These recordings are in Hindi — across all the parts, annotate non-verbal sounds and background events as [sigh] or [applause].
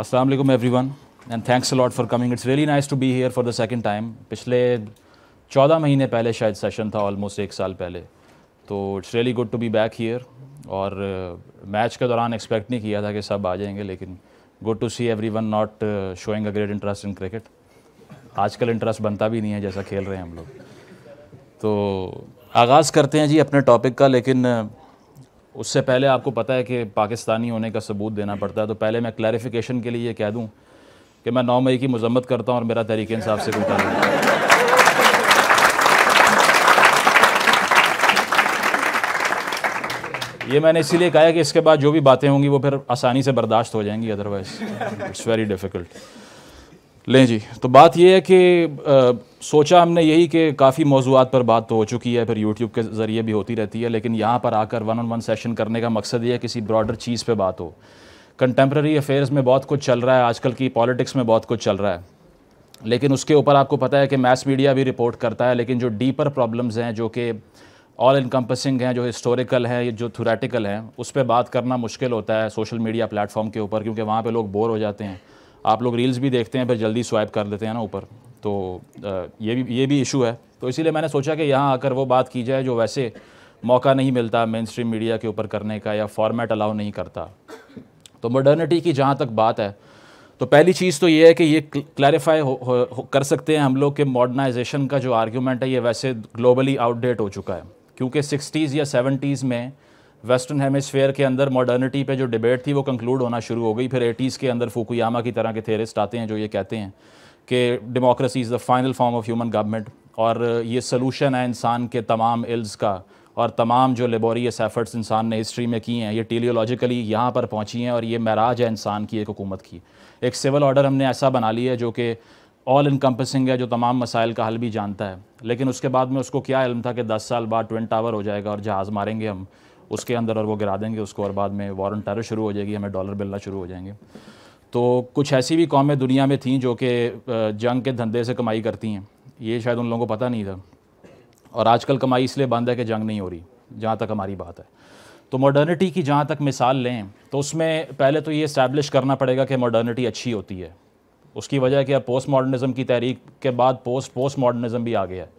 Aslam every one and thanks a lot for coming it's really nice to be here for the second time पिछले चौदह महीने पहले शायद सेशन था ऑलमोस्ट एक साल पहले तो it's really good to be back here और मैच uh, के दौरान एक्सपेक्ट नहीं किया था कि सब आ जाएंगे लेकिन good to see every one not showing a great interest in cricket आजकल इंटरेस्ट बनता भी नहीं है जैसा खेल रहे हैं हम लोग तो आगाज़ करते हैं जी अपने टॉपिक का लेकिन uh, उससे पहले आपको पता है कि पाकिस्तानी होने का सबूत देना पड़ता है तो पहले मैं क्लैरिफिकेशन के लिए ये कह दूँ कि मैं नौ मई की मजम्मत करता हूँ और मेरा तहरीक इंसाफ से कोई नहीं ये मैंने इसीलिए कहा कि इसके बाद जो भी बातें होंगी वो फिर आसानी से बर्दाश्त हो जाएंगी अदरवाइज इट्स वेरी डिफ़िकल्ट लें जी तो बात यह है कि सोचा हमने यही कि काफ़ी मौजूद पर बात तो हो चुकी है फिर यूट्यूब के ज़रिए भी होती रहती है लेकिन यहाँ पर आकर वन ऑन वन सेशन करने का मकसद ये है किसी ब्रॉडर चीज़ पर बात हो कंटेम्प्रेरी अफेयर्स में बहुत कुछ चल रहा है आजकल की पॉलिटिक्स में बहुत कुछ चल रहा है लेकिन उसके ऊपर आपको पता है कि मैस मीडिया भी रिपोर्ट करता है लेकिन जो डीपर प्रॉब्लम्स हैं जो कि ऑल इनकम्पसिंग हैं जो हिस्टोरिकल हैं जो थोरेटिकल हैं उस पर बात करना मुश्किल होता है सोशल मीडिया प्लेटफॉर्म के ऊपर क्योंकि वहाँ पर लोग बोर हो जाते हैं आप लोग रील्स भी देखते हैं फिर जल्दी स्वाइप कर देते हैं ना ऊपर तो ये भी ये भी इशू है तो इसीलिए मैंने सोचा कि यहाँ आकर वो बात की जाए जो वैसे मौका नहीं मिलता मेन स्ट्रीम मीडिया के ऊपर करने का या फॉर्मेट अलाउ नहीं करता तो मॉडर्निटी की जहाँ तक बात है तो पहली चीज़ तो ये है कि ये क्लैरिफाई कर सकते हैं हम लोग के मॉडर्नाइजेशन का जो आर्ग्यूमेंट है ये वैसे ग्लोबली आउटडेट हो चुका है क्योंकि सिक्सटीज़ या सेवेंटीज़ में वेस्टर्न हेमिसफेयर के अंदर मॉडर्निटी पे जो डिबेट थी वो कंक्लूड होना शुरू हो गई फिर एटीज़ के अंदर फुकुयामा की तरह के थेरिस्ट आते हैं जो ये कहते हैं कि democracy is the final form of human government और uh, ये सोलूशन है इंसान के तमाम इल्स का और तमाम जो लेबोरियस एफर्ट्स इंसान ने हिस्ट्री में किए हैं ये टीलियोलॉजिकली यहाँ पर पहुँची हैं और ये महराज है इंसान की एक हुकूमत की एक सिविल ऑर्डर हमने ऐसा बना लिया है जो कि ऑल इनकम्पसिंग है जो तमाम मसाइल का हल भी जानता है लेकिन उसके बाद में उसको क्या इल्म था कि दस साल बाद ट्विन टावर हो जाएगा और जहाज़ मारेंगे हम उसके अंदर और वो गिरा देंगे उसको और बाद में वॉरन टेरर शुरू हो जाएगी हमें डॉलर मिलना शुरू हो जाएंगे तो कुछ ऐसी भी कौमें दुनिया में थीं जो कि जंग के धंधे से कमाई करती हैं ये शायद उन लोगों को पता नहीं था और आजकल कमाई इसलिए बंद है कि जंग नहीं हो रही जहाँ तक हमारी बात है तो मॉडर्निटी की जहाँ तक मिसाल लें तो उसमें पहले तो ये इस्टेब्लिश करना पड़ेगा कि मॉडर्निटी अच्छी होती है उसकी वजह कि अब पोस्ट मॉडर्निज़म की तहरीक के बाद पोस्ट पोस्ट मॉडर्निज़म भी आ गया है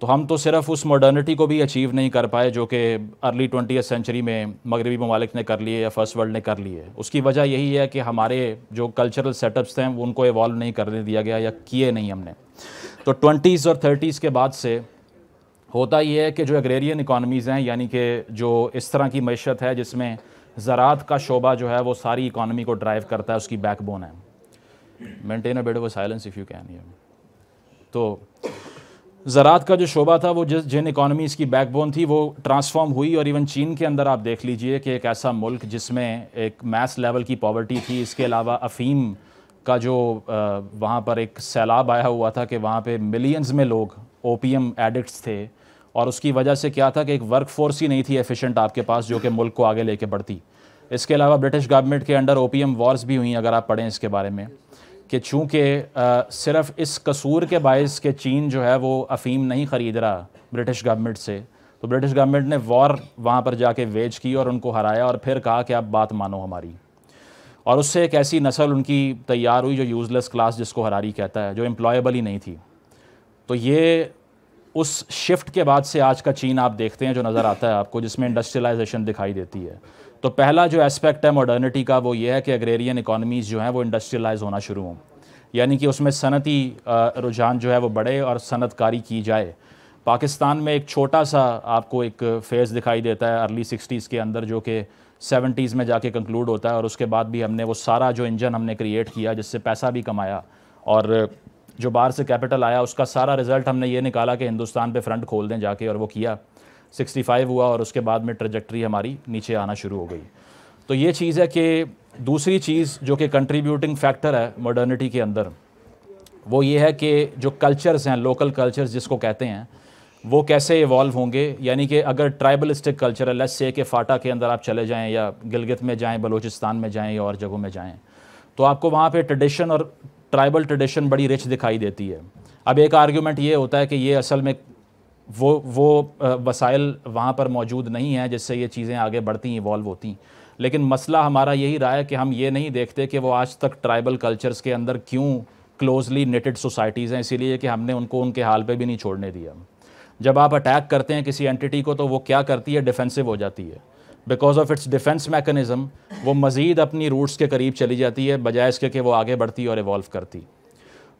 तो हम तो सिर्फ उस मॉडर्निटी को भी अचीव नहीं कर पाए जो कि अर्ली ट्वेंटी सेंचुरी में मगरबी ममालिक ने कर लिए या फर्स्ट वर्ल्ड ने कर लिए उसकी वजह यही है कि हमारे जो कल्चरल सेटअप्स थे उनको इवॉल्व नहीं करने दिया गया या किए नहीं हमने तो ट्वेंटीज़ और थर्टीज़ के बाद से होता ये है कि जो एग्रेरियन इकानमीज़ हैं यानी कि जो इस तरह की मीशत है जिसमें ज़रात का शोबा जो है वो सारी इकानमी को ड्राइव करता है उसकी बैकबोन है maintain a bed of silence if you can तो ज़रात का जो शोबा था वो जिस जिन इकानमीज़ की बैकबोन थी वो ट्रांसफॉर्म हुई और इवन चीन के अंदर आप देख लीजिए कि एक ऐसा मुल्क जिसमें एक मैस लेवल की पॉवर्टी थी इसके अलावा अफीम का जो वहाँ पर एक सैलाब आया हुआ था कि वहाँ पर मिलियंस में लोग ओ पी एम एडिक्ट्स थे और उसकी वजह से क्या था कि एक वर्क फोर्स ही नहीं थी एफिशेंट आपके पास जो कि मुल्क को आगे लेके बढ़ती इसके अलावा ब्रिटिश गवर्नमेंट के अंडर ओपीएम वॉर्स भी हुई अगर आप पढ़ें इसके बारे में कि चूँकि सिर्फ इस कसूर के बायस के चीन जो है वो अफ़ीम नहीं ख़रीद रहा ब्रिटिश गवर्नमेंट से तो ब्रिटिश गवर्नमेंट ने वॉर वहाँ पर जाके वेज की और उनको हराया और फिर कहा कि आप बात मानो हमारी और उससे एक ऐसी नस्ल उनकी तैयार हुई जो यूज़लेस क्लास जिसको हरारी कहता है जो एम्प्लॉयबल ही नहीं थी तो ये उस शिफ्ट के बाद से आज का चीन आप देखते हैं जो नज़र आता है आपको जिसमें इंडस्ट्रियलाइजेशन दिखाई देती है तो पहला जो एस्पेक्ट है मॉडर्निटी का वो ये है कि अग्रेरियन इकानमीज़ जो हैं वो इंडस्ट्रियलाइज होना शुरू हों यानी कि उसमें सनती रुझान जो है वो बढ़े और सनतकारी की जाए पाकिस्तान में एक छोटा सा आपको एक फेज़ दिखाई देता है अर्ली सिक्सटीज़ के अंदर जो कि सेवेंटीज़ में जाके कंक्लूड होता है और उसके बाद भी हमने वो सारा जो इंजन हमने क्रिएट किया जिससे पैसा भी कमाया और जो बाहर से कैपिटल आया उसका सारा रिज़ल्ट हमने ये निकाला कि हिंदुस्तान पे फ्रंट खोल दें जाके और वो किया 65 हुआ और उसके बाद में ट्रेजेक्ट्री हमारी नीचे आना शुरू हो गई तो ये चीज़ है कि दूसरी चीज़ जो कि कंट्रीब्यूटिंग फैक्टर है मॉडर्निटी के अंदर वो ये है कि जो कल्चर्स हैं लोकल कल्चर्स जिसको कहते हैं वो कैसे इवॉल्व होंगे यानी कि अगर ट्राइबलिस्टिक कल्चर है लेट्स से कि फ़ाटा के अंदर आप चले जाएं या गिलगित में जाएं बलूचिस्तान में जाएं या और जगहों में जाएं तो आपको वहाँ पे ट्रेडिशन और ट्राइबल ट्रेडिशन बड़ी रिच दिखाई देती है अब एक आर्ग्यूमेंट ये होता है कि ये असल में वो वो वसाइल वहाँ पर मौजूद नहीं हैं जिससे ये चीज़ें आगे बढ़ती इवॉल्व होती लेकिन मसला हमारा यही रहा है कि हम ये नहीं देखते कि वो आज तक ट्राइबल कल्चर्स के अंदर क्यों क्लोजली नेटेड सोसाइटीज़ हैं इसीलिए कि हमने उनको उनके हाल पे भी नहीं छोड़ने दिया जब आप अटैक करते हैं किसी एंटिटी को तो वो क्या करती है डिफेंसिव हो जाती है because of its defence mechanism वो मज़ीद अपनी रूट्स के करीब चली जाती है बजाय इसके कि वो आगे बढ़ती और इवॉल्व करती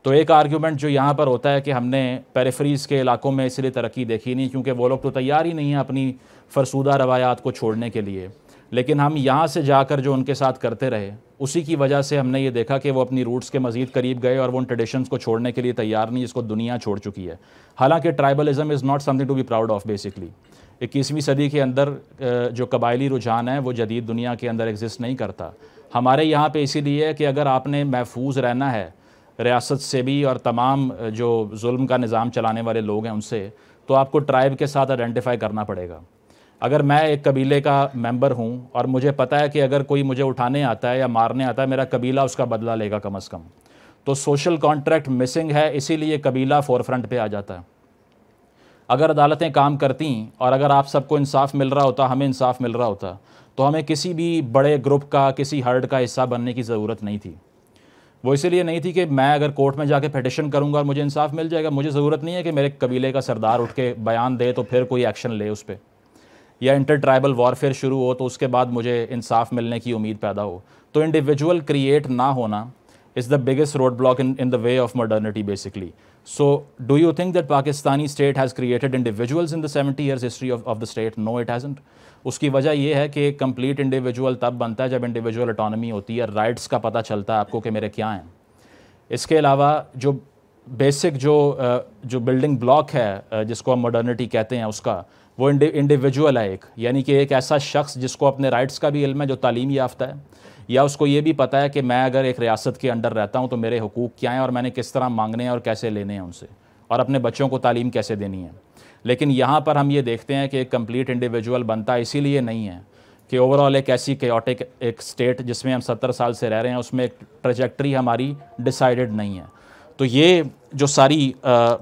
तो एक आर्ग्यूमेंट जो यहाँ पर होता है कि हमने पेरेफरीज के इलाकों में इसलिए तरक्की देखी नहीं क्योंकि वो लोग तो तैयार ही नहीं हैं अपनी फरसूदा रवायात को छोड़ने के लिए लेकिन हम यहाँ से जाकर जो उनके साथ करते रहे उसी की वजह से हमने ये देखा कि वो अपनी रूट्स के मज़ीद करीब गए और वो उन ट्रेडिशंस को छोड़ने के लिए तैयार नहीं जिसको दुनिया छोड़ चुकी है हालांकि tribalism is not something to be proud of basically इक्कीसवीं सदी के अंदर जो कबायली रुझान है वो जदीद दुनिया के अंदर एग्जिस्ट नहीं करता हमारे यहाँ पे इसीलिए कि अगर आपने महफूज रहना है रियासत से भी और तमाम जो जुल्म का निज़ाम चलाने वाले लोग हैं उनसे तो आपको ट्राइब के साथ आइडेंटिफाई करना पड़ेगा अगर मैं एक कबीले का मेंबर हूं और मुझे पता है कि अगर कोई मुझे उठाने आता है या मारने आता है मेरा कबीला उसका बदला लेगा कम अज़ कम तो सोशल कॉन्ट्रैक्ट मिसिंग है इसीलिए कबीला फोरफ्रंट पे आ जाता है अगर अदालतें काम करती और अगर आप सबको इंसाफ मिल रहा होता हमें इंसाफ मिल रहा होता तो हमें किसी भी बड़े ग्रुप का किसी हर्ड का हिस्सा बनने की ज़रूरत नहीं थी वो इसलिए नहीं थी कि मैं अगर कोर्ट में जाके पटिशन करूंगा और मुझे इंसाफ मिल जाएगा मुझे ज़रूरत नहीं है कि मेरे कबीले का सरदार उठ के बयान दे तो फिर कोई एक्शन ले उस पर या इंटर ट्राइबल वॉरफेयर शुरू हो तो उसके बाद मुझे इंसाफ मिलने की उम्मीद पैदा हो तो इंडिविजुअल क्रिएट ना होना is the biggest road block in in the way of modernity basically so do you think that Pakistani state has created individuals in the seventy years history of the state no it hasn't उसकी वजह यह है कि कंप्लीट इंडिविजुअल तब बनता है जब इंडिविजुअल अटोनमी होती है राइट्स का पता चलता है आपको कि मेरे क्या हैं इसके अलावा जो बेसिक जो जो बिल्डिंग ब्लॉक है जिसको हम मॉडर्निटी कहते हैं उसका वो इंडिविजुअल है एक यानी कि एक ऐसा शख्स जिसको अपने राइट्स का भी इल्म है जो तालीम याफ्ता है या उसको ये भी पता है कि मैं अगर एक रियासत के अंडर रहता हूँ तो मेरे हकूक़ क्या हैं और मैंने किस तरह मांगने हैं और कैसे लेने हैं उनसे और अपने बच्चों को तालीम कैसे देनी है लेकिन यहाँ पर हम ये देखते हैं कि एक कम्प्लीट इंडिविजुअल बनता इसीलिए नहीं है कि ओवरऑल एक ऐसी कैटिक एक स्टेट जिसमें हम सत्तर साल से रह रहे हैं उसमें एक ट्रेजेक्ट्री हमारी डिसाइडेड नहीं है तो ये जो सारी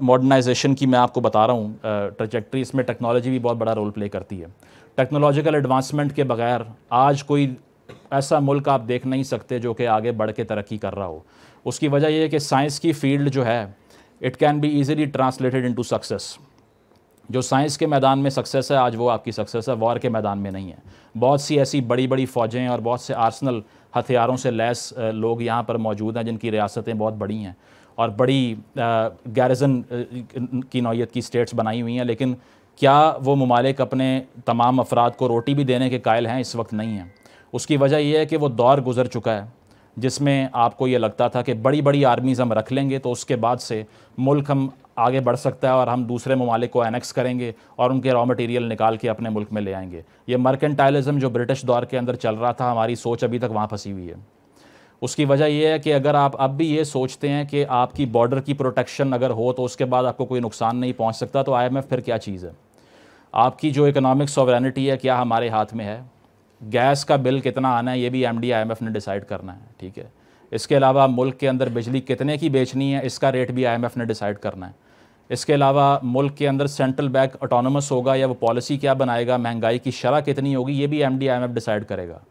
मॉडर्नाइजेशन की मैं आपको बता रहा हूँ ट्रजेक्ट्री इसमें टेक्नोलॉजी भी बहुत बड़ा रोल प्ले करती है टेक्नोलॉजिकल एडवांसमेंट के बगैर आज कोई ऐसा मुल्क आप देख नहीं सकते जो कि आगे बढ़ के तरक्की कर रहा हो उसकी वजह यह है कि साइंस की फील्ड जो है it can be easily translated into success जो साइंस के मैदान में सक्सेस है आज वो आपकी सक्सेस है वॉर के मैदान में नहीं है बहुत सी ऐसी बड़ी बड़ी फ़ौजें और बहुत से आर्सनल हथियारों से लैस लोग यहाँ पर मौजूद हैं जिनकी रियासतें बहुत बड़ी हैं और बड़ी गैरजन की नौीयत की स्टेट्स बनाई हुई हैं लेकिन क्या वो ममालिक अपने तमाम अफराद को रोटी भी देने के कायल हैं इस वक्त नहीं हैं उसकी वजह यह है कि वो दौर गुजर चुका है जिसमें आपको ये लगता था कि बड़ी बड़ी आर्मीज़ हम रख लेंगे तो उसके बाद से मुल्क हम आगे बढ़ सकता है और हम दूसरे ममालिक को एनेक्स करेंगे और उनके रॉ मटेरियल निकाल के अपने मुल्क में ले आएंगे ये मर्केंटाइलिज्म जो ब्रिटिश दौर के अंदर चल रहा था हमारी सोच अभी तक वहाँ फंसी हुई है उसकी वजह यह है कि अगर आप अब भी ये सोचते हैं कि आपकी बॉर्डर की प्रोटेक्शन अगर हो तो उसके बाद आपको कोई नुकसान नहीं पहुँच सकता तो आई फिर क्या चीज़ है आपकी जो इकोनॉमिक सॉवरनिटी है क्या हमारे हाथ में है गैस का बिल कितना आना है ये भी एम डी ने डिसाइड करना है ठीक है इसके अलावा मुल्क के अंदर बिजली कितने की बेचनी है इसका रेट भी आई ने डिसाइड करना है इसके अलावा मुल्क के अंदर सेंट्रल बैंक ऑटोनमस होगा या वो पॉलिसी क्या बनाएगा महंगाई की शरह कितनी होगी ये भी M D M F decide करेगा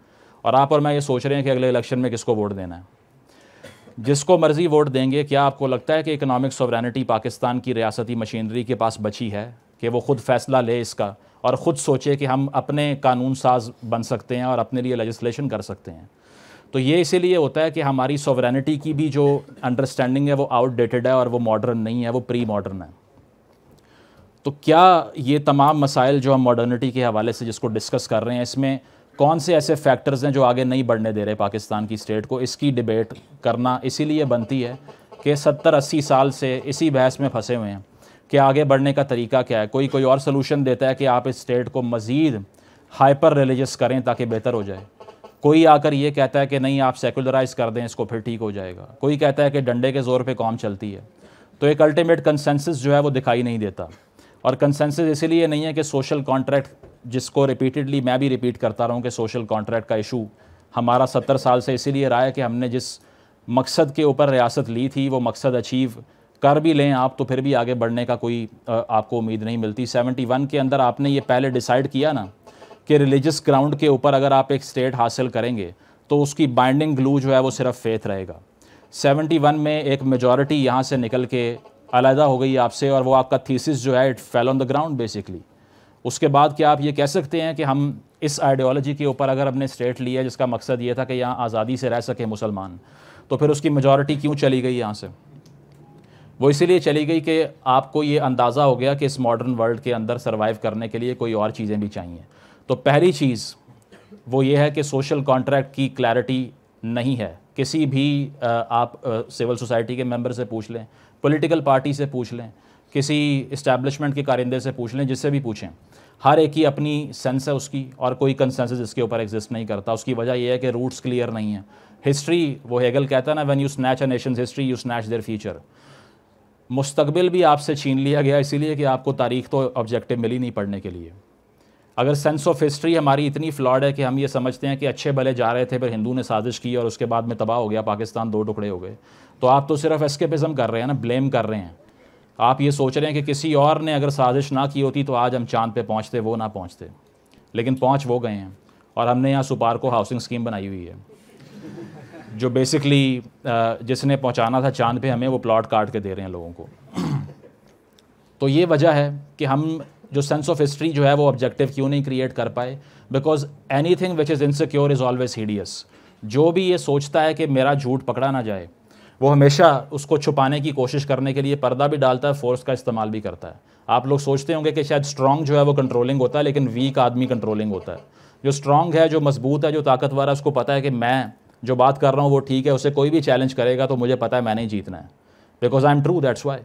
और आप और मैं ये सोच रहे हैं कि अगले इलेक्शन में किसको वोट देना है जिसको मर्ज़ी वोट देंगे क्या आपको लगता है कि इकनॉमिक सोवरेनिटी पाकिस्तान की रियासती मशीनरी के पास बची है कि वो ख़ुद फ़ैसला ले इसका और ख़ुद सोचे कि हम अपने कानून साज बन सकते हैं और अपने लिए लजिस्लेशन कर सकते हैं तो ये इसीलिए होता है कि हमारी सोवरेनिटी की भी जो अंडरस्टैंडिंग है वो आउटडेटेड है और वो मॉडर्न नहीं है वो प्री मॉडर्न है तो क्या ये तमाम मसाइल जो हम मॉडर्निटी के हवाले से जिसको डिस्कस कर रहे हैं इसमें कौन से ऐसे फैक्टर्स हैं जो आगे नहीं बढ़ने दे रहे पाकिस्तान की स्टेट को इसकी डिबेट करना इसीलिए बनती है कि सत्तर अस्सी साल से इसी बहस में फंसे हुए हैं कि आगे बढ़ने का तरीका क्या है कोई कोई और सोलूशन देता है कि आप इस स्टेट को मज़ीद हाइपर रिलीजस करें ताकि बेहतर हो जाए कोई आकर ये कहता है कि नहीं आप सेकुलराइज कर दें इसको फिर ठीक हो जाएगा कोई कहता है कि डंडे के ज़ोर पे कॉम चलती है तो एक अल्टीमेट कंसेंसस जो है वो दिखाई नहीं देता और कंसेंसस इसीलिए नहीं है कि सोशल कॉन्ट्रैक्ट जिसको रिपीटेडली मैं भी रिपीट करता रहूँ कि सोशल कॉन्ट्रैक्ट का इशू हमारा सत्तर साल से इसीलिए रहा है कि हमने जिस मकसद के ऊपर रियासत ली थी वो मकसद अचीव कर भी लें आप तो फिर भी आगे बढ़ने का कोई आपको उम्मीद नहीं मिलती वन के अंदर आपने ये पहले डिसाइड किया ना कि रिलीजियस ग्राउंड के ऊपर अगर आप एक स्टेट हासिल करेंगे तो उसकी बाइंडिंग ग्लू जो है वो सिर्फ फेथ रहेगा 71 में एक मेजॉरिटी यहाँ से निकल के अलहदा हो गई आपसे और वो आपका थीसिस जो है it fail on the ground basically उसके बाद क्या आप ये कह सकते हैं कि हम इस आइडियोलॉजी के ऊपर अगर हमने स्टेट लिया जिसका मकसद ये था कि यहाँ आज़ादी से रह सके मुसलमान तो फिर उसकी मेजॉरिटी क्यों चली गई यहाँ से वो इसीलिए चली गई कि आपको ये अंदाज़ा हो गया कि इस मॉडर्न वर्ल्ड के अंदर सर्वाइव करने के लिए कोई और चीज़ें भी चाहिए तो पहली चीज़ वो ये है कि सोशल कॉन्ट्रैक्ट की क्लैरिटी नहीं है किसी भी आप सिविल सोसाइटी के मेंबर से पूछ लें पॉलिटिकल पार्टी से पूछ लें किसी इस्टेब्लिशमेंट के कारिंदे से पूछ लें जिससे भी पूछें हर एक की अपनी सेंस है उसकी और कोई कंसेंसस इसके ऊपर एग्जिस्ट नहीं करता उसकी वजह यह है कि रूट्स क्लियर नहीं है हिस्ट्री वो हैगल कहता है ना when you snatch a nation history you snatch their future मुस्तकबिल भी आपसे छीन लिया गया इसीलिए कि आपको तारीख तो ऑब्जेक्टिव मिली नहीं पढ़ने के लिए अगर सेंस ऑफ हिस्ट्री हमारी इतनी फ्लॉड है कि हम ये समझते हैं कि अच्छे भले जा रहे थे फिर हिंदू ने साजिश की और उसके बाद में तबाह हो गया पाकिस्तान दो टुकड़े हो गए तो आप तो सिर्फ एस्केपिज्म कर रहे हैं ना ब्लेम कर रहे हैं आप ये सोच रहे हैं कि किसी और ने अगर साजिश ना की होती तो आज हम चांद पे पहुंचते वो ना पहुंचते लेकिन पहुंच वो गए हैं और हमने यहाँ सुपार को हाउसिंग स्कीम बनाई हुई है जो बेसिकली जिसने पहुँचाना था चांद पे हमें वो प्लॉट काट के दे रहे हैं लोगों को [clears throat] तो ये वजह है कि हम जो सेंस ऑफ हिस्ट्री जो है वो ऑब्जेक्टिव क्यों नहीं क्रिएट कर पाए because anything which is insecure is always hideous जो भी ये सोचता है कि मेरा झूठ पकड़ा ना जाए वो हमेशा उसको छुपाने की कोशिश करने के लिए पर्दा भी डालता है फोर्स का इस्तेमाल भी करता है आप लोग सोचते होंगे कि शायद स्ट्रॉन्ग जो है वो कंट्रोलिंग होता है लेकिन वीक आदमी कंट्रोलिंग होता है जो स्ट्रॉन्ग है जो मजबूत है जो ताकतवर है उसको पता है कि मैं जो बात कर रहा हूँ वो ठीक है उसे कोई भी चैलेंज करेगा तो मुझे पता है मैंने ही जीतना है because I am true that's why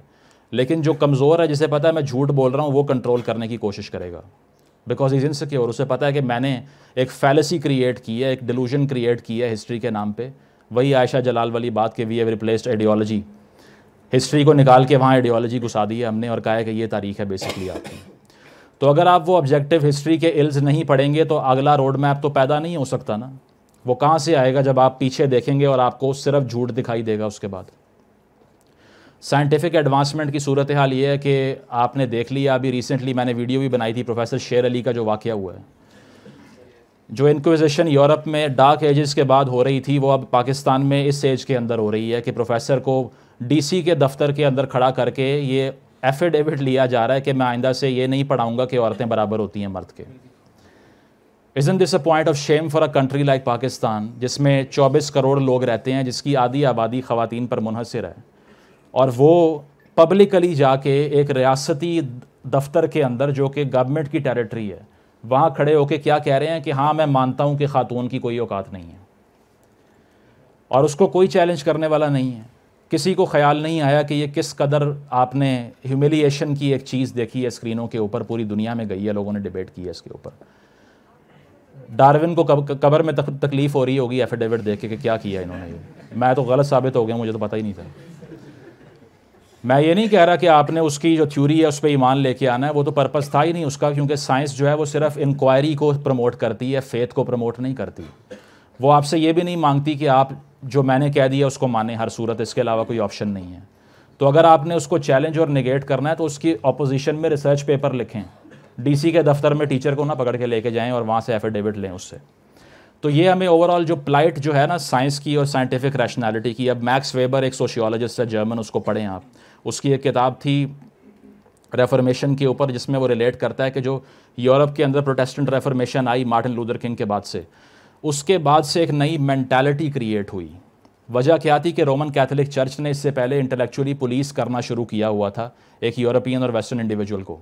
लेकिन जो कमज़ोर है जिसे पता है मैं झूठ बोल रहा हूँ वो कंट्रोल करने की कोशिश करेगा बिकॉज इज़ इनसिक्योर उसे पता है कि मैंने एक फैलसी क्रिएट की है एक डिलूजन क्रिएट की है हिस्ट्री के नाम पे वही आयशा जलाल वाली बात के we have replaced ideology history को निकाल के वहाँ आइडियोलॉजी घुसा दी है हमने और कहा है कि ये तारीख है बेसिकली आपकी तो अगर आप वो ऑब्जेक्टिव हिस्ट्री के इल्स नहीं पढ़ेंगे तो अगला रोड मैप तो पैदा नहीं हो सकता ना वो कहाँ से आएगा जब आप पीछे देखेंगे और आपको सिर्फ झूठ दिखाई देगा उसके बाद साइंटिफिक एडवांसमेंट की सूरत हाल ये है कि आपने देख लिया अभी रिसेंटली मैंने वीडियो भी बनाई थी प्रोफेसर शेर अली का जो वाक़ हुआ है जो इनक्विजिशन यूरोप में डार्क एजेस के बाद हो रही थी वो अब पाकिस्तान में इस एज के अंदर हो रही है कि प्रोफेसर को डीसी के दफ्तर के अंदर खड़ा करके ये एफिडेविट लिया जा रहा है कि मैं आइंदा से ये नहीं पढ़ाऊँगा कि औरतें बराबर होती हैं मर्द के is in this a point of shame for a country like Pakistan जिसमें 24 करोड़ लोग रहते हैं जिसकी आधी आबादी ख़वान पर मुनहसर है और वो पब्लिकली जाके एक रियासती दफ्तर के अंदर जो कि गवर्नमेंट की टेरिटरी है वहाँ खड़े होके क्या कह रहे हैं कि हाँ मैं मानता हूँ कि ख़ातून की कोई औकात नहीं है और उसको कोई चैलेंज करने वाला नहीं है किसी को ख्याल नहीं आया कि ये किस कदर आपने ह्यूमिलिएशन की एक चीज़ देखी है स्क्रीनों के ऊपर पूरी दुनिया में गई है लोगों ने डिबेट की है इसके ऊपर डार्विन को कबर में तकलीफ़ हो रही होगी एफिडेविट देख के कि क्या किया इन्होंने मैं तो गलत साबित हो गया मुझे तो पता ही नहीं था मैं ये नहीं कह रहा कि आपने उसकी जो थ्योरी है उस पर ईमान लेके आना है वो तो पर्पज़ था ही नहीं उसका क्योंकि साइंस जो है वो सिर्फ इंक्वायरी को प्रमोट करती है फेथ को प्रमोट नहीं करती वो आपसे ये भी नहीं मांगती कि आप जो मैंने कह दिया उसको माने हर सूरत इसके अलावा कोई ऑप्शन नहीं है तो अगर आपने उसको चैलेंज और निगेट करना है तो उसकी अपोजिशन में रिसर्च पेपर लिखें डीसी के दफ्तर में टीचर को ना पकड़ के लेके जाएं और वहाँ से एफिडेविट लें उससे तो ये हमें ओवरऑल जो प्लाइट जो है ना साइंस की और साइंटिफिक रैशनैलिटी की अब मैक्स वेबर एक सोशियोलॉजिस्ट है जर्मन उसको पढ़ें आप उसकी एक किताब थी रेफॉर्मेशन के ऊपर जिसमें वो रिलेट करता है कि जो यूरोप के अंदर प्रोटेस्टेंट रेफॉर्मेशन आई मार्टिन लूदर किंग के बाद से उसके बाद से एक नई मैंटेलिटी क्रिएट हुई वजह क्या थी कि रोमन कैथोलिक चर्च ने इससे पहले इंटेलेक्चुअली पुलिस करना शुरू किया हुआ था एक यूरोपियन और वेस्टर्न इंडिविजुअल को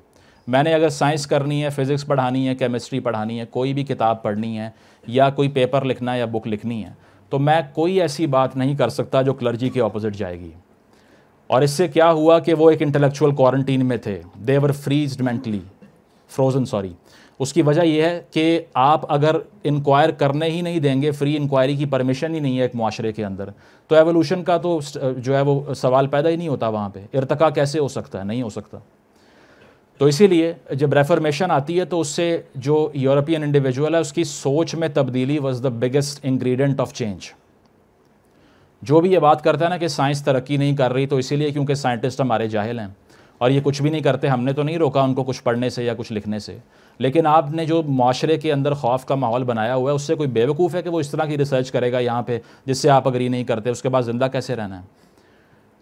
मैंने अगर साइंस करनी है फिज़िक्स पढ़ानी है केमिस्ट्री पढ़ानी है कोई भी किताब पढ़नी है या कोई पेपर लिखना है या बुक लिखनी है तो मैं कोई ऐसी बात नहीं कर सकता जो क्लर्जी के ऑपोजिट जाएगी और इससे क्या हुआ कि वो एक इंटेलेक्चुअल क्वारंटीन में थे they were freeze mentally frozen sorry उसकी वजह यह है कि आप अगर इंक्वायर करने ही नहीं देंगे फ्री इंक्वायरी की परमिशन ही नहीं है एक माशरे के अंदर तो एवोल्यूशन का तो जो है वो सवाल पैदा ही नहीं होता वहाँ पे इरतका कैसे हो सकता है नहीं हो सकता तो इसीलिए जब रेफरमेशन आती है तो उससे जो यूरोपियन इंडिविजुअल है उसकी सोच में तब्दीली was the biggest ingredient of change जो भी ये बात करता है ना कि साइंस तरक्की नहीं कर रही तो इसीलिए क्योंकि साइंटिस्ट हमारे जाहिल हैं और ये कुछ भी नहीं करते हमने तो नहीं रोका उनको कुछ पढ़ने से या कुछ लिखने से लेकिन आपने जो माशरे के अंदर खौफ का माहौल बनाया हुआ है उससे कोई बेवकूफ़ है कि वो इस तरह की रिसर्च करेगा यहाँ पे जिससे आप अग्री नहीं करते उसके बाद ज़िंदा कैसे रहना है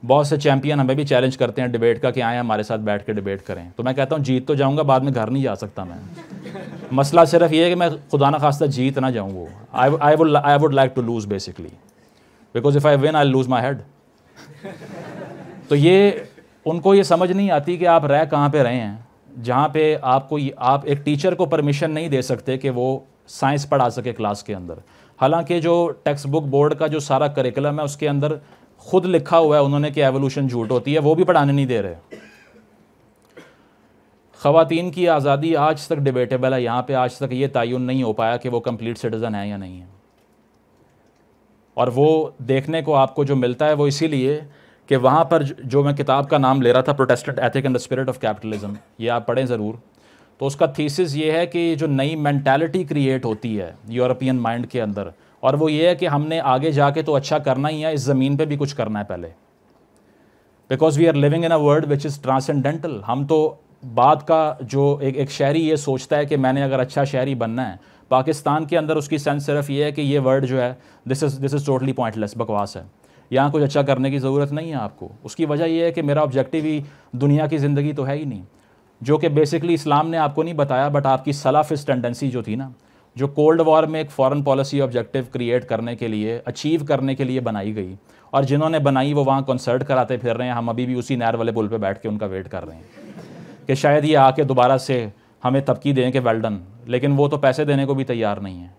बहुत से चैंपियन हमें भी चैलेंज करते हैं डिबेट का कि आए हमारे साथ बैठ के डिबेट करें तो मैं कहता हूँ जीत तो जाऊँगा बाद में घर नहीं जा सकता मैं मसला सिर्फ ये है कि मैं खुदा न खास्ता जीत ना जाऊँ वो I I would I would like to lose basically because if I win I lose my head तो ये उनको ये समझ नहीं आती कि आप रह कहाँ पे रहे हैं जहाँ पे आपको आप एक टीचर को परमिशन नहीं दे सकते कि वो साइंस पढ़ा सके क्लास के अंदर हालांकि जो टेक्स्ट बुक बोर्ड का जो सारा करिकुलम है उसके अंदर खुद लिखा हुआ है उन्होंने कि एवोल्यूशन झूठ होती है वो भी पढ़ाने नहीं दे रहे खातन की आज़ादी आज तक डिबेटेबल है यहाँ पे आज तक ये तयन नहीं हो पाया कि वो कंप्लीट सिटीज़न है या नहीं है और वो देखने को आपको जो मिलता है वो इसीलिए कि वहाँ पर जो मैं किताब का नाम ले रहा था Protestant ethic and the spirit of capitalism ये आप पढ़ें ज़रूर तो उसका थीसिस ये है कि जो नई मैंटेलिटी क्रिएट होती है यूरोपियन माइंड के अंदर और वो ये है कि हमने आगे जाके तो अच्छा करना ही है इस ज़मीन पे भी कुछ करना है पहले because we are living in a world which is transcendental हम तो बाद का जो एक एक शहरी ये सोचता है कि मैंने अगर अच्छा शहरी बनना है पाकिस्तान के अंदर उसकी सेंस सिर्फ ये है कि ये वर्ड जो है this is this is totally pointless बकवास है यहाँ कुछ अच्छा करने की ज़रूरत नहीं है आपको उसकी वजह यह है कि मेरा ऑब्जेक्टिव ही दुनिया की ज़िंदगी तो है ही नहीं जो कि बेसिकली इस्लाम ने आपको नहीं बताया बट आपकी सलाफिस टेंडेंसी जो थी ना जो कोल्ड वॉर में एक फॉरेन पॉलिसी ऑब्जेक्टिव क्रिएट करने के लिए अचीव करने के लिए बनाई गई और जिन्होंने बनाई वो वहाँ कंसर्ट कराते फिर रहे हैं हम अभी भी उसी नहर वाले पुल पर बैठ के उनका वेट कर रहे हैं कि शायद ये आके दोबारा से हमें तबकी दें कि वेल डन लेकिन वो तो पैसे देने को भी तैयार नहीं है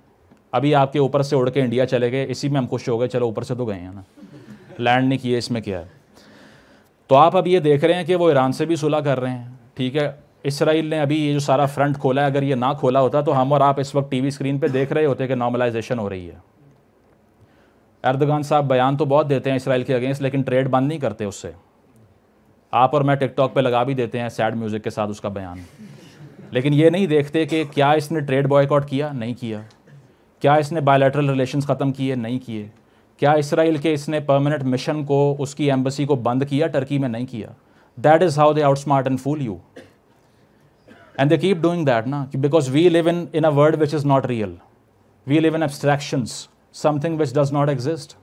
अभी आपके ऊपर से उड़ के इंडिया चले गए इसी में हम खुश हो गए चलो ऊपर से तो गए हैं ना लैंड नहीं किए इसमें क्या है तो आप अब ये देख रहे हैं कि वो ईरान से भी सुलह कर रहे हैं ठीक है इसराइल ने अभी ये जो सारा फ्रंट खोला है अगर ये ना खोला होता तो हम और आप इस वक्त टीवी स्क्रीन पे देख रहे होते कि नॉर्मलाइजेशन हो रही है अर्दगान साहब बयान तो बहुत देते हैं इसराइल के अगेंस्ट लेकिन ट्रेड बंद नहीं करते उससे आप और मैं टिकटॉक पे लगा भी देते हैं सैड म्यूज़िक के साथ उसका बयान लेकिन ये नहीं देखते कि क्या इसने ट्रेड बॉयकॉट किया नहीं किया क्या इसने बायलैटरल रिलेशंस ख़त्म किए नहीं किए क्या इसराइल के इसने परमानेंट मिशन को उसकी एम्बसी को बंद किया टर्की में नहीं किया that is how they outsmart and fool you and they keep doing that ना because we live in in a world which is not real we live in abstractions something which does not exist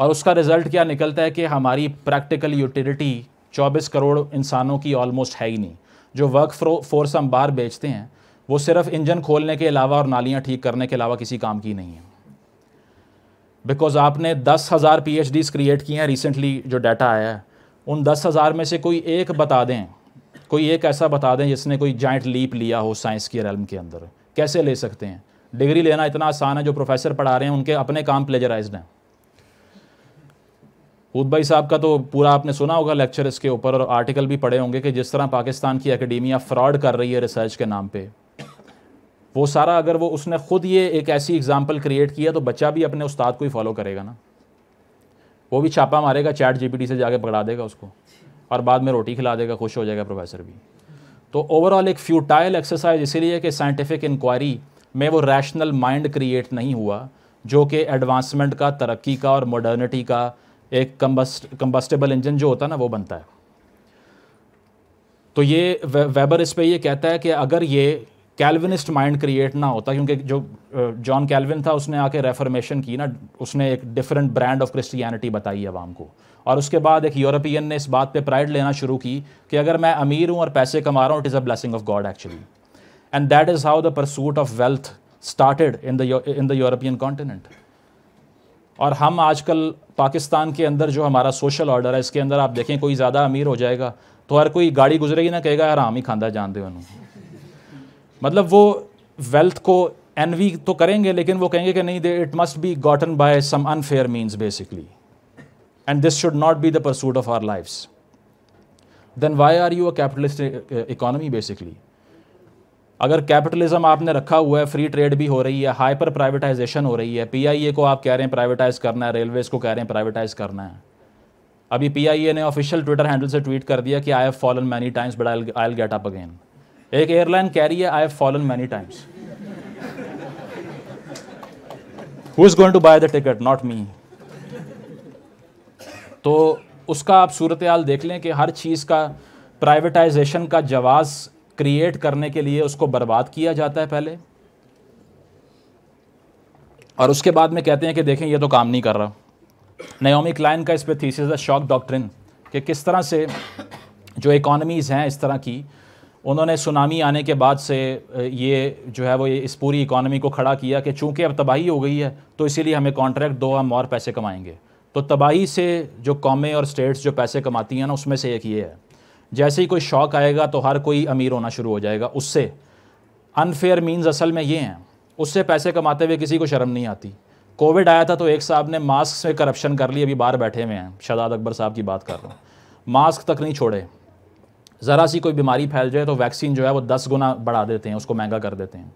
और उसका रिजल्ट क्या निकलता है कि हमारी प्रैक्टिकल यूटिलिटी चौबीस करोड़ इंसानों की ऑलमोस्ट है ही नहीं जो वर्क फोर्स हम बाहर बेचते हैं वो सिर्फ इंजन खोलने के अलावा और नालियाँ ठीक करने के अलावा किसी काम की नहीं है बिकॉज आपने दस हज़ार पी एच क्रिएट किए हैं रिसेंटली जो डाटा आया है उन दस हज़ार में से कोई एक बता दें कोई एक ऐसा बता दें जिसने कोई जॉइंट लीप लिया हो साइंस की रैलम के अंदर कैसे ले सकते हैं डिग्री लेना इतना आसान है जो प्रोफेसर पढ़ा रहे हैं उनके अपने काम प्लेजराइज हैं हूद भाई साहब का तो पूरा आपने सुना होगा लेक्चर इसके ऊपर और आर्टिकल भी पढ़े होंगे कि जिस तरह पाकिस्तान की एकेडमिया फ्रॉड कर रही है रिसर्च के नाम पे वो सारा अगर वो उसने ख़ुद ये एक ऐसी एग्जांपल क्रिएट किया तो बच्चा भी अपने उस्ताद को ही फॉलो करेगा ना वो भी छापा मारेगा चैट जीपीटी से जाके पकड़ा देगा उसको और बाद में रोटी खिला देगा खुश हो जाएगा प्रोफेसर भी तो ओवरऑल एक फ्यूटाइल एक्सरसाइज इसीलिए कि साइंटिफिक इंक्वायरी में वो रैशनल माइंड क्रिएट नहीं हुआ जो कि एडवांसमेंट का तरक्की का और मॉडर्निटी का एक कम्बस्ट कम्बस्टेबल इंजन जो होता है ना वो बनता है तो ये वेबर इस पे ये कहता है कि अगर ये कैलविनिस्ट माइंड क्रिएट ना होता क्योंकि जो जॉन कैलविन था उसने आके रेफॉर्मेशन की ना उसने एक डिफरेंट ब्रांड ऑफ क्रिस्टियनिटी बताई आवाम को और उसके बाद एक यूरोपियन ने इस बात पे प्राइड लेना शुरू की कि अगर मैं अमीर हूँ और पैसे कमा रहा हूँ it is a blessing of God actually and that is how the pursuit of wealth started in the in the European continent और हम आजकल पाकिस्तान के अंदर जो हमारा सोशल ऑर्डर है इसके अंदर आप देखें कोई ज़्यादा अमीर हो जाएगा तो हर कोई गाड़ी गुजरेगी ना कहेगा हराम ही खांदा जानते हो मतलब वो वेल्थ को एनवी तो करेंगे लेकिन वो कहेंगे कि नहीं they it must be gotten by some unfair means basically and this should not be the pursuit of our life's then why are you a capitalist economy basically अगर कैपिटलिज्म आपने रखा हुआ है फ्री ट्रेड भी हो रही है हाइपर प्राइवेटाइजेशन हो रही है पीआईए को आप कह रहे हैं प्राइवेटाइज करना है रेलवेज को कह रहे हैं प्राइवेटाइज करना है अभी पीआईए ने ऑफिशियल ट्विटर हैंडल से ट्वीट कर दिया कि I have fallen many times but I I get up again एक एयरलाइन कह रही है I have fallen many times who is going to buy the ticket not me तो उसका आप सूरत हाल देख लें कि हर चीज़ का प्राइवेटाइजेशन का जवाज़ क्रिएट करने के लिए उसको बर्बाद किया जाता है पहले और उसके बाद में कहते हैं कि देखें ये तो काम नहीं कर रहा नयोमी क्लाइन का इस पर थीसिस शॉक डॉक्ट्रिन कि किस तरह से जो इकॉनमीज़ हैं इस तरह की उन्होंने सुनामी आने के बाद से ये जो है वो इस पूरी इकॉनमी को खड़ा किया कि चूंकि अब तबाही हो गई है तो इसीलिए हमें कॉन्ट्रैक्ट दो हम और पैसे कमाएंगे तो तबाही से जो कॉमें और स्टेट्स जो पैसे कमाती हैं ना उसमें से एक ये है जैसे ही कोई शौक आएगा तो हर कोई अमीर होना शुरू हो जाएगा उससे अनफेयर मीन्स असल में ये हैं उससे पैसे कमाते हुए किसी को शर्म नहीं आती कोविड आया था तो एक साहब ने मास्क से करप्शन कर ली अभी बाहर बैठे हुए हैं शहजाद अकबर साहब की बात कर रहा हूँ मास्क तक नहीं छोड़े ज़रा सी कोई बीमारी फैल जाए तो वैक्सीन जो है वो दस गुना बढ़ा देते हैं उसको महंगा कर देते हैं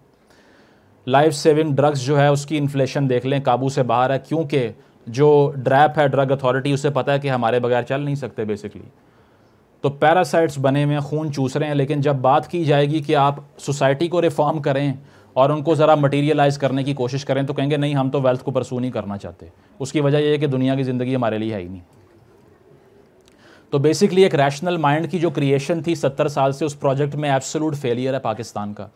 लाइफ सेविंग ड्रग्स जो है उसकी इन्फ्लेशन देख लें काबू से बाहर है क्योंकि जो ड्रैप है ड्रग अथॉरिटी उसे पता है कि हमारे बगैर चल नहीं सकते बेसिकली तो पैरासाइट्स बने हुए खून चूस रहे हैं लेकिन जब बात की जाएगी कि आप सोसाइटी को रिफॉर्म करें और उनको ज़रा मटेरियलाइज करने की कोशिश करें तो कहेंगे नहीं हम तो वेल्थ को परसू नहीं करना चाहते उसकी वजह यह है कि दुनिया की ज़िंदगी हमारे लिए है ही नहीं तो बेसिकली एक रैशनल माइंड की जो क्रिएशन थी सत्तर साल से उस प्रोजेक्ट में एब्सोलूट फेलियर है पाकिस्तान का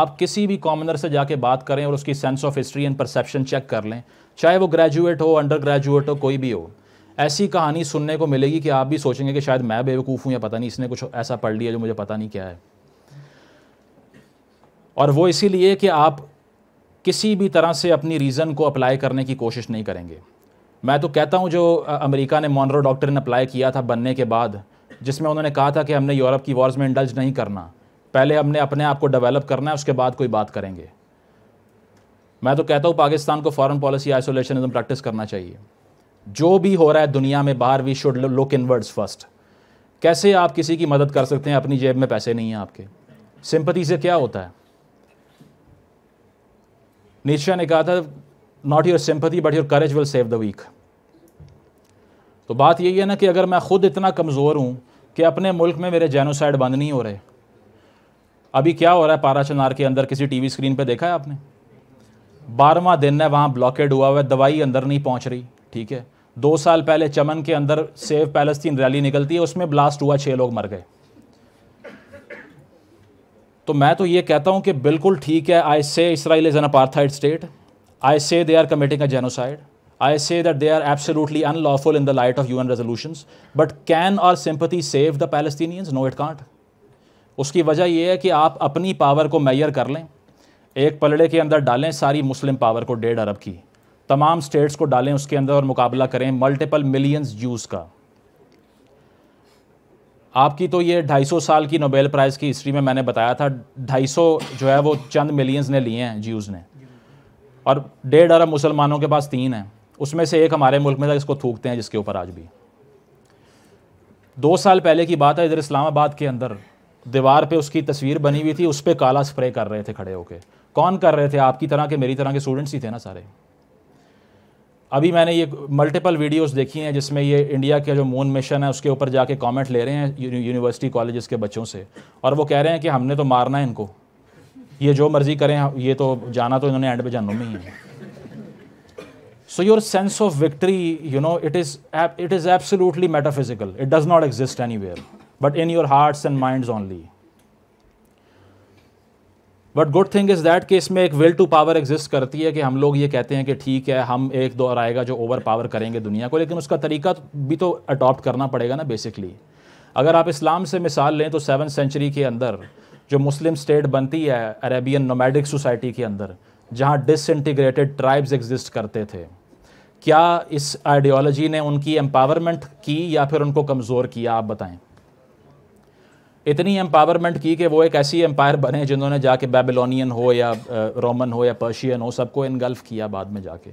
आप किसी भी कॉमनर से जाके बात करें और उसकी sense of history and perception check कर लें चाहे वो ग्रेजुएट हो अंडर ग्रेजुएट हो कोई भी हो ऐसी कहानी सुनने को मिलेगी कि आप भी सोचेंगे कि शायद मैं बेवकूफ़ हूँ या पता नहीं इसने कुछ ऐसा पढ़ लिया जो मुझे पता नहीं क्या है और वो इसीलिए कि आप किसी भी तरह से अपनी रीज़न को अप्लाई करने की कोशिश नहीं करेंगे मैं तो कहता हूँ जो अमेरिका ने मॉनरो डॉक्टर ने अप्लाई किया था बनने के बाद जिसमें उन्होंने कहा था कि हमने यूरोप की वॉर्स में इंडल्ज नहीं करना पहले हमने अपने आप को डेवलप करना है उसके बाद कोई बात करेंगे मैं तो कहता हूँ पाकिस्तान को फॉरेन पॉलिसी आइसोलेशनिज्म प्रैक्टिस करना चाहिए जो भी हो रहा है दुनिया में बाहर we should look inwards first कैसे आप किसी की मदद कर सकते हैं अपनी जेब में पैसे नहीं हैं आपके सिंपति से क्या होता है निशा ने कहा था not your sympathy but your courage will save the weak तो बात यही है ना कि अगर मैं खुद इतना कमज़ोर हूँ कि अपने मुल्क में मेरे जेनोसाइड बंद नहीं हो रहे अभी क्या हो रहा है पारा चनार के अंदर किसी टीवी स्क्रीन पे देखा है आपने बारहवा दिन है वहाँ ब्लॉकेड हुआ हुआ है दवाई अंदर नहीं पहुँच रही ठीक है दो साल पहले चमन के अंदर सेव पैलेस्तीन रैली निकलती है उसमें ब्लास्ट हुआ छः लोग मर गए तो मैं तो ये कहता हूं कि बिल्कुल ठीक है I say Israel is an apartheid state I say they are committing a genocide I say they are absolutely unlawful in the light of of UN resolutions. But can our sympathy save the Palestinians no it can't उसकी वजह यह है कि आप अपनी पावर को मैयर कर लें एक पलड़े के अंदर डालें सारी मुस्लिम पावर को डेढ़ अरब की तमाम स्टेट्स को डालें उसके अंदर और मुकाबला करें मल्टीपल मिलियंस जूस का आपकी तो ये 250 साल की नोबेल प्राइज़ की हिस्ट्री में मैंने बताया था 250 जो है वो चंद मिलियंस ने लिए हैं जूस ने और डेढ़ अरब मुसलमानों के पास तीन हैं उसमें से एक हमारे मुल्क में था इसको थूकते हैं जिसके ऊपर आज भी दो साल पहले की बात है इधर इस्लामाबाद के अंदर दीवार पे उसकी तस्वीर बनी हुई थी उस पर काला स्प्रे कर रहे थे खड़े होके कौन कर रहे थे आपकी तरह के मेरी तरह के स्टूडेंट्स ही थे ना सारे अभी मैंने ये मल्टीपल वीडियोस देखी हैं जिसमें ये इंडिया के जो मून मिशन है उसके ऊपर जाके कमेंट ले रहे हैं यूनिवर्सिटी कॉलेजेस के बच्चों से और वो कह रहे हैं कि हमने तो मारना है इनको ये जो मर्जी करें हाँ, ये तो जाना तो इन्होंने एंड पे जानों में ही है so your sense of victory you know it is it is absolutely metaphysical it does not exist any but in your hearts and minds only but good thing is that कि इसमें एक विल टू पावर एग्जिस्ट करती है कि हम लोग ये कहते हैं कि ठीक है हम एक दौर आएगा जो ओवर पावर करेंगे दुनिया को लेकिन उसका तरीका भी तो अडॉप्ट करना पड़ेगा ना बेसिकली अगर आप इस्लाम से मिसाल लें तो सेवन सेंचुरी के अंदर जो मुस्लिम स्टेट बनती है अरेबियन नोमैडिक सोसाइटी के अंदर जहाँ डिसइंटीग्रेटेड ट्राइब्स एग्जिस्ट करते थे क्या इस आइडियोलॉजी ने उनकी एम्पावरमेंट की या फिर उनको कमज़ोर किया आप बताएं इतनी एम्पावरमेंट की कि वो एक ऐसी एम्पायर बने जिन्होंने जाके बेबिलोनियन हो या रोमन हो या पर्शियन हो सबको इनगल्फ किया बाद में जाके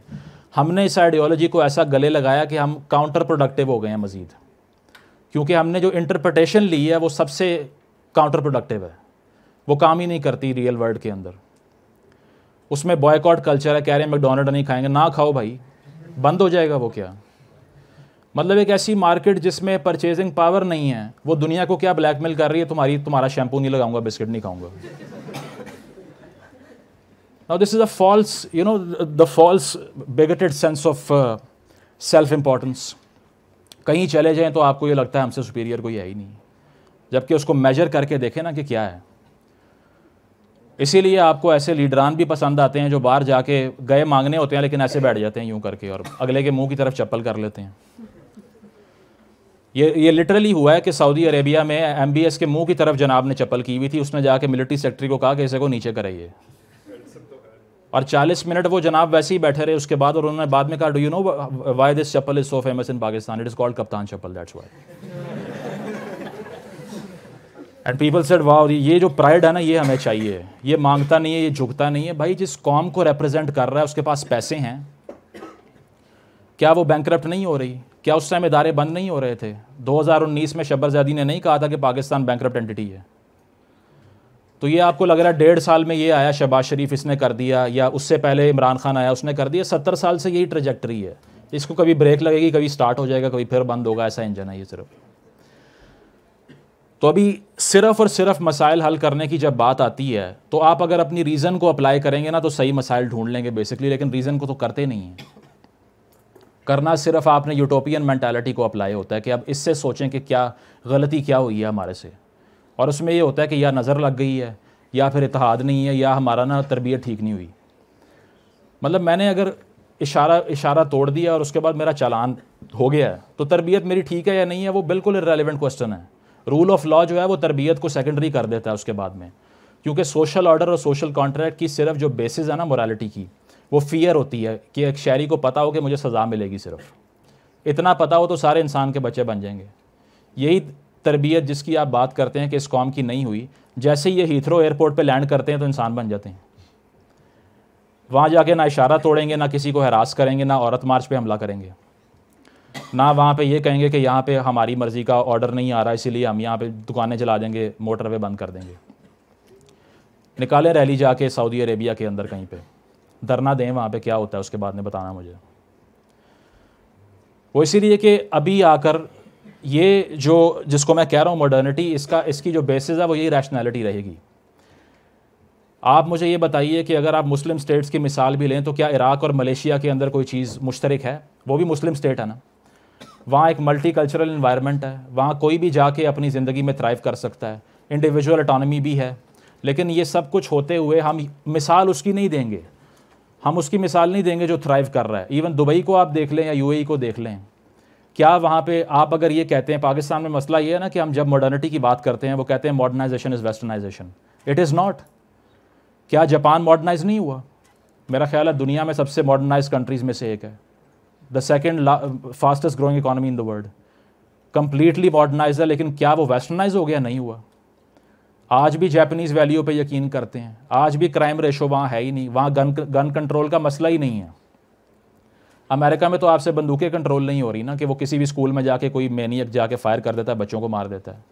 हमने इस आइडियोलॉजी को ऐसा गले लगाया कि हम काउंटर प्रोडक्टिव हो गए हैं मज़ीद क्योंकि हमने जो इंटरप्रटेशन ली है वो सबसे काउंटर प्रोडक्टिव है वो काम ही नहीं करती रियल वर्ल्ड के अंदर उसमें बॉयकॉट कल्चर है कह रहे हैं मैकडोनल्ड नहीं खाएंगे ना खाओ भाई बंद हो जाएगा वो क्या मतलब एक ऐसी मार्केट जिसमें परचेजिंग पावर नहीं है वो दुनिया को क्या ब्लैकमेल कर रही है तुम्हारी तुम्हारा शैम्पू नहीं लगाऊंगा बिस्किट नहीं खाऊंगा now this is a false you know the false bigoted sense of self importance कहीं चले जाएं तो आपको ये लगता है हमसे सुपीरियर कोई है ही नहीं जबकि उसको मेजर करके देखें ना कि क्या है इसीलिए आपको ऐसे लीडरान भी पसंद आते हैं जो बाहर जाके गए मांगने होते हैं लेकिन ऐसे बैठ जाते हैं यूं करके और अगले के मुंह की तरफ चप्पल कर लेते हैं ये ये लिटरली हुआ है कि सऊदी अरेबिया में एम के मुंह की तरफ जनाब ने चप्पल की हुई थी उसने जाके मिलिट्री सेक्रेटरी को कहा कि इसे को नीचे कराइए और 40 मिनट वो जनाब वैसे ही बैठे रहे उसके बाद और उन्होंने बाद में कहा do you know why this chappal is so famous in Pakistan it is called Kaptaan chappal that's why and people said वाह ये जो प्राइड है ना ये हमें चाहिए ये मांगता नहीं है ये झुकता नहीं है भाई जिस कॉम को रिप्रेजेंट कर रहा है उसके पास पैसे हैं क्या वो बैंक नहीं हो रही क्या उस टाइम इदारे बंद नहीं हो रहे थे 2019 में शब्बर शब्बरजादी ने नहीं कहा था कि पाकिस्तान बैंक एंटिटी है तो ये आपको लग रहा है डेढ़ साल में ये आया शहबाज शरीफ इसने कर दिया या उससे पहले इमरान खान आया उसने कर दिया सत्तर साल से यही ट्रजेक्टरी है इसको कभी ब्रेक लगेगी कभी स्टार्ट हो जाएगा कभी फिर बंद होगा ऐसा इंजन है ये सिर्फ तो अभी सिर्फ और सिर्फ मसाइल हल करने की जब बात आती है तो आप अगर अपनी रीज़न को अप्लाई करेंगे ना तो सही मसाइल ढूंढ लेंगे बेसिकली लेकिन रीज़न को तो करते नहीं हैं करना सिर्फ आपने यूटोपियन मैंटालिटी को अप्लाई होता है कि अब इससे सोचें कि क्या गलती क्या हुई है हमारे से और उसमें ये होता है कि या नज़र लग गई है या फिर इतिहाद नहीं है या हमारा ना तरबियत ठीक नहीं हुई मतलब मैंने अगर इशारा इशारा तोड़ दिया और उसके बाद मेरा चालान हो गया है तो तरबियत मेरी ठीक है या नहीं है वो बिल्कुल इरेलीवेंट क्वेश्चन है रूल ऑफ लॉ जो है वो तरबियत को सेकेंडरी कर देता है उसके बाद में क्योंकि सोशल ऑर्डर और सोशल कॉन्ट्रैक्ट की सिर्फ जो बेसिस है ना मोरालिटी की वो फियर होती है कि एक शहरी को पता हो कि मुझे सज़ा मिलेगी सिर्फ इतना पता हो तो सारे इंसान के बच्चे बन जाएंगे यही तरबियत जिसकी आप बात करते हैं कि इस कॉम की नहीं हुई जैसे ही ये हीथ्रो एयरपोर्ट पे लैंड करते हैं तो इंसान बन जाते हैं वहाँ जाके ना इशारा तोड़ेंगे ना किसी को हरास करेंगे ना औरत मार्च पे हमला करेंगे ना वहाँ पे ये कहेंगे कि यहाँ पे हमारी मर्ज़ी का ऑर्डर नहीं आ रहा इसीलिए हम यहाँ पे दुकानें चला देंगे मोटरवे बंद कर देंगे निकाले रैली जाके सऊदी अरेबिया के अंदर कहीं पर धरना दें वहाँ पे क्या होता है उसके बाद में बताना मुझे वो इसीलिए कि अभी आकर ये जो जिसको मैं कह रहा हूँ मॉडर्निटी इसका इसकी जो बेसिस है वो यही रैशनैलिटी रहेगी आप मुझे ये बताइए कि अगर आप मुस्लिम स्टेट्स की मिसाल भी लें तो क्या इराक़ और मलेशिया के अंदर कोई चीज़ मुश्तरक है वो भी मुस्लिम स्टेट है ना वहाँ एक मल्टी कल्चरल इन्वायरमेंट है वहाँ कोई भी जाके अपनी ज़िंदगी में थ्राइव कर सकता है इंडिविजुअल अटानमी भी है लेकिन ये सब कुछ होते हुए हम मिसाल उसकी नहीं देंगे हम उसकी मिसाल नहीं देंगे जो थ्राइव कर रहा है इवन दुबई को आप देख लें या यूएई e को देख लें क्या वहाँ पे आप अगर ये कहते हैं पाकिस्तान में मसला ये है ना कि हम जब मॉडर्निटी की बात करते हैं वो कहते हैं modernization is westernization it is not क्या जापान मॉडर्नाइज नहीं हुआ मेरा ख्याल है दुनिया में सबसे मॉडर्नाइज कंट्रीज़ में से एक है the second fastest growing economy in the world completely modernize है लेकिन क्या वो वेस्टर्नाइज हो गया नहीं हुआ आज भी जापानीज़ वैल्यू पे यकीन करते हैं आज भी क्राइम रेशो वहाँ है ही नहीं वहाँ गन गन कंट्रोल का मसला ही नहीं है अमेरिका में तो आपसे बंदूकें कंट्रोल नहीं हो रही ना कि वो किसी भी स्कूल में जाके कोई मैनियक जाके फायर कर देता है बच्चों को मार देता है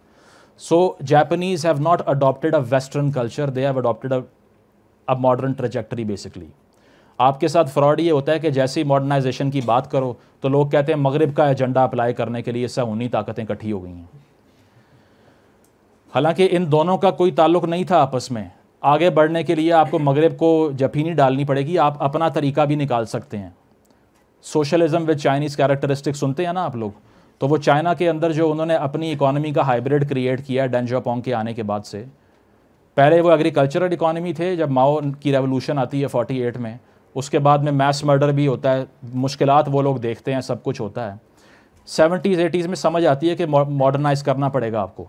so Japanese have not adopted a western culture they have adopted a modern trajectory basically आपके साथ फ्रॉड ये होता है कि जैसे ही मॉडर्नाइजेशन की बात करो तो लोग कहते हैं मगरब का एजेंडा अप्लाई करने के लिए सहूनी ताकतें इकट्ठी हो गई हैं हालांकि इन दोनों का कोई ताल्लुक नहीं था आपस में आगे बढ़ने के लिए आपको मगरब को जफीनी डालनी पड़ेगी आप अपना तरीका भी निकाल सकते हैं सोशलिज्म विद चाइनीज़ कैरेक्टरिस्टिक सुनते हैं ना आप लोग तो वो चाइना के अंदर जो उन्होंने अपनी इकोनॉमी का हाइब्रिड क्रिएट किया डेंजोपोंग के आने के बाद से पहले वो एग्रीकल्चरल इकोनॉमी थे जब माओ की रेवोल्यूशन आती है एट में उसके बाद में मैस मर्डर भी होता है मुश्किल वो लोग देखते हैं सब कुछ होता है सेवेंटीज़ एटीज़ में समझ आती है कि मॉडर्नाइज करना पड़ेगा आपको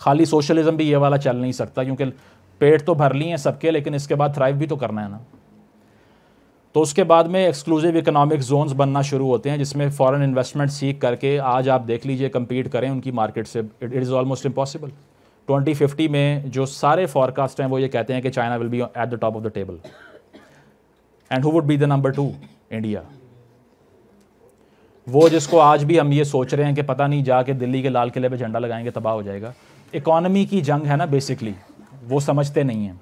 खाली सोशलिज्म भी ये वाला चल नहीं सकता क्योंकि पेट तो भर लिए हैं सबके लेकिन इसके बाद थ्राइव भी तो करना है ना तो उसके बाद में एक्सक्लूसिव इकोनॉमिक जोन्स बनना शुरू होते हैं जिसमें फॉरेन इन्वेस्टमेंट सीख करके आज आप देख लीजिए कंपीट करें उनकी मार्केट से इट इज़ ऑलमोस्ट इम्पॉसिबल 2050 में जो सारे फॉरकास्ट हैं वो ये कहते हैं कि China will be at the top of the table and who would be the number two India वो जिसको आज भी हम ये सोच रहे हैं कि पता नहीं जाके दिल्ली के लाल किले पे झंडा लगाएंगे तबाह हो जाएगा इकोनमी की जंग है ना बेसिकली वो समझते नहीं हैं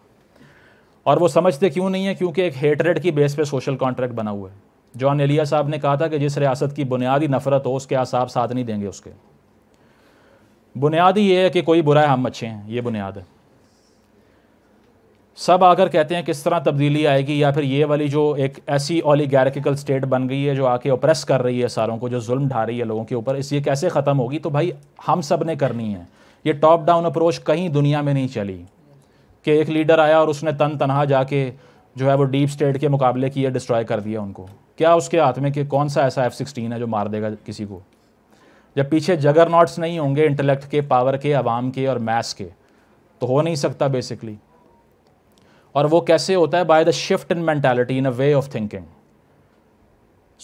और वो समझते क्यों नहीं है क्योंकि एक हेटरेड की बेस पे सोशल कॉन्ट्रैक्ट बना हुआ है जॉन एलिया साहब ने कहा था कि जिस रियासत की बुनियादी नफरत हो उसके आसाब साथ नहीं देंगे उसके बुनियादी ये है कि कोई बुरा है हम अच्छे हैं ये बुनियाद है सब आकर कहते हैं किस तरह तब्दीली आएगी या फिर ये वाली जो एक ऐसी ओलीगैरिकल स्टेट बन गई है जो आके ओप्रेस कर रही है सारों को जो जुल्म ढा रही है लोगों के ऊपर इस ये कैसे ख़त्म होगी तो भाई हम सब ने करनी है ये टॉप डाउन अप्रोच कहीं दुनिया में नहीं चली कि एक लीडर आया और उसने तन तनहा जाके जो है वो डीप स्टेट के मुकाबले किए डिस्ट्रॉय कर दिया उनको क्या उसके हाथ में कि कौन सा ऐसा एफ सिक्सटीन है जो मार देगा किसी को जब पीछे जगर नॉट्स नहीं होंगे इंटेलेक्ट के पावर के अवाम के और मैथ्स के तो हो नहीं सकता बेसिकली और वो कैसे होता है by the shift in mentality in a way of thinking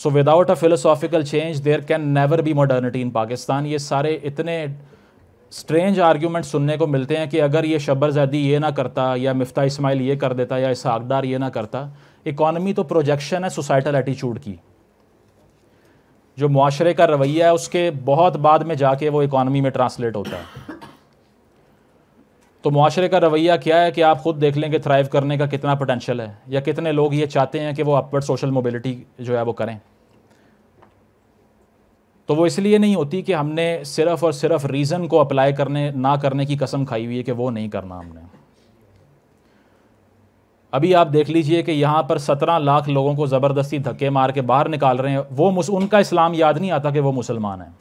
so without a philosophical change there can never be modernity in Pakistan ये सारे इतने स्ट्रेंज आर्ग्यूमेंट सुनने को मिलते हैं कि अगर ये शब्बर जैदी ये ना करता या मिफ्ता इस्माइल ये कर देता या इसहाकदार ये ना करता इकॉनमी तो प्रोजेक्शन है सोसाइटल एटीट्यूड की जो माशरे का रवैया है उसके बहुत बाद में जाके वो इकॉनमी में ट्रांसलेट होता है तो माशरे का रवैया क्या है कि आप खुद देख लेंगे थ्राइव करने का कितना पोटेंशियल है या कितने लोग ये चाहते हैं कि वो अपवर्ड सोशल मोबिलिटी जो है वो करें तो वो इसलिए नहीं होती कि हमने सिर्फ़ और सिर्फ रीज़न को अप्लाई करने ना करने की कसम खाई हुई है कि वो नहीं करना हमने अभी आप देख लीजिए कि यहाँ पर सत्रह लाख लोगों को ज़बरदस्ती धक्के मार के बाहर निकाल रहे हैं वो मुस उनका इस्लाम याद नहीं आता कि वो मुसलमान हैं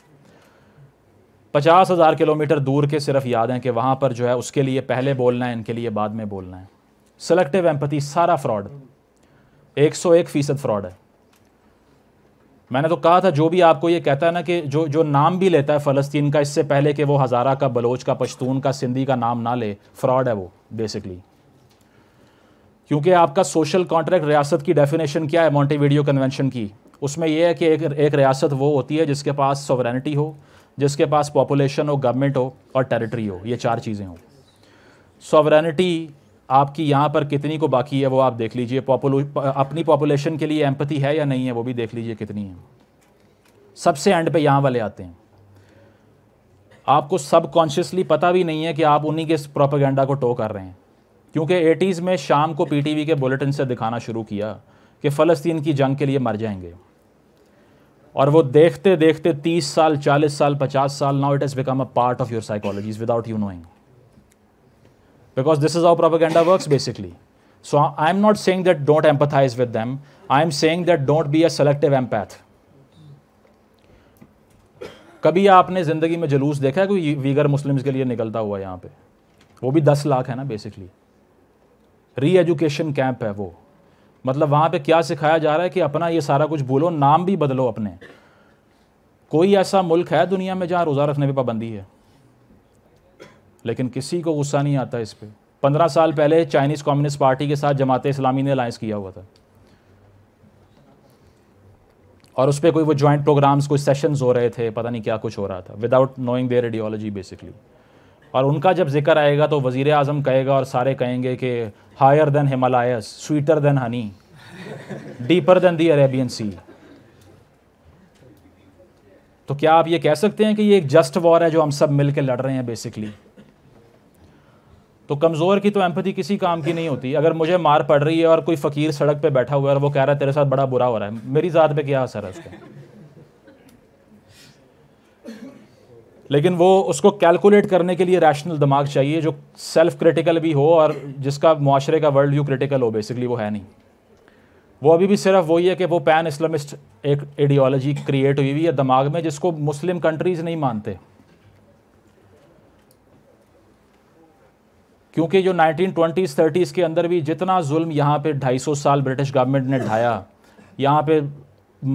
पचास हज़ार किलोमीटर दूर के सिर्फ याद हैं कि वहाँ पर जो है उसके लिए पहले बोलना है इनके लिए बाद में बोलना है सेलेक्टिव एम्पति सारा फ्रॉड एक सौ एक फ़ीसद फ्रॉड है मैंने तो कहा था जो भी आपको ये कहता है ना कि जो जो नाम भी लेता है फ़लस्तीन का इससे पहले कि वो हज़ारा का बलोच का पश्तून का सिंधी का नाम ना ले फ्रॉड है वो बेसिकली क्योंकि आपका सोशल कॉन्ट्रैक्ट रियासत की डेफिनेशन क्या है मॉन्टे वीडियो कन्वेंशन की उसमें यह है कि एक एक रियासत वो होती है जिसके पास सोवरेनिटी हो जिसके पास पॉपुलेशन हो गवर्नमेंट हो और टेरिटरी हो ये चार चीज़ें हों सोवरेनिटी आपकी यहाँ पर कितनी को बाकी है वो आप देख लीजिए अपनी पॉपुलेशन के लिए एम्पति है या नहीं है वो भी देख लीजिए कितनी है सबसे एंड पे यहाँ वाले आते हैं आपको सब कॉन्शियसली पता भी नहीं है कि आप उन्हीं के प्रोपागेंडा को टो कर रहे हैं क्योंकि एटीज़ में शाम को पीटीवी के बुलेटिन से दिखाना शुरू किया कि फ़लस्तीन की जंग के लिए मर जाएंगे और वो देखते देखते तीस साल चालीस साल पचास साल now it has become a part of your psychologies without you knowing because this is how propaganda works basically. So I'm not saying that don't empathize with them. I'm saying that don't be a selective empath. कभी आपने ज़िंदगी में जुलूस देखा है कोई वीगर मुस्लिम्स के लिए निकलता हुआ यहाँ पे वो भी दस लाख है ना बेसिकली री एजुकेशन कैंप है वो मतलब वहाँ पे क्या सिखाया जा रहा है कि अपना ये सारा कुछ भूलो नाम भी बदलो अपने कोई ऐसा मुल्क है दुनिया में जहाँ रोज़ा रखने पर पाबंदी है लेकिन किसी को गुस्सा नहीं आता इस पर पंद्रह साल पहले चाइनीज़ कम्युनिस्ट पार्टी के साथ जमात इस्लामी ने अलायंस किया हुआ था और उस पर कोई वो ज्वाइंट प्रोग्राम्स कोई सेशंस हो रहे थे पता नहीं क्या कुछ हो रहा था without knowing their ideology basically और उनका जब जिक्र आएगा तो वजीर आजम कहेगा और सारे कहेंगे कि higher than Himalayas sweeter than honey deeper than the Arabian sea तो क्या आप ये कह सकते हैं कि ये एक जस्ट वॉर है जो हम सब मिलकर लड़ रहे हैं बेसिकली तो कमज़ोर की तो एम्पति किसी काम की नहीं होती अगर मुझे मार पड़ रही है और कोई फ़कीर सड़क पे बैठा हुआ है और वो कह रहा है तेरे साथ बड़ा बुरा हो रहा है मेरी ज़ात पे क्या असर है उसका लेकिन वो उसको कैलकुलेट करने के लिए रैशनल दिमाग चाहिए जो सेल्फ क्रिटिकल भी हो और जिसका माशरे का वर्ल्ड व्यू क्रिटिकल हो बेसिकली वो है नहीं वो अभी भी सिर्फ वही है कि वो पैन इस्लामिस्ट एक आइडियोलॉजी क्रिएट हुई हुई है दिमाग में जिसको मुस्लिम कंट्रीज़ नहीं मानते क्योंकि जो 1920s 30s के अंदर भी जितना जुल्म यहाँ पे 250 साल ब्रिटिश गवर्नमेंट ने ढाया यहाँ पे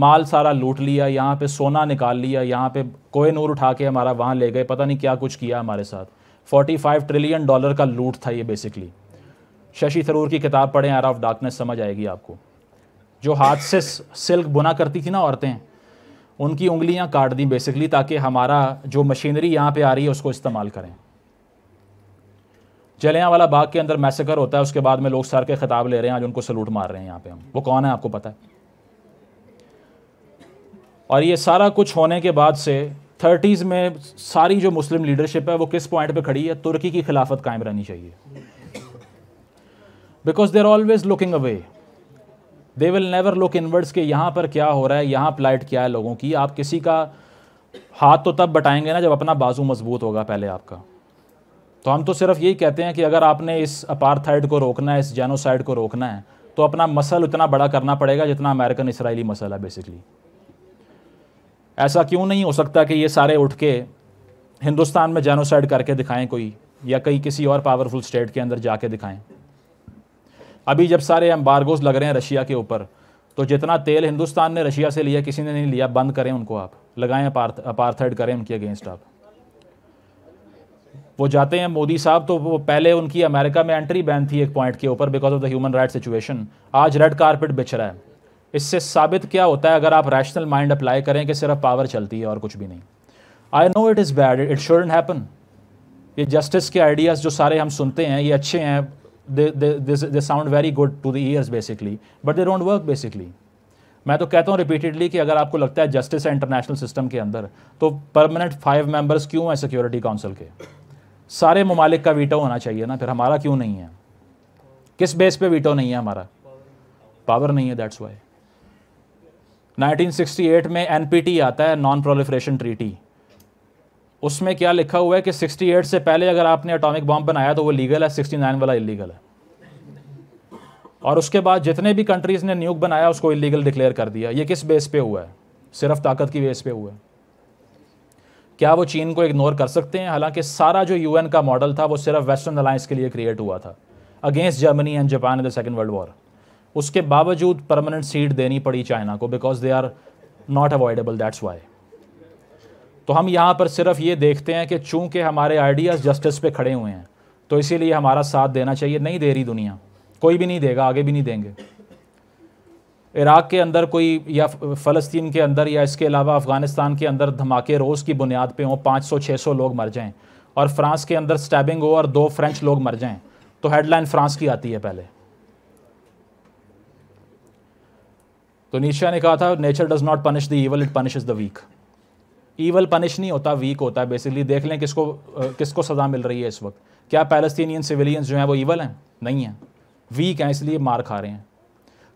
माल सारा लूट लिया यहाँ पे सोना निकाल लिया यहाँ पे कोई नूर उठा के हमारा वहाँ ले गए पता नहीं क्या कुछ किया हमारे साथ 45 ट्रिलियन डॉलर का लूट था ये बेसिकली शशि थरूर की किताब पढ़ें आर ऑफ डार्कनेस समझ आएगी आपको जो हाथ से सिल्क बुना करती थी ना औरतें उनकी उंगलियाँ काट दी बेसिकली ताकि हमारा जो मशीनरी यहाँ पे आ रही है उसको इस्तेमाल करें वाला बाग के अंदर मैसेकर होता है उसके बाद में लोग सर के खिताब ले रहे हैं आज उनको सलूट मार रहे हैं यहाँ पे हम वो कौन है आपको पता है और ये सारा कुछ होने के बाद से थर्टीज़ में सारी जो मुस्लिम लीडरशिप है वो किस पॉइंट पे खड़ी है तुर्की की खिलाफत कायम रहनी चाहिए because they are always looking away they will never look inwards के यहाँ पर क्या हो रहा है यहाँ प्लाइट क्या है लोगों की आप किसी का हाथ तो तब बटाएंगे ना जब अपना बाजू मजबूत होगा पहले आपका तो हम तो सिर्फ यही कहते हैं कि अगर आपने इस अपारथाइड को रोकना है इस जेनोसाइड को रोकना है तो अपना मसल उतना बड़ा करना पड़ेगा जितना अमेरिकन इसराइली मसल है बेसिकली ऐसा क्यों नहीं हो सकता कि ये सारे उठ के हिंदुस्तान में जेनोसाइड करके दिखाएं कोई या कहीं किसी और पावरफुल स्टेट के अंदर जाके दिखाएं अभी जब सारे एम्बार्गोज लग रहे हैं रशिया के ऊपर तो जितना तेल हिंदुस्तान ने रशिया से लिया किसी ने नहीं लिया बंद करें उनको आप लगाएं अपार्थाइड करें उनके अगेंस्ट आप वो जाते हैं मोदी साहब तो वो पहले उनकी अमेरिका में एंट्री बैन थी एक पॉइंट के ऊपर because of the human right situation आज रेड कारपेट बिछ रहा है इससे साबित क्या होता है अगर आप रैशनल माइंड अप्लाई करें कि सिर्फ पावर चलती है और कुछ भी नहीं I know it is bad it shouldn't happen ये जस्टिस के आइडियाज़ जो सारे हम सुनते हैं ये अच्छे हैं they sound very good to the ears basically but they don't work basically मैं तो कहता हूँ रिपीटेडली कि अगर आपको लगता है जस्टिस है इंटरनेशनल सिस्टम के अंदर तो परमानेंट फाइव मेंबर्स क्यों हैं सिक्योरिटी काउंसिल के सारे ममालिक का वीटो होना चाहिए ना फिर हमारा क्यों नहीं है किस बेस पे वीटो नहीं है हमारा पावर नहीं है दैट्स वाई 1968 में एनपीटी आता है नॉन प्रोलिफ्रेशन ट्रीटी उसमें क्या लिखा हुआ है कि 68 से पहले अगर आपने एटॉमिक बॉम्ब बनाया तो वो लीगल है 69 वाला इलीगल है और उसके बाद जितने भी कंट्रीज़ ने न्यूक बनाया उसको इलीगल डिक्लेयर कर दिया ये किस बेस पे हुआ है सिर्फ ताकत की बेस पे हुआ है क्या वो चीन को इग्नोर कर सकते हैं हालांकि सारा जो यू का मॉडल था वो सिर्फ वेस्टर्न अलायंस के लिए क्रिएट हुआ था against Germany and Japan in the second world war उसके बावजूद परमानेंट सीट देनी पड़ी चाइना को because they are not avoidable that's why तो हम यहाँ पर सिर्फ ये देखते हैं कि चूंकि हमारे आइडियाज़ जस्टिस पे खड़े हुए हैं तो इसीलिए हमारा साथ देना चाहिए नहीं दे रही दुनिया कोई भी नहीं देगा आगे भी नहीं देंगे इराक़ के अंदर कोई या फ़लस्तीन के अंदर या इसके अलावा अफ़गानिस्तान के अंदर धमाके रोज़ की बुनियाद पे हों 500-600 लोग मर जाएं और फ्रांस के अंदर स्टैबिंग हो और दो फ्रेंच लोग मर जाएं तो हेडलाइन फ्रांस की आती है पहले तो निशा ने कहा था nature does not punish the evil it punish the weak evil punish नहीं होता वीक होता है बेसिकली देख लें किसको किसको सज़ा मिल रही है इस वक्त क्या पैलस्तीनियन सिविलियंस जो हैं वो ईवल हैं नहीं हैं वीक हैं इसलिए मार खा रहे हैं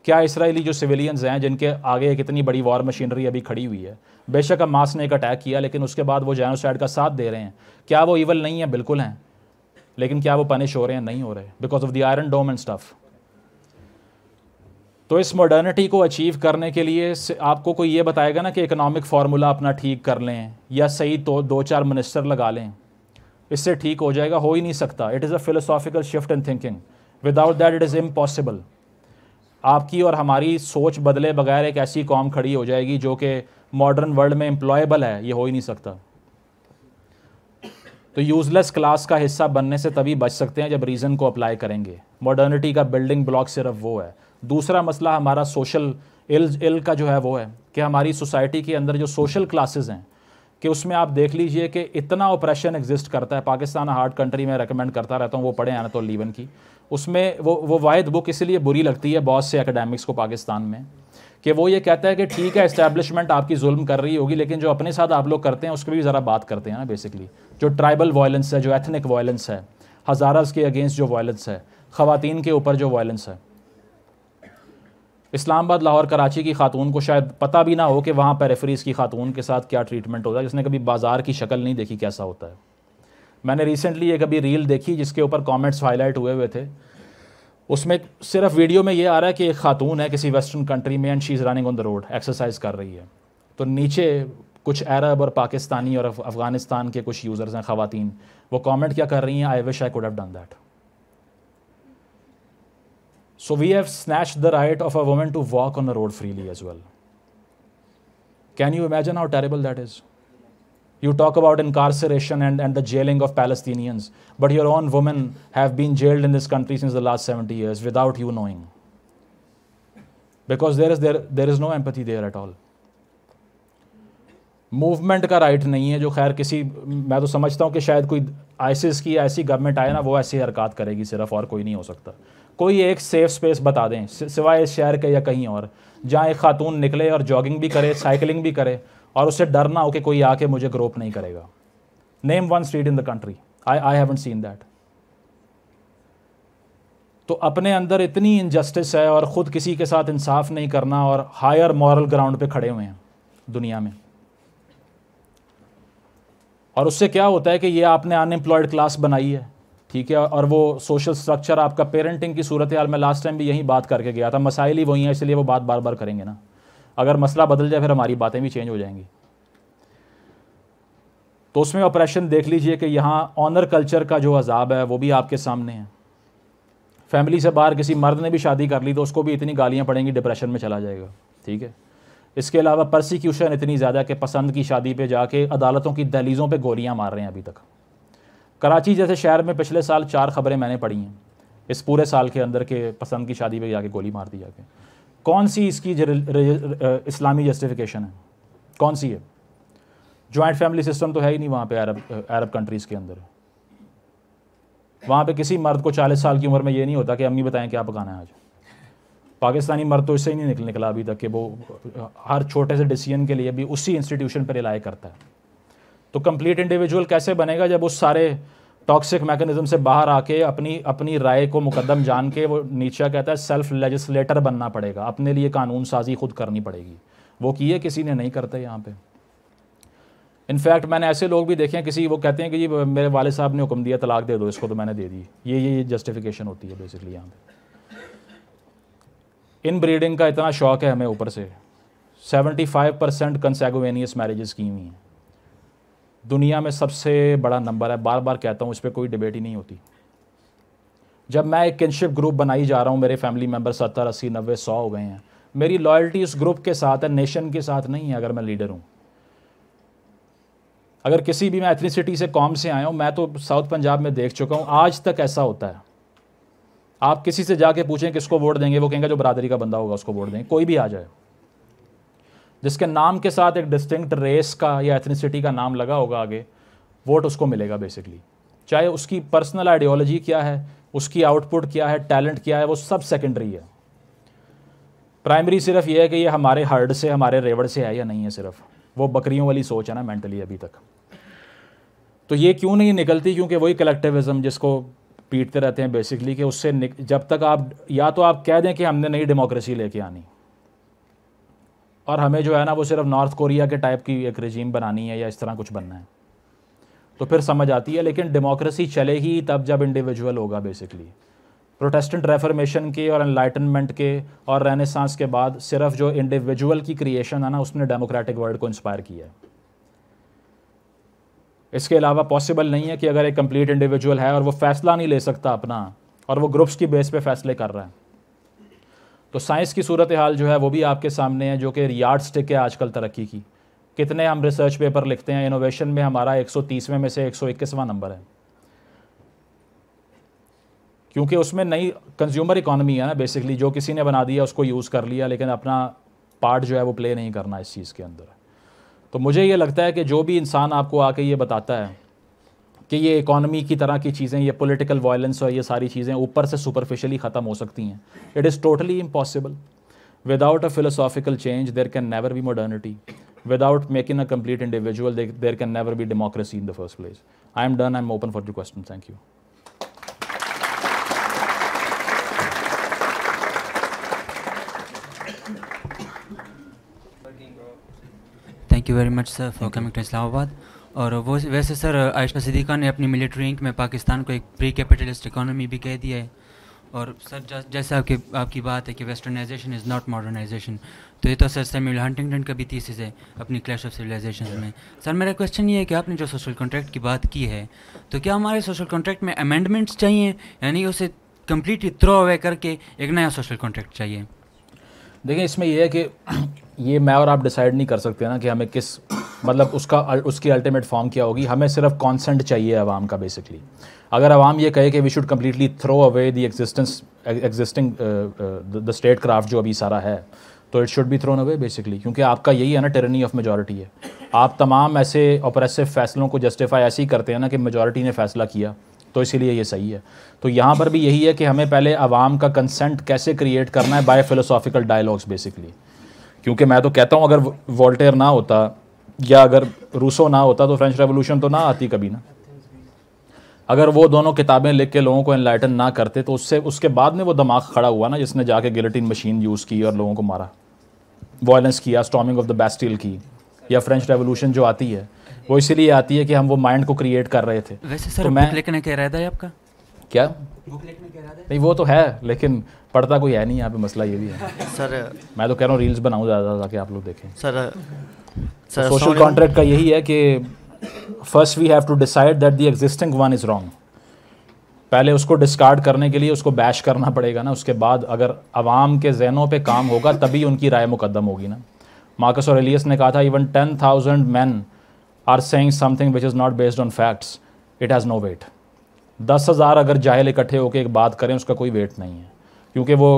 क्या इसराइली जो सिविलियंस हैं जिनके आगे एक इतनी बड़ी वॉर मशीनरी अभी खड़ी हुई है बेशक मास ने एक अटैक किया लेकिन उसके बाद वो जैनोसाइड का साथ दे रहे हैं क्या वो इवल नहीं है बिल्कुल हैं लेकिन क्या वो पनिश हो रहे हैं नहीं हो रहे because of the iron dome and stuff तो इस मॉडर्निटी को अचीव करने के लिए आपको कोई ये बताएगा ना कि इकोनॉमिक फार्मूला अपना ठीक कर लें या सही तो दो चार मिनिस्टर लगा लें इससे ठीक हो जाएगा हो ही नहीं सकता it is a philosophical shift in thinking without that it is impossible आपकी और हमारी सोच बदले बगैर एक ऐसी कॉम खड़ी हो जाएगी जो कि मॉडर्न वर्ल्ड में एम्प्लॉयबल है ये हो ही नहीं सकता तो यूज़लेस क्लास का हिस्सा बनने से तभी बच सकते हैं जब रीज़न को अप्लाई करेंगे मॉडर्निटी का बिल्डिंग ब्लॉक सिर्फ वो है दूसरा मसला हमारा सोशल इल इल का जो है वो है कि हमारी सोसाइटी के अंदर जो सोशल क्लासेस हैं कि उसमें आप देख लीजिए कि इतना ऑपरेशन एग्जिस्ट करता है पाकिस्तान हार्ड कंट्री में रेकमेंड करता रहता हूँ वो पढ़े आना तो लीवन की उसमें वो वो वाहिद बुक इसलिए बुरी लगती है बहुत से एकेडमिक्स को पाकिस्तान में कि वो ये कहता है कि ठीक है इस्टेब्लिशमेंट आपकी जुल्म कर रही होगी लेकिन जो अपने साथ आप लोग करते हैं उसकी भी ज़रा बात करते हैं ना बेसिकली जो ट्राइबल वायलेंस है जो एथनिक वायलेंस है हज़ारा के अगेंस्ट जो वायलेंस है ख़वान के ऊपर जो वायलेंस है इस्लामाबाद लाहौर कराची की खातून को शायद पता भी ना हो कि वहाँ पर रेफरीज़ की खातून के साथ क्या ट्रीटमेंट होता है जिसने कभी बाज़ार की शक्ल नहीं देखी कैसा होता है मैंने रिसेंटली एक अभी रील देखी जिसके ऊपर कमेंट्स हाईलाइट हुए हुए थे उसमें सिर्फ वीडियो में ये आ रहा है कि एक खातून है किसी वेस्टर्न कंट्री में and she is running on the road exercise कर रही है तो नीचे कुछ अरब और पाकिस्तानी और अफ़गानिस्तान के कुछ यूज़र्स हैं खातन वो कॉमेंट क्या कर रही हैं I wish I could have done that So we have snatched the right of a woman to walk on the road freely as well. Can you imagine how terrible that is? You talk about incarceration and, and the jailing of Palestinians, but your own women have been jailed in this country since the last 70 years without you knowing. Because there is, there, there is no empathy there at all. Movement का राइट नहीं है जो खैर किसी मैं तो समझता हूँ कि शायद कोई आइसिस की ऐसी गवर्नमेंट आए ना वो ऐसी हरकत करेगी सिर्फ और कोई नहीं हो सकता कोई एक सेफ़ स्पेस बता दें सिवाय इस शहर के या कहीं और जहाँ एक खातून निकले और जॉगिंग भी करे साइकिलिंग भी करे और उससे डर ना हो कि कोई आके मुझे ग्रोप नहीं करेगा name one street in the country I I haven't seen that तो अपने अंदर इतनी इनजस्टिस है और ख़ुद किसी के साथ इंसाफ नहीं करना और हायर मॉरल ग्राउंड पे खड़े हुए हैं दुनिया में और उससे क्या होता है कि ये आपने अनएम्प्लॉयड क्लास बनाई है ठीक है और वो सोशल स्ट्रक्चर आपका पेरेंटिंग की सूरत हाल में लास्ट टाइम भी यही बात करके गया था मसाइल ही वही हैं इसलिए वो बात बार बार करेंगे ना अगर मसला बदल जाए फिर हमारी बातें भी चेंज हो जाएंगी तो उसमें ऑपरेशन देख लीजिए कि यहाँ ऑनर कल्चर का जो अजाब है वो भी आपके सामने है फैमिली से बाहर किसी मर्द ने भी शादी कर ली तो उसको भी इतनी गालियाँ पड़ेंगी डिप्रेशन में चला जाएगा ठीक है इसके अलावा प्रोसिक्यूशन इतनी ज़्यादा कि पसंद की शादी पे जाके अदालतों की दहलीज़ों पे गोलियां मार रहे हैं अभी तक कराची जैसे शहर में पिछले साल चार खबरें मैंने पढ़ी हैं इस पूरे साल के अंदर के पसंद की शादी पे जाके गोली मार दी जाके कौन सी इसकी इस्लामी जस्टिफिकेशन है कौन सी है जॉइंट फैमिली सिस्टम तो है ही नहीं वहाँ पे अरब अरब कंट्रीज़ के अंदर वहाँ पे किसी मर्द को 40 साल की उम्र में ये नहीं होता कि अम्मी बताएं क्या पकाना है आज पाकिस्तानी मर्द तो इससे ही नहीं निकल निकला अभी तक कि वो हर छोटे से डिसीजन के लिए भी उसी इंस्टीट्यूशन पर रिलाई करता है तो कंप्लीट इंडिविजुअल कैसे बनेगा जब उस सारे टॉक्सिक मैकेनिज्म से बाहर आके अपनी अपनी राय को मुकदम जान के वो नीचा कहता है सेल्फ लेजिस्लेटर बनना पड़ेगा अपने लिए कानून साजी खुद करनी पड़ेगी वो किए किसी ने नहीं करते यहाँ पे इनफैक्ट मैंने ऐसे लोग भी देखे हैं किसी वो कहते हैं कि जी मेरे वाले साहब ने हुक्म दिया तलाक दे दो इसको तो मैंने दे दी ये ये जस्टिफिकेशन होती है बेसिकली यहाँ पे इन ब्रीडिंग का इतना शौक है हमें ऊपर से seventy five percent consanguineous marriages की हुई हैं दुनिया में सबसे बड़ा नंबर है बार बार कहता हूँ इस पर कोई डिबेट ही नहीं होती जब मैं एक किनशिप ग्रुप बनाई जा रहा हूँ मेरे फैमिली मेम्बर सत्तर अस्सी नब्बे सौ हो गए हैं मेरी लॉयल्टी उस ग्रुप के साथ है नेशन के साथ नहीं है अगर मैं लीडर हूँ अगर किसी भी मैं एथनीसिटी से कॉम से आया हूँ मैं तो साउथ पंजाब में देख चुका हूँ आज तक ऐसा होता है आप किसी से जाके पूछें किसको वोट देंगे वो कहेंगे जो बरादरी का बंदा होगा उसको वोट देंगे कोई भी आ जाए जिसके नाम के साथ एक डिस्टिंक्ट रेस का या एथनिसिटी का नाम लगा होगा आगे वोट उसको मिलेगा बेसिकली चाहे उसकी पर्सनल आइडियोलॉजी क्या है उसकी आउटपुट क्या है टैलेंट क्या है वो सब सेकेंडरी है प्राइमरी सिर्फ ये है कि ये हमारे हर्ड से हमारे रेवड़ से है या नहीं है सिर्फ वो बकरियों वाली सोच है ना मेंटली अभी तक तो ये क्यों नहीं निकलती क्योंकि वही कलेक्टिविज़म जिसको पीटते रहते हैं बेसिकली कि उससे जब तक आप या तो आप कह दें कि हमने नई डेमोक्रेसी लेके आनी और हमें जो है ना वो सिर्फ नॉर्थ कोरिया के टाइप की एक रजीम बनानी है या इस तरह कुछ बनना है तो फिर समझ आती है लेकिन डेमोक्रेसी चलेगी तब जब इंडिविजुअल होगा बेसिकली प्रोटेस्टेंट रेफॉर्मेशन के और एनलाइटनमेंट के और रेनेसांस के बाद सिर्फ जो इंडिविजुअल की क्रिएशन है ना उसने डेमोक्रेटिक वर्ल्ड को इंस्पायर किया है इसके अलावा पॉसिबल नहीं है कि अगर एक कंप्लीट इंडिविजुअल है और वो फैसला नहीं ले सकता अपना और वो ग्रुप्स की बेस पे फैसले कर रहा है तो साइंस की सूरत हाल जो है वो भी आपके सामने है जो कि यार्ड स्टिक है आजकल तरक्की की कितने हम रिसर्च पेपर लिखते हैं इनोवेशन में हमारा 130वें में से 121वां नंबर है क्योंकि उसमें नई कंज्यूमर इकोनॉमी है ना बेसिकली जो किसी ने बना दिया उसको यूज़ कर लिया लेकिन अपना पार्ट जो है वो प्ले नहीं करना इस चीज़ के अंदर तो मुझे ये लगता है कि जो भी इंसान आपको आके ये बताता है कि ये इकॉनमी की तरह की चीज़ें ये पॉलिटिकल वायलेंस और ये सारी चीज़ें ऊपर से सुपरफिशियली ख़त्म हो सकती हैं it is totally impossible without a philosophical change there can never be modernity without making a complete individual there can never be democracy in the first place I am done I am open for you question thank you Thank you very much, sir, for Thank coming to Islamabad. और वो वैसे सर आयशा सिद्दीका ने अपनी मिलिट्री इंक में पाकिस्तान को एक प्री कैपिटलिस्ट इकोनॉमी भी कह दिया है और सर जैसे आपके आपकी बात है कि वेस्टर्नाइजेशन इज़ नॉट मॉडर्नाइजेशन तो ये तो सर सैम्यूल हंटिंगटन का भी थीसिस है अपनी क्लैश ऑफ सिविलाइजेशन में सर मेरा क्वेश्चन ये है कि आपने जो सोशल कॉन्ट्रैक्ट की बात की है तो क्या हमारे सोशल कॉन्ट्रैक्ट में अमेंडमेंट्स चाहिए यानी उसे कम्प्लीटली थ्रो अवे करके एक नया सोशल कॉन्ट्रैक्ट चाहिए देखिए इसमें यह है कि [clears throat] ये मैं और आप डिसाइड नहीं कर सकते ना कि हमें किस मतलब उसका उसकी अल्टीमेट फॉर्म क्या होगी हमें सिर्फ कॉन्सेंट चाहिए आवाम का बेसिकली अगर आवाम ये कहे कि we should completely throw away the existence existing the statecraft जो अभी सारा है तो it should be thrown away basically क्योंकि आपका यही है ना टेरनी ऑफ मेजोरिटी है आप तमाम ऐसे ऑपरेसिव फैसलों को जस्टिफाई ऐसे ही करते हैं ना कि मेजोरिटी ने फैसला किया तो इसीलिए ये सही है तो यहाँ पर भी यही है कि हमें पहले आवाम का कंसेंट कैसे क्रिएट करना है बाय फिलोसॉफिकल डायलॉग्स बेसिकली क्योंकि मैं तो कहता हूँ अगर वॉल्टेयर ना होता या अगर रूसो ना होता तो फ्रेंच रेवोल्यूशन तो ना आती कभी ना अगर वो दोनों किताबें लिख के लोगों को एनलाइटन ना करते तो उससे उसके बाद में वो दिमाग खड़ा हुआ ना जिसने जाके गिलेटिन मशीन यूज़ की और लोगों को मारा वायलेंस किया स्टॉमिंग ऑफ द बैस्टिल की या फ्रेंच रेवोल्यूशन जो आती है वो इसीलिए आती है कि हम वो माइंड को क्रिएट कर रहे थे वैसे सर तो मैं लिखने कह रहा था आपका क्या नहीं वो तो है लेकिन पढ़ता कोई है नहीं यहाँ पे मसला ये भी है सर मैं तो कह रहा हूँ रील्स बनाऊँ ज़्यादा ताकि आप लोग देखें सर सोशल कॉन्ट्रैक्ट का यही है कि first we have to decide that the existing one is wrong पहले उसको डिस्कार्ड करने के लिए उसको बैश करना पड़ेगा ना उसके बाद अगर आवाम के जहनों पे काम होगा तभी उनकी राय मुकदम होगी ना मार्कस और एलियस ने कहा था even ten thousand man are saying something which is not based on facts it has no weight दस हज़ार अगर जाहिल इकट्ठे होकर एक बात करें उसका कोई वेट नहीं है क्योंकि वो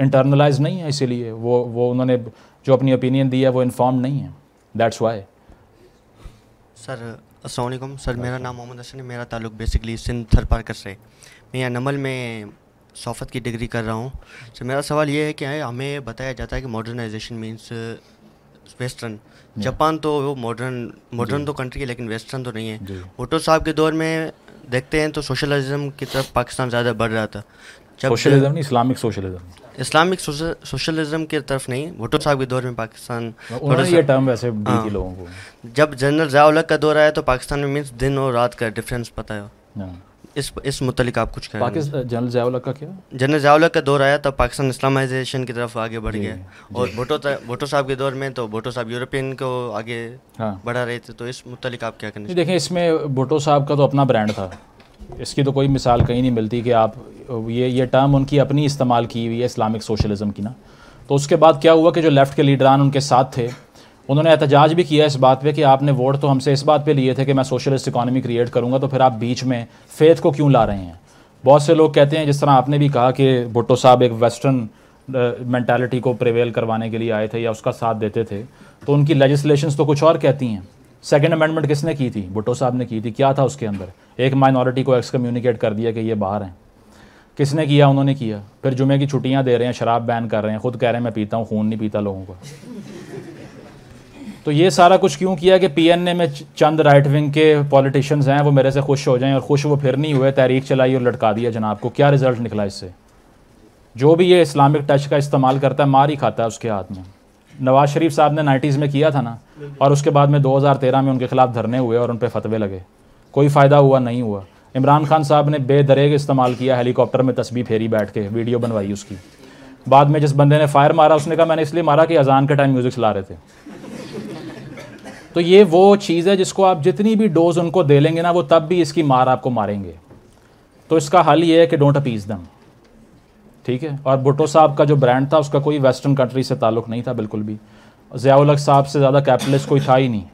इंटरनलाइज नहीं है इसीलिए वो वो उन्होंने जो अपनी ओपिनियन दी है वो इन्फॉर्म नहीं है that's why sir Aslam sir मेरा नाम मोहम्मद हसन है मेरा ताल्लुक बेसिकली सिंध पार्कर से मैं यहाँ नमल में सोफत की डिग्री कर रहा हूँ सर मेरा सवाल ये है कि हमें बताया जाता है कि मॉडर्नाइजेशन मीन्स वेस्टर्न जापान तो वो मॉडर्न मॉडर्न तो कंट्री है लेकिन वेस्टर्न तो नहीं है भुटो साहब के दौर में देखते हैं तो सोशलिज्म की तरफ पाकिस्तान ज़्यादा बढ़ रहा था सोशलिज्म नहीं इस्लामिक सोशलिज्म इस्लामिक सोशलिज्म की तरफ नहीं भुट्टो साहब के दौर में पाकिस्तान हाँ, ये टर्म वैसे हाँ। लोगों को जब जनरल जियाउल का दौर आया तो पाकिस्तान में मीन्स दिन और रात का डिफरेंस पता है हाँ। इस इस मुतलिक आप कुछ कहें जनरल जियाउल का क्या जनरल जियाउल का दौर आया तब पाकिस्तान इस्लामाइजेशन की तरफ आगे बढ़ गया और भुटो भुटो साहब के दौर में तो भुटो साहब यूरोपियन को आगे बढ़ा रहे थे तो इस मुतलिक आप क्या कहें देखें इसमें भुटो साहब का तो अपना ब्रांड था इसकी तो कोई मिसाल कहीं नहीं मिलती कि आप ये ये टर्म उनकी अपनी इस्तेमाल की हुई है इस्लामिक सोशलिज़म की ना तो उसके बाद क्या हुआ कि जो लेफ़्ट के लीडरान उनके साथ थे उन्होंने एहतजाज भी किया इस बात पे कि आपने वोट तो हमसे इस बात पे लिए थे कि मैं सोशलिस्ट इकानमी क्रिएट करूंगा तो फिर आप बीच में फेथ को क्यों ला रहे हैं बहुत से लोग कहते हैं जिस तरह आपने भी कहा कि भुट्टो साहब एक वेस्टर्न मैंटेलिटी को प्रिवेल करवाने के लिए आए थे या उसका साथ देते थे तो उनकी लेजिस्लेशन तो कुछ और कहती हैं सेकेंड अमेंडमेंट किसने की थी भुट्टो साहब ने की थी क्या था उसके अंदर एक माइनॉरिटी को एक्सकम्युनिकेट कर दिया कि ये बाहर हैं किसने किया उन्होंने किया फिर जुमे की छुट्टियां दे रहे हैं शराब बैन कर रहे हैं खुद कह रहे हैं मैं पीता हूँ खून नहीं पीता लोगों का तो ये सारा कुछ क्यों किया कि पीएनए में चंद राइट विंग के पॉलिटिशियंस हैं वो मेरे से खुश हो जाएं और खुश वो फिर नहीं हुए तहरीक चलाई और लटका दिया जनाब को क्या रिजल्ट निकला इससे जो भी ये इस्लामिक टच का इस्तेमाल करता है मार ही खाता है उसके हाथ में नवाज शरीफ साहब ने नाइन्टीज़ में किया था ना और उसके बाद में 2013 में उनके खिलाफ धरने हुए और उन पर फतवे लगे कोई फ़ायदा हुआ नहीं हुआ इमरान खान साहब ने बेदरेग इस्तेमाल किया हेलीकॉप्टर में तस्वीर फेरी बैठ के वीडियो बनवाई उसकी बाद में जिस बंदे ने फायर मारा उसने कहा मैंने इसलिए मारा कि अजान के टाइम म्यूज़िक चला रहे थे तो ये वो चीज़ है जिसको आप जितनी भी डोज उनको दे लेंगे ना वो तब भी इसकी मार आपको मारेंगे तो इसका हल ये है कि डोंट अपीज दम ठीक है और भुट्टो साहब का जो ब्रांड था उसका कोई वेस्टर्न कंट्री से ताल्लुक़ नहीं था बिल्कुल भी जयालख साहब से ज़्यादा कैपिटलिस्ट कोई था ही नहीं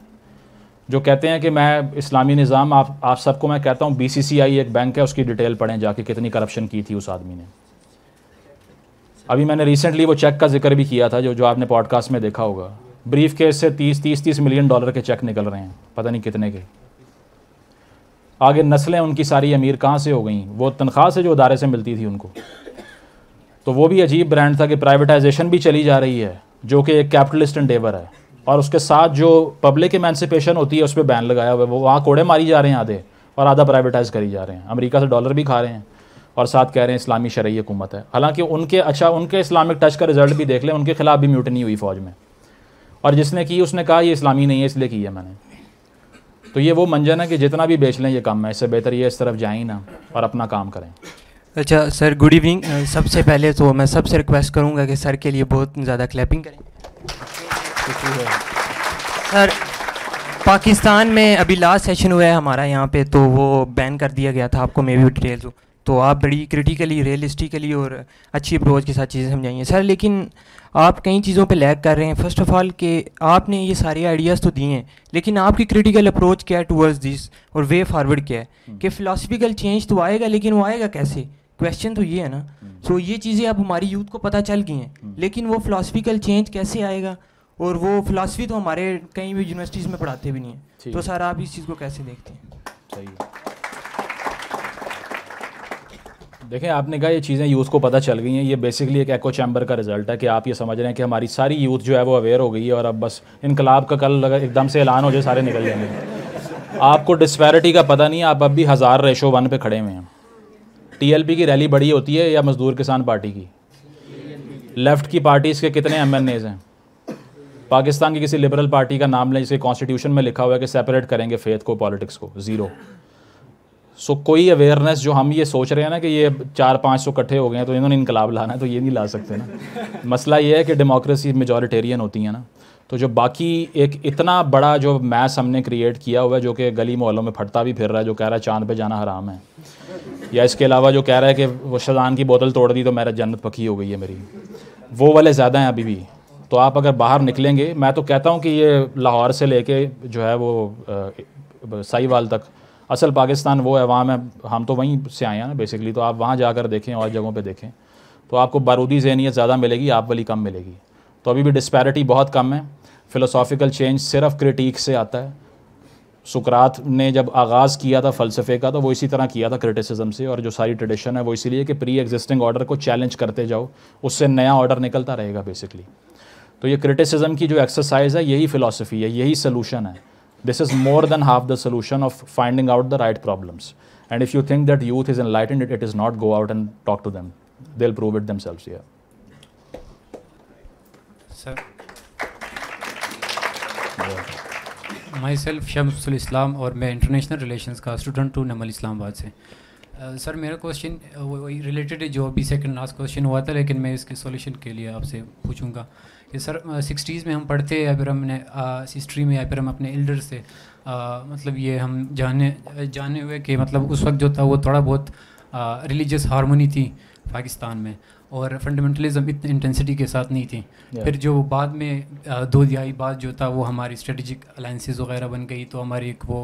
जो कहते हैं कि मैं इस्लामी निज़ाम आप आप सबको मैं कहता हूँ बीसीसीआई एक बैंक है उसकी डिटेल पढ़ें जाके कितनी करप्शन की थी उस आदमी ने अभी मैंने रिसेंटली वो चेक का जिक्र भी किया था जो जो आपने पॉडकास्ट में देखा होगा ब्रीफ केस से तीस तीस तीस मिलियन डॉलर के चेक निकल रहे हैं पता नहीं कितने के आगे नस्लें उनकी सारी अमीर कहाँ से हो गई वो तनख्वाह से जो अदारे से मिलती थी उनको तो वो भी अजीब ब्रांड था कि प्राइवेटाइजेशन भी चली जा रही है जो कि एक कैपिटलिस्ट एंडेवर है और उसके साथ जो पब्लिक इमेंसिपेशन होती है उस पर बैन लगाया हुआ है वो वहाँ कोड़े मारी जा रहे हैं आधे और आधा प्राइवेटाइज करी जा रहे हैं अमेरिका से डॉलर भी खा रहे हैं और साथ कह रहे हैं इस्लामी शरीय हुकूमत है हालांकि उनके अच्छा उनके इस्लामिक टच का रिजल्ट भी देख लें उनके खिलाफ भी म्यूटनी हुई फ़ौज में और जिसने की उसने कहा ये इस्लामी नहीं है इसलिए की है मैंने तो ये वो मंजन है कि जितना भी बेच लें ये कम है इससे बेहतर ये इस तरफ जाए ना और अपना काम करें अच्छा सर गुड इवनिंग सबसे पहले तो मैं सबसे रिक्वेस्ट करूँगा कि सर के लिए बहुत ज़्यादा क्लैपिंग करें सर पाकिस्तान में अभी लास्ट सेशन हुआ है हमारा यहाँ पे तो वो बैन कर दिया गया था आपको मे बी डिटेल्स तो आप बड़ी क्रिटिकली रियलिस्टिकली और अच्छी अप्रोच के साथ चीज़ें समझाइए सर लेकिन आप कई चीज़ों पे लैग कर रहे हैं फर्स्ट ऑफ़ ऑल के आपने ये सारे आइडियाज़ तो दिए हैं लेकिन आपकी क्रिटिकल अप्रोच क्या है टूवर्ड्स दिस और वे फॉरवर्ड क्या है हम्म। कि फ़िलासफिकल चेंज तो आएगा लेकिन वो आएगा कैसे क्वेश्चन तो ये है ना सो हम्म। so, ये चीज़ें आप हमारी यूथ को पता चल गई हैं हम्म। लेकिन वो फ़िलासफिकल चेंज कैसे आएगा और वो फिलासफी तो हमारे कहीं भी यूनिवर्सिटीज़ में पढ़ाते भी नहीं है तो सर आप इस चीज़ को कैसे देखते हैं सही देखें आपने कहा ये चीज़ें यूथ को पता चल गई हैं ये बेसिकली एक एको चैम्बर का रिजल्ट है कि आप ये समझ रहे हैं कि हमारी सारी यूथ जो है वो अवेयर हो गई है और अब बस इनकलाब का कल अगर एकदम से ऐलान हो जाए सारे निकल जाएंगे आपको डिस्पैरिटी का पता नहीं है आप अब भी हज़ार रेशो वन पे खड़े हुए हैं टी की रैली बड़ी होती है या मजदूर किसान पार्टी की लेफ़्ट की पार्टीज़ के कितने एम हैं पाकिस्तान की किसी लिबरल पार्टी का नाम लें जिसके कॉन्स्टिट्यूशन में लिखा हुआ है कि सेपरेट करेंगे फेथ को पॉलिटिक्स को ज़ीरो सो so, कोई अवेयरनेस जो हम ये सोच रहे हैं ना कि ये चार पाँच सौ इकट्ठे हो गए हैं तो इन्होंने इनकलाब लाना है तो ये नहीं ला सकते ना मसला ये है कि डेमोक्रेसी मेजोरिटेरियन होती है ना तो जो बाकी एक इतना बड़ा जो मैस हमने क्रिएट किया हुआ है जो कि गली मोहल्लों में फटता भी फिर रहा है जो कह रहा है चांद पे जाना हराम है या इसके अलावा जो कह रहा है कि वो शजान की बोतल तोड़ दी तो मेरा जन्नत पकी हो गई है मेरी वो वाले ज़्यादा हैं अभी भी तो आप अगर बाहर निकलेंगे मैं तो कहता हूँ कि ये लाहौर से लेके जो है वो साईवाल तक असल पाकिस्तान वो है वहाँ में हम तो वहीं से आए हैं ना बेसिकली तो आप वहाँ जाकर देखें और जगहों पर देखें तो आपको बारूदी जहनीत ज़्यादा मिलेगी आप वाली कम मिलेगी तो अभी भी डिस्पैरिटी बहुत कम है फ़िलोसॉफ़िकल चेंज सिर्फ क्रिटिक से आता है सुकरात ने जब आगाज़ किया था फ़लसफ़े का तो वो इसी तरह किया था क्रिटिसिज्म से और जो सारी ट्रेडिशन है वो इसीलिए कि प्री एग्जिस्टिंग ऑर्डर को चैलेंज करते जाओ उससे नया ऑर्डर निकलता रहेगा बेसिकली तो ये क्रिटिसिज्म की जो एक्सरसाइज है यही फिलॉसफी है यही सोलूशन है this is more than half the solution of finding out the right problems and if you think that youth is enlightened it it is not go out and talk to them they prove it them here. Sir, myself Shamsul Islam और मैं इंटरनेशनल रिलेशंस का स्टूडेंट हूँ नमल इस्लामाबाद से सर uh, मेरा क्वेश्चन uh, वही रिलेटेड है जो अभी सेकंड लास्ट क्वेश्चन हुआ था लेकिन मैं इसके सॉल्यूशन के लिए आपसे पूछूंगा uh, कि सर सिक्सटीज़ में हम पढ़ते या फिर हमने हिस्ट्री में या फिर हम अपने एल्डर से आ, मतलब ये हम जाने जाने हुए कि मतलब उस वक्त जो था वो थोड़ा बहुत रिलीजियस हारमोनी थी पाकिस्तान में और फंडामेंटलिज्म इतनी इंटेंसिटी के साथ नहीं थी yeah. फिर जो बाद में दो दिहाई बाद जो था वो हमारी स्ट्रेटजिक अलाइंसेस वगैरह बन गई तो हमारी एक वो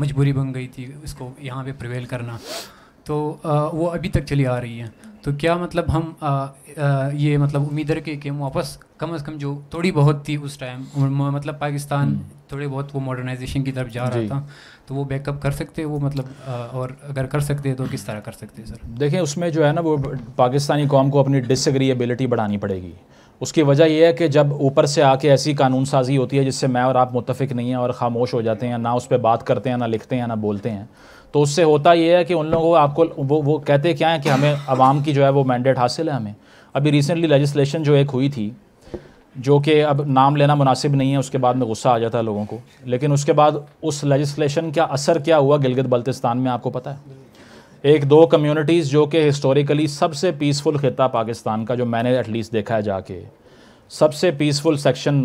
मजबूरी बन गई थी उसको यहाँ पे प्रवेल करना तो आ, वो अभी तक चली आ रही है तो क्या मतलब हम आ, आ, ये मतलब उम्मीद रखे कि हम वापस कम अज़ कम जो थोड़ी बहुत थी उस टाइम मतलब पाकिस्तान हम्म। थोड़े बहुत वो मॉडर्नाइजेशन की तरफ जा रहा था तो वो बैकअप कर सकते वो मतलब आ, और अगर कर सकते तो किस तरह कर सकते सर देखें उसमें जो है ना वो पाकिस्तानी कौम को अपनी डिसग्रीबिलिटी बढ़ानी पड़ेगी उसकी वजह यह है कि जब ऊपर से आके ऐसी कानून साजी होती है जिससे मैं और आप मुतफ़ नहीं हैं और ख़ामोश हो जाते हैं ना उस पर बात करते हैं ना लिखते हैं ना बोलते हैं तो उससे होता ये है कि उन लोगों को आपको वो वो कहते क्या है कि हमें आवाम की जो है वो मैंडेट हासिल है हमें अभी रिसेंटली लेजिस्लेशन जो एक हुई थी जो कि अब नाम लेना मुनासिब नहीं है उसके बाद में गुस्सा आ जाता है लोगों को लेकिन उसके बाद उस लेजिस्लेशन का असर क्या हुआ गिलगित बल्तिस्तान में आपको पता है एक दो कम्युनिटीज़ जो कि हिस्टोरिकली सबसे पीसफुल ख़िता पाकिस्तान का जो मैंने एटलीस्ट देखा है जाके सबसे पीसफुल सेक्शन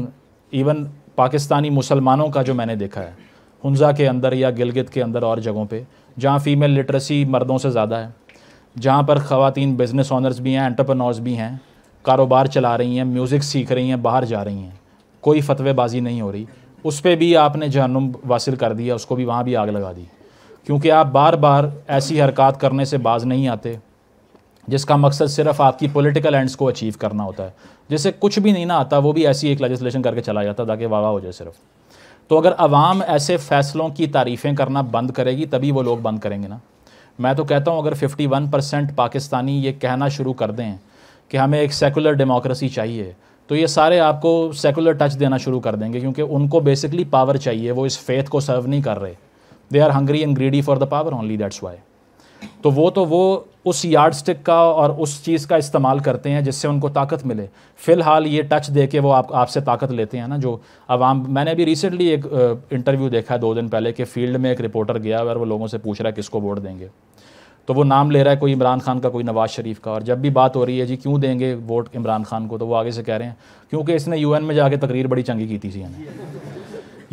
इवन पाकिस्तानी मुसलमानों का जो मैंने देखा है हंजा के अंदर या गिलगित के अंदर और जगहों पर जहाँ फ़ीमेल लिटरेसी मर्दों से ज़्यादा है जहाँ पर ख़वान बिज़नेस ऑनर्स भी हैं एंटरप्रनर्स भी हैं कारोबार चला रही हैं म्यूज़िक सीख रही हैं बाहर जा रही हैं कोई फतवेबाजी नहीं हो रही उस पर भी आपने जहनुम वासिल कर दिया उसको भी वहाँ भी आग लगा दी क्योंकि आप बार बार ऐसी हरकत करने से बाज नहीं आते जिसका मकसद सिर्फ आपकी पॉलिटिकल एंड्स को अचीव करना होता है जैसे कुछ भी नहीं ना आता वो भी ऐसी एक लेजिस्लेशन करके चला जाता ताकि वाह हो जाए सिर्फ तो अगर आवाम ऐसे फ़ैसलों की तारीफ़ें करना बंद करेगी तभी वो लोग बंद करेंगे ना मैं तो कहता हूँ अगर 51 परसेंट पाकिस्तानी ये कहना शुरू कर दें कि हमें एक सेकुलर डेमोक्रेसी चाहिए तो ये सारे आपको सेकुलर टच देना शुरू कर देंगे क्योंकि उनको बेसिकली पावर चाहिए वो इस फेथ को सर्व नहीं कर रहे they are hungry and greedy for the power only that's why तो वो तो वो उस यार्ड स्टिक का और उस चीज़ का इस्तेमाल करते हैं जिससे उनको ताकत मिले फ़िलहाल ये टच दे के वो आप आपसे ताकत लेते हैं ना जो आवाम मैंने अभी रिसेंटली एक इंटरव्यू देखा है दो दिन पहले कि फील्ड में एक रिपोर्टर गया और वो लोगों से पूछ रहा है किसको वोट देंगे तो वो नाम ले रहा है कोई इमरान खान का कोई नवाज़ शरीफ का और जब भी बात हो रही है जी क्यों देंगे वोट इमरान खान को तो वो आगे से कह रहे हैं क्योंकि इसने यू में जाके तकरीर बड़ी चंगी की थी सी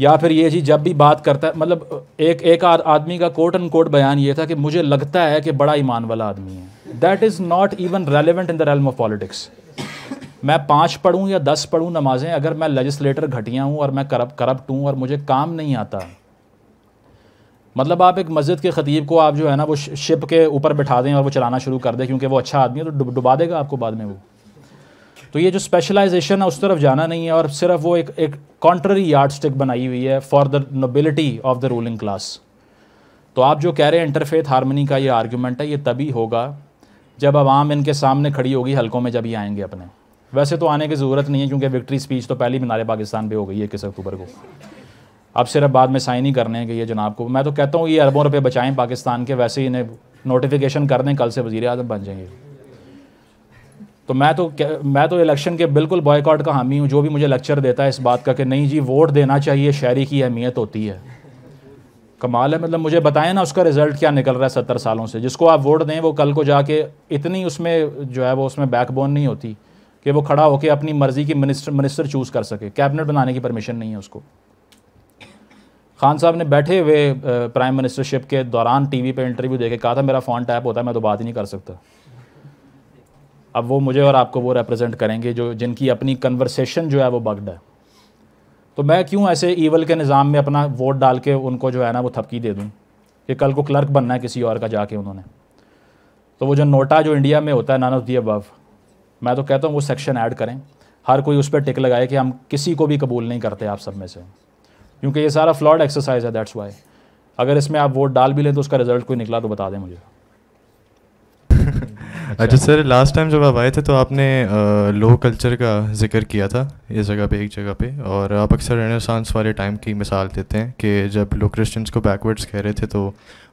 या फिर ये जी जब भी बात करता है मतलब एक एक आदमी का कोट एंड कोट बयान ये था कि मुझे लगता है कि बड़ा ईमान वाला आदमी है that is not even relevant in the realm of politics मैं पाँच पढ़ूँ या दस पढ़ूँ नमाजें अगर मैं लेजिस्लेटर घटिया हूँ और मैं करप करप्ट हूँ और मुझे काम नहीं आता मतलब आप एक मस्जिद के ख़तीब को आप जो है ना वो शिप के ऊपर बिठा दें और वो चलाना शुरू कर दें क्योंकि वो अच्छा आदमी है तो डुबा देगा आपको बाद में वो तो ये जो स्पेशलाइजेशन है उस तरफ जाना नहीं है और सिर्फ वो एक एक कॉन्ट्ररी यार्ड स्टिक बनाई हुई है for the nobility of the ruling class तो आप जो कह रहे हैं इंटरफेथ हारमोनी का ये आर्ग्यूमेंट है ये तभी होगा जब आवाम इनके सामने खड़ी होगी हल्कों में जब ये आएंगे अपने वैसे तो आने की ज़रूरत नहीं है क्योंकि विक्ट्री स्पीच तो पहली मिनारे पाकिस्तान पर हो गई है इक्कीस अक्टूबर को अब सिर्फ बाद में साइन ही करने हैं कि ये जनाब को मैं तो कहता हूँ ये अरबों रुपये बचाएं पाकिस्तान के वैसे ही इन्हें नोटिफिकेशन कर दें कल से वज़ी अजम बन जाएंगे तो मैं तो मैं तो इलेक्शन के बिल्कुल बॉयकॉट का हामी हूँ जो भी मुझे लेक्चर देता है इस बात का कि नहीं जी वोट देना चाहिए शहरी की अहमियत होती है कमाल है मतलब मुझे बताएं ना उसका रिजल्ट क्या निकल रहा है सत्तर सालों से जिसको आप वोट दें वो कल को जाके इतनी उसमें जो है वो उसमें बैकबोन नहीं होती कि वो खड़ा होकर अपनी मर्ज़ी की मिनिस्टर मिनिस्टर चूज़ कर सके कैबिनेट बनाने की परमिशन नहीं है उसको खान साहब ने बैठे हुए प्राइम मिनिस्टरशिप के दौरान टीवी पे इंटरव्यू देके कहा था मेरा फ़ोन टैप होता है मैं तो बात ही नहीं कर सकता अब वो मुझे और आपको वो रिप्रेजेंट करेंगे जो जिनकी अपनी कन्वर्सेशन जो है वो बग्ड है तो मैं क्यों ऐसे ईवल के निज़ाम में अपना वोट डाल के उनको जो है ना वो थपकी दे दूँ कि कल को क्लर्क बनना है किसी और का जाके उन्होंने तो वो जो नोटा जो इंडिया में होता है नन ऑफ दी अबव मैं तो कहता हूँ वो सेक्शन ऐड करें हर कोई उस पर टिक लगाए कि हम किसी को भी कबूल नहीं करते आप सब में से क्योंकि ये सारा फ्लॉड एक्सरसाइज है दैट्स वाई अगर इसमें आप वोट डाल भी लें तो उसका रिजल्ट कोई निकला तो बता दें मुझे अच्छा।, अच्छा सर लास्ट टाइम जब आप आए थे तो आपने लो कल्चर का जिक्र किया था इस जगह पे एक जगह पे और आप अक्सर रेनेसांस वाले टाइम की मिसाल देते हैं कि जब लोग क्रिश्चियंस को बैकवर्ड्स कह रहे थे तो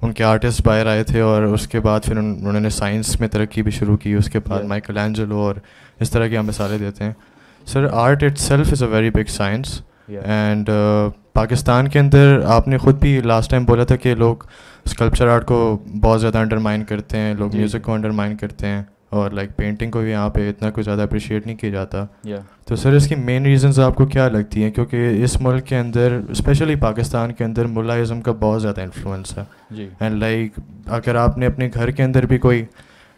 उनके आर्टिस्ट बाहर आए थे और उसके बाद फिर उन्होंने साइंस में तरक्की भी शुरू की उसके बाद माइकल एंजलो और इस तरह की हम मिसालें देते हैं sir art itself is a very big science and Pakistan के अंदर आपने ख़ुद भी लास्ट टाइम बोला था कि लोग स्कल्पचर आर्ट को बहुत ज़्यादा अंडरमाइन करते हैं लोग म्यूज़िक को अंडरमाइन करते हैं और लाइक like, पेंटिंग को भी यहाँ पे इतना कुछ ज़्यादा अप्रिशिएट नहीं किया जाता yeah. तो सर इसकी मेन रीजंस आपको क्या लगती हैं क्योंकि इस मुल्क के अंदर स्पेशली पाकिस्तान के अंदर मुलाइज़म का बहुत ज़्यादा इन्फ्लुएंस है एंड लाइक like, अगर आपने अपने घर के अंदर भी कोई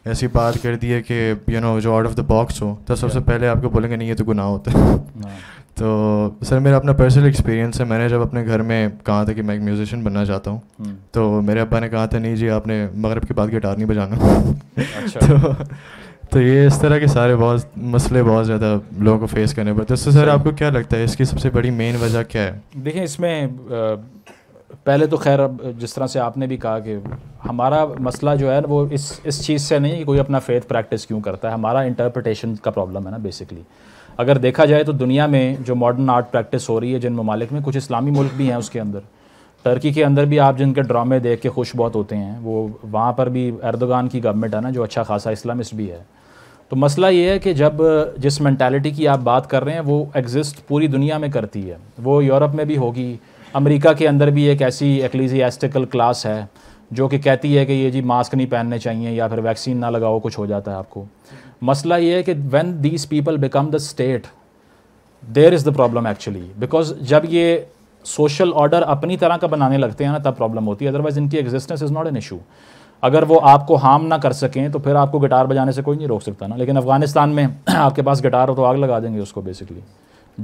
ऐसी बात कर दी है कि यू you नो know, जो आउट ऑफ द बॉक्स हो तो सबसे yeah. पहले आपको बोलेंगे नहीं ये तो गुनाह होता है हाँ। तो सर मेरा अपना पर्सनल एक्सपीरियंस है मैंने जब अपने घर में कहा था कि मैं एक म्यूजिशियन बनना चाहता हूँ हम्म। तो मेरे अब्बा ने कहा था नहीं जी आपने मगरब के बाद गिटार नहीं बजाना अच्छा। [laughs] तो तो ये इस तरह के सारे बहुत मसले बहुत ज़्यादा लोगों को फेस करने पड़ते हैं तो सर आपको क्या लगता है इसकी सबसे बड़ी मेन वजह क्या है देखिए इसमें पहले तो खैर अब जिस तरह से आपने भी कहा कि हमारा मसला जो है वो इस इस चीज़ से नहीं कि कोई अपना फेथ प्रैक्टिस क्यों करता है हमारा इंटरप्रटेशन का प्रॉब्लम है ना बेसिकली अगर देखा जाए तो दुनिया में जो मॉडर्न आर्ट प्रैक्टिस हो रही है जिन ममालिक में कुछ इस्लामी मुल्क भी हैं उसके अंदर टर्की के अंदर भी आप जिनके ड्रामे देख के खुश बहुत होते हैं वो वहाँ पर भी एर्दोगान की गवर्नमेंट है ना जो अच्छा खासा इस्लामिस्ट भी है तो मसला ये है कि जब जिस मैंटेलिटी की आप बात कर रहे हैं वो एग्जिस्ट पूरी दुनिया में करती है वो यूरोप में भी होगी अमेरिका के अंदर भी एक ऐसी एक्लीजियास्टिकल क्लास है जो कि कहती है कि ये जी मास्क नहीं पहनने चाहिए या फिर वैक्सीन ना लगाओ कुछ हो जाता है आपको मसला ये है कि when these people become the state there is the problem actually because जब ये सोशल ऑर्डर अपनी तरह का बनाने लगते हैं ना तब प्रॉब्लम होती है अदरवाइज इनकी existence is not an issue अगर वो आपको हार्म ना कर सकें तो फिर आपको गिटार बजाने से कोई नहीं रोक सकता ना लेकिन अफगानिस्तान में [clears throat] आपके पास गिटार हो तो आग लगा देंगे उसको बेसिकली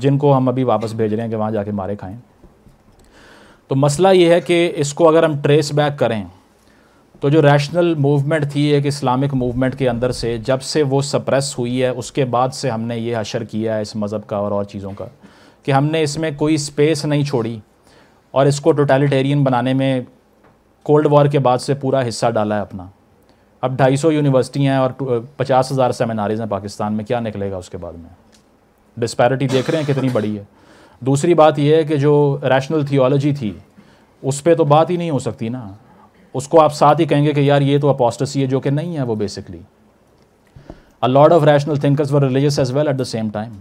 जिनको हम अभी वापस भेज रहे हैं कि वहाँ जाके मारे खाएं तो मसला ये है कि इसको अगर हम ट्रेस बैक करें तो जो रैशनल मूवमेंट थी एक इस्लामिक मूवमेंट के अंदर से जब से वो सप्रेस हुई है उसके बाद से हमने ये अशर किया है इस मज़हब का और और चीज़ों का कि हमने इसमें कोई स्पेस नहीं छोड़ी और इसको टोटालिटेरियन बनाने में कोल्ड वॉर के बाद से पूरा हिस्सा डाला है अपना अब 250 यूनिवर्सिटियाँ हैं और पचास हज़ार सेमिनारीज हैं पाकिस्तान में क्या निकलेगा उसके बाद में डिस्पैरिटी देख रहे हैं कितनी बड़ी है दूसरी बात यह है कि जो रैशनल थियोलॉजी थी उस पर तो बात ही नहीं हो सकती ना उसको आप साथ ही कहेंगे कि यार ये तो अपोस्टसी है जो कि नहीं है वो basically a lord of rational thinkers व religious as well at the same time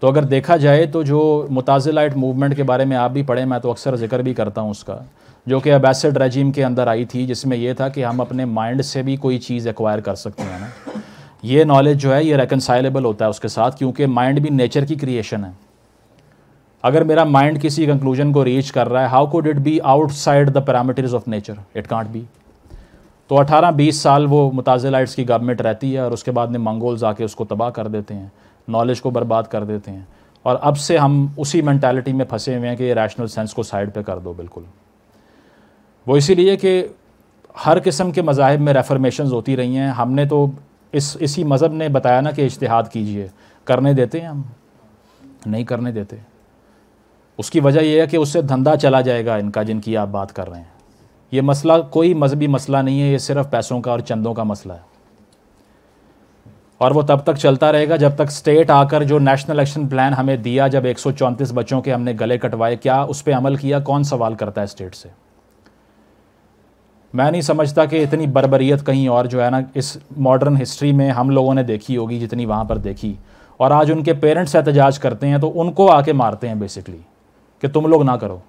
तो अगर देखा जाए तो जो मुताजिलाइट मूवमेंट के बारे में आप भी पढ़े मैं तो अक्सर जिक्र भी करता हूँ उसका जो कि अबैसड रजीम के अंदर आई थी जिसमें यह था कि हम अपने माइंड से भी कोई चीज़ एक्वायर कर सकते हैं ना ये नॉलेज जो है ये रेकनसाइलेबल होता है उसके साथ क्योंकि माइंड भी नेचर की क्रिएशन है अगर मेरा माइंड किसी कंक्लूजन को रीच कर रहा है how could it be outside the parameters of nature it can't be तो 18-20 साल वो मुताजिलाइट्स की गवर्नमेंट रहती है और उसके बाद में मंगोल्स आके उसको तबाह कर देते हैं नॉलेज को बर्बाद कर देते हैं और अब से हम उसी मैंटेलिटी में फंसे हुए हैं कि ये रैशनल सेंस को साइड पे कर दो बिल्कुल वो इसीलिए कि हर किस्म के मजाहब में रेफरमेशन होती रही हैं हमने तो इस इसी मज़हब ने बताया ना कि इश्तहाद कीजिए करने देते हैं हम नहीं करने देते उसकी वजह यह है कि उससे धंधा चला जाएगा इनका जिनकी आप बात कर रहे हैं ये मसला कोई मजहबी मसला नहीं है ये सिर्फ पैसों का और चंदों का मसला है और वो तब तक चलता रहेगा जब तक स्टेट आकर जो नेशनल एक्शन प्लान हमें दिया जब एक बच्चों के हमने गले कटवाए क्या उस पर अमल किया कौन सवाल करता है स्टेट से मैं नहीं समझता कि इतनी बरबरीत कहीं और जो है ना इस मॉडर्न हिस्ट्री में हम लोगों ने देखी होगी जितनी वहाँ पर देखी और आज उनके पेरेंट्स एहतजाज करते हैं तो उनको आके मारते हैं बेसिकली कि तुम लोग ना करो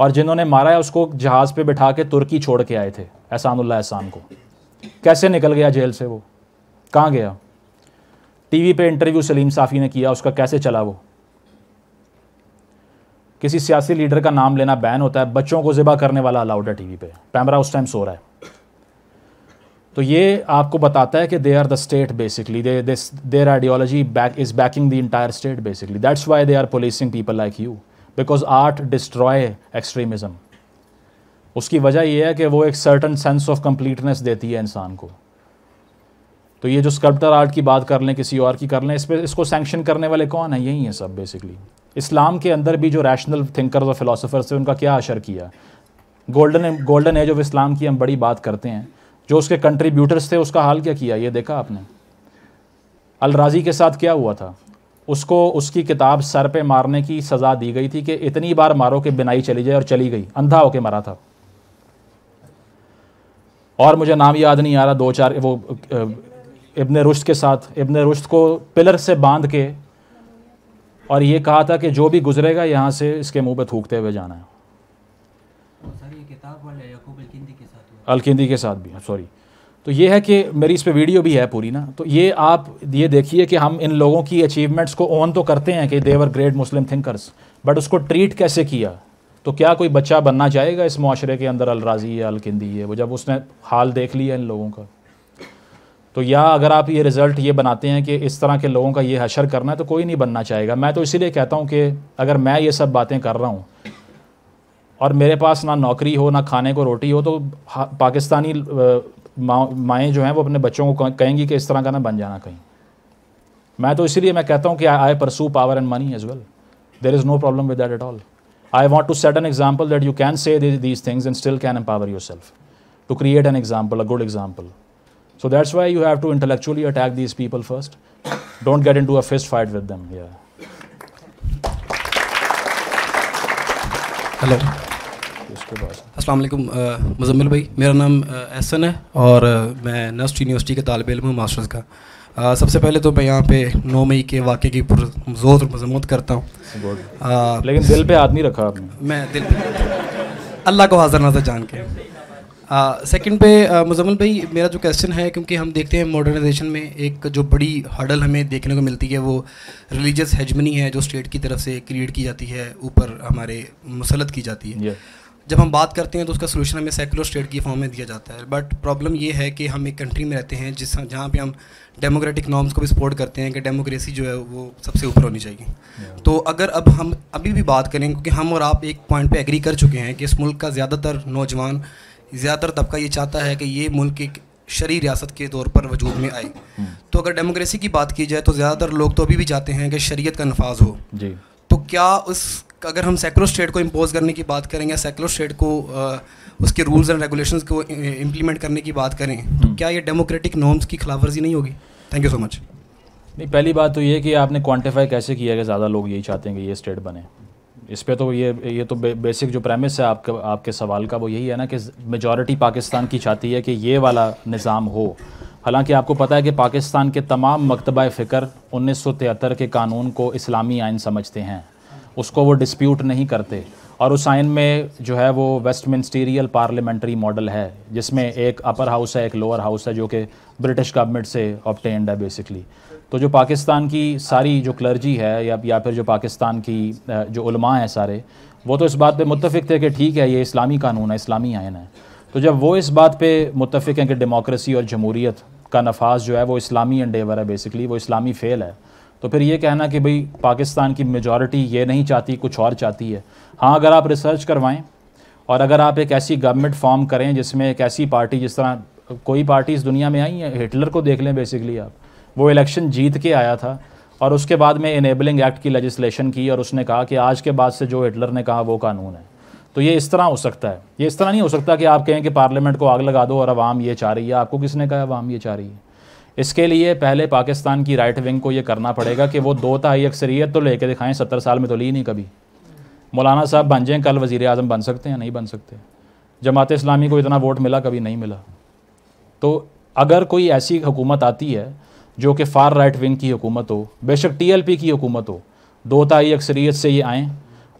और जिन्होंने मारा है उसको जहाज़ पे बिठा के तुर्की छोड़ के आए थे एहसानुल्ला एहसान को कैसे निकल गया जेल से वो कहाँ गया टीवी पे इंटरव्यू सलीम साफ़ी ने किया उसका कैसे चला वो किसी सियासी लीडर का नाम लेना बैन होता है बच्चों को ज़िबा करने वाला अलाउड है टीवी पे पैमरा उस टाइम सो रहा है तो ये आपको बताता है कि they are the state basically they ideology back is backing the entire state basically that's why they are policing people like you because art destroy extremism उसकी वजह यह है कि वो एक सर्टन सेंस ऑफ कंप्लीटनेस देती है इंसान को तो ये जो स्कल्प्टर आर्ट की बात कर लें किसी और की कर लें इस पर इसको सैंक्शन करने वाले कौन हैं यही हैं सब बेसिकली इस्लाम के अंदर भी जो रैशनल थिंकर्स और फिलोसोफर्स थे उनका क्या असर किया golden golden age of Islam की हम बड़ी बात करते हैं जो उसके कंट्रीब्यूटर्स थे उसका हाल क्या किया ये देखा आपने अलराजी के साथ क्या हुआ था उसको उसकी किताब सर पे मारने की सज़ा दी गई थी कि इतनी बार मारो कि बिनाई चली जाए और चली गई अंधा होके मरा था और मुझे नाम याद नहीं आ रहा दो चार वो इब्ने रुश्त के साथ इब्ने रुश्त को पिलर से बांध के और ये कहा था कि जो भी गुजरेगा यहाँ से इसके मुंह पे थूकते हुए जाना है अलकिंदी के साथ भी सॉरी तो ये है कि मेरी इस पर वीडियो भी है पूरी ना तो ये आप ये देखिए कि हम इन लोगों की अचीवमेंट्स को ओन तो करते हैं कि they were great Muslim thinkers but उसको ट्रीट कैसे किया तो क्या कोई बच्चा बनना चाहेगा इस माशरे के अंदर अलराजी है अलकिंदी है वो जब उसने हाल देख लिया इन लोगों का तो या अगर आप ये रिज़ल्ट ये बनाते हैं कि इस तरह के लोगों का ये हशर करना है तो कोई नहीं बनना चाहेगा मैं तो इसीलिए कहता हूँ कि अगर मैं ये सब बातें कर रहा हूँ और मेरे पास ना नौकरी हो ना खाने को रोटी हो तो पाकिस्तानी माएँ जो हैं वो अपने बच्चों को कहेंगी कि इस तरह का ना बन जाना कहीं मैं तो इसीलिए मैं कहता हूँ कि I pursue power and money as well there is no problem with that at all I want to set an example that you can say these things and still can empower yourself to create an example a good example so that's why you have to intellectually attack these people first don't get into a fist fight with them hello उसके बाद अस्सलाम वालेकुम भाई मेरा नाम एहसन है और मैं नस्ट यूनिवर्सिटी का तलब इलम हूँ मास्टर्स का आ, सबसे पहले तो मैं यहाँ पे नौ मई के वाक़े की जोर और मजम्मत करता हूँ लेकिन दिल पे आदमी रखा आपने मैं दिल पे अल्लाह को हाजर नाजर जान के सेकंड पे मुजम्मल भाई मेरा जो क्वेश्चन है क्योंकि हम देखते हैं मॉडर्नाइजेशन में एक जो बड़ी हडल हमें देखने को मिलती है वो रिलीजियस हेजमनी है जो स्टेट की तरफ से क्रिएट की जाती है ऊपर हमारे मुसलत की जाती है yeah. जब हम बात करते हैं तो उसका सोल्यूशन हमें सेकुलर स्टेट की फॉर्म में दिया जाता है बट प्रॉब्लम ये है कि हम एक कंट्री में रहते हैं जिस जहाँ पे हम डेमोक्रेटिक नॉर्म्स को भी सपोर्ट करते हैं कि डेमोक्रेसी जो है वो सबसे ऊपर होनी चाहिए तो अगर अब हम अभी भी बात करें क्योंकि हम और आप एक पॉइंट पर एग्री कर चुके हैं कि इस मुल्क का ज़्यादातर नौजवान ज़्यादातर तबका ये चाहता है कि ये मुल्क एक शरी रियासत के तौर पर वजूद में आए hmm. तो अगर डेमोक्रेसी की बात की जाए तो ज़्यादातर लोग तो अभी भी चाहते हैं कि शरीयत का नफाज हो जी तो क्या उस अगर हम सेकुलर स्टेट को इम्पोज करने की बात करें या सेकुलर स्टेट को उसके रूल्स एंड रेगुलेशन को इम्प्लीमेंट करने की बात करें तो हम्म। क्या ये डेमोक्रेटिक नॉर्म्स की खिलाफ नहीं होगी थैंक यू सो मच नहीं पहली बात तो ये कि आपने क्वान्टिफाई कैसे किया कि ज़्यादा लोग यही चाहते हैं कि ये स्टेट बने इस पर तो ये ये तो बे, बेसिक जो प्रेमिस है आपका आपके सवाल का वो यही है ना कि मेजॉरिटी पाकिस्तान की चाहती है कि ये वाला निज़ाम हो हालांकि आपको पता है कि पाकिस्तान के तमाम मकतबा फ़िक्र उन्नीस के कानून को इस्लामी आइन समझते हैं उसको वो डिस्प्यूट नहीं करते और उस आयन में जो है वो वेस्ट मिनिस्टीरियल पार्लियामेंट्री मॉडल है जिसमें एक अपर हाउस है एक लोअर हाउस है जो कि ब्रिटिश गवर्नमेंट से ऑप्टेंड है बेसिकली तो जो पाकिस्तान की सारी जो क्लर्जी है या या फिर जो पाकिस्तान की जो उलमा है सारे वो तो इस बात पे मुतफिक थे कि ठीक है ये इस्लामी कानून है इस्लामी आयन है तो जब वो इस बात पे मुतफिक हैं कि डेमोक्रेसी और जमहूरीत का नफाज जो है वो इस्लामी एंडेवर है बेसिकली वो इस्लामी फेल है तो फिर ये कहना कि भाई पाकिस्तान की मेजॉरिटी ये नहीं चाहती कुछ और चाहती है हाँ अगर आप रिसर्च करवाएं और अगर आप एक ऐसी गवर्नमेंट फॉर्म करें जिसमें एक ऐसी पार्टी जिस तरह कोई पार्टी इस दुनिया में आई है हिटलर को देख लें बेसिकली आप वो इलेक्शन जीत के आया था और उसके बाद में इनेबलिंग एक्ट की लजिस्लेशन की और उसने कहा कि आज के बाद से जो हिटलर ने कहा वो कानून है तो ये इस तरह हो सकता है ये इस तरह नहीं हो सकता कि आप कहें कि पार्लियामेंट को आग लगा दो और आवाम ये चाह रही है आपको किसने कहा आवाम ये चाह रही है इसके लिए पहले पाकिस्तान की राइट विंग को ये करना पड़ेगा कि वो दो तहाई अक्सरीत तो लेके दिखाएं सत्तर साल में तो ली नहीं कभी मौलाना साहब बन जाएँ कल वज़ी अजम बन सकते हैं नहीं बन सकते जमात इस्लामी को इतना वोट मिला कभी नहीं मिला तो अगर कोई ऐसी हुकूमत आती है जो कि फार राइट विंग की हुकूमत हो बेशक पी की हुकूमत हो दो ताई अक्सरीत से ये आएँ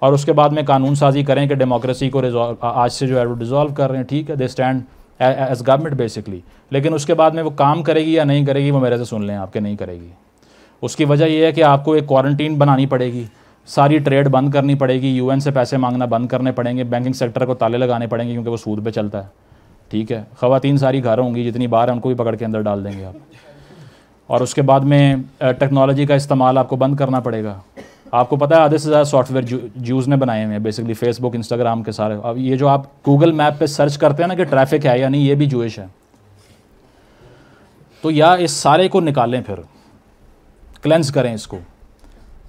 और उसके बाद में कानून साजी करें कि डेमोक्रेसी को आज से जो है वो डिज़ोल्व कर रहे हैं ठीक है they stand as government basically लेकिन उसके बाद में वो काम करेगी या नहीं करेगी वो मेरे से सुन लें आपके नहीं करेगी उसकी वजह यह है कि आपको एक क्वारंटीन बनानी पड़ेगी सारी ट्रेड बंद करनी पड़ेगी यूएन से पैसे मांगना बंद करने पड़ेंगे बैंकिंग सेक्टर को ताले लगाने पड़ेंगे क्योंकि वो सूद पे चलता है ठीक है खातन सारी घर होंगी जितनी बाहर हैं उनको भी पकड़ के अंदर डाल देंगे आप और उसके बाद में टेक्नोलॉजी का इस्तेमाल आपको बंद करना पड़ेगा आपको पता है आधे से ज़्यादा सॉफ्टवेयर जूज ने बनाए हुए हैं बेसिकली फेसबुक इंस्टाग्राम के सारे अब ये जो आप गूगल मैप पे सर्च करते हैं ना कि ट्रैफिक है या नहीं ये भी जूश है तो या इस सारे को निकालें फिर क्लेंस करें इसको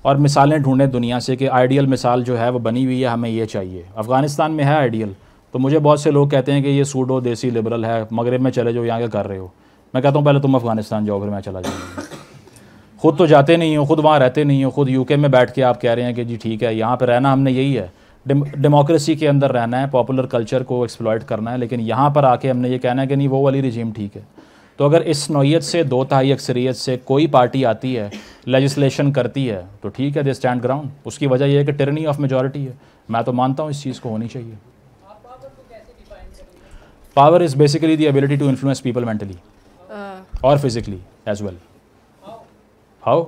और मिसालें ढूंढें दुनिया से कि आइडियल मिसाल जो है वो बनी हुई है हमें ये चाहिए अफ़गानिस्तान में है आइडियल तो मुझे बहुत से लोग कहते हैं कि ये सूडो देसी लिबरल है मगरब में चले जाओ यहाँ के कर रहे हो मैं कहता हूँ पहले तुम अफ़गानिस्तान जाओ फिर मैं चला जाऊँगा खुद तो जाते नहीं हो खुद वहाँ रहते नहीं हो खुद यूके में बैठ के आप कह रहे हैं कि जी ठीक है यहाँ पर रहना हमने यही है डेमोक्रेसी के अंदर रहना है पॉपुलर कल्चर को एक्सप्लॉयट करना है लेकिन यहाँ पर आके हमने ये कहना है कि नहीं वो वाली रिजीम ठीक है तो अगर इस नोयत से दो तहाई अक्सरीत से कोई पार्टी आती है लेजिस्लेशन करती है तो ठीक है दे स्टैंड ग्राउंड उसकी वजह यह है कि टर्नी ऑफ मेजोरिटी है मैं तो मानता हूँ इस चीज़ को होनी चाहिए power is basically the ability to influence people mentally और फिज़िकली एज वेल हाउ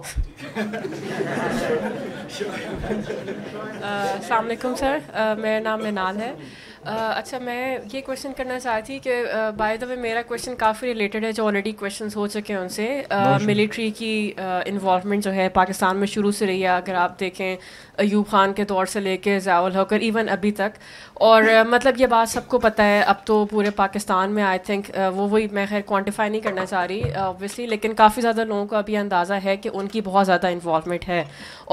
सलामकुम सर मेरा नाम मिनाल है अच्छा मैं ये क्वेश्चन करना चाहती कि बाय द वे मेरा क्वेश्चन काफ़ी रिलेटेड है जो ऑलरेडी क्वेश्चंस हो चुके हैं उनसे मिलिट्री की इन्वॉल्वमेंट जो है पाकिस्तान में शुरू से रही है अगर आप देखें अयूब खान के दौर से लेके जयाल होकर इवन अभी तक और मतलब ये बात सबको पता है अब तो पूरे पाकिस्तान में आई थिंक वो वही मैं खैर क्वान्टिफाई नहीं करना चाह रही ओबियसली लेकिन काफ़ी ज़्यादा लोगों को अभी अंदाज़ा है कि उनकी बहुत ज़्यादा इन्वॉलमेंट है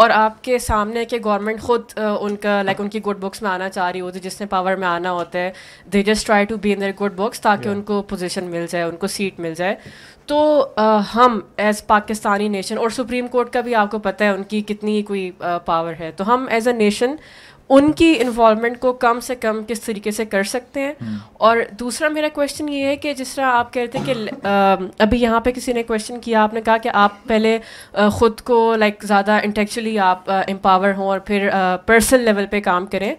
और आपके सामने के गवर्नमेंट ख़ुद उनका लाइक उनकी गुड बुक्स में आना चाह रही होती जिसने पावर में आना जाना होता है they just try to be in their good books ताकि उनको पोजीशन मिल जाए उनको सीट मिल जाए तो uh, हम एज पाकिस्तानी नेशन और सुप्रीम कोर्ट का भी आपको पता है उनकी कितनी कोई पावर uh, है तो हम एज अ नेशन उनकी इन्वॉलमेंट को कम से कम किस तरीके से कर सकते हैं हम्म। और दूसरा मेरा क्वेश्चन ये है कि जिस तरह आप कह रहे थे कि अभी यहाँ पे किसी ने क्वेश्चन किया आपने कहा कि आप पहले ख़ुद को लाइक ज़्यादा इंटेक्चुअली आप एम्पावर हों और फिर पर्सनल लेवल पे काम करें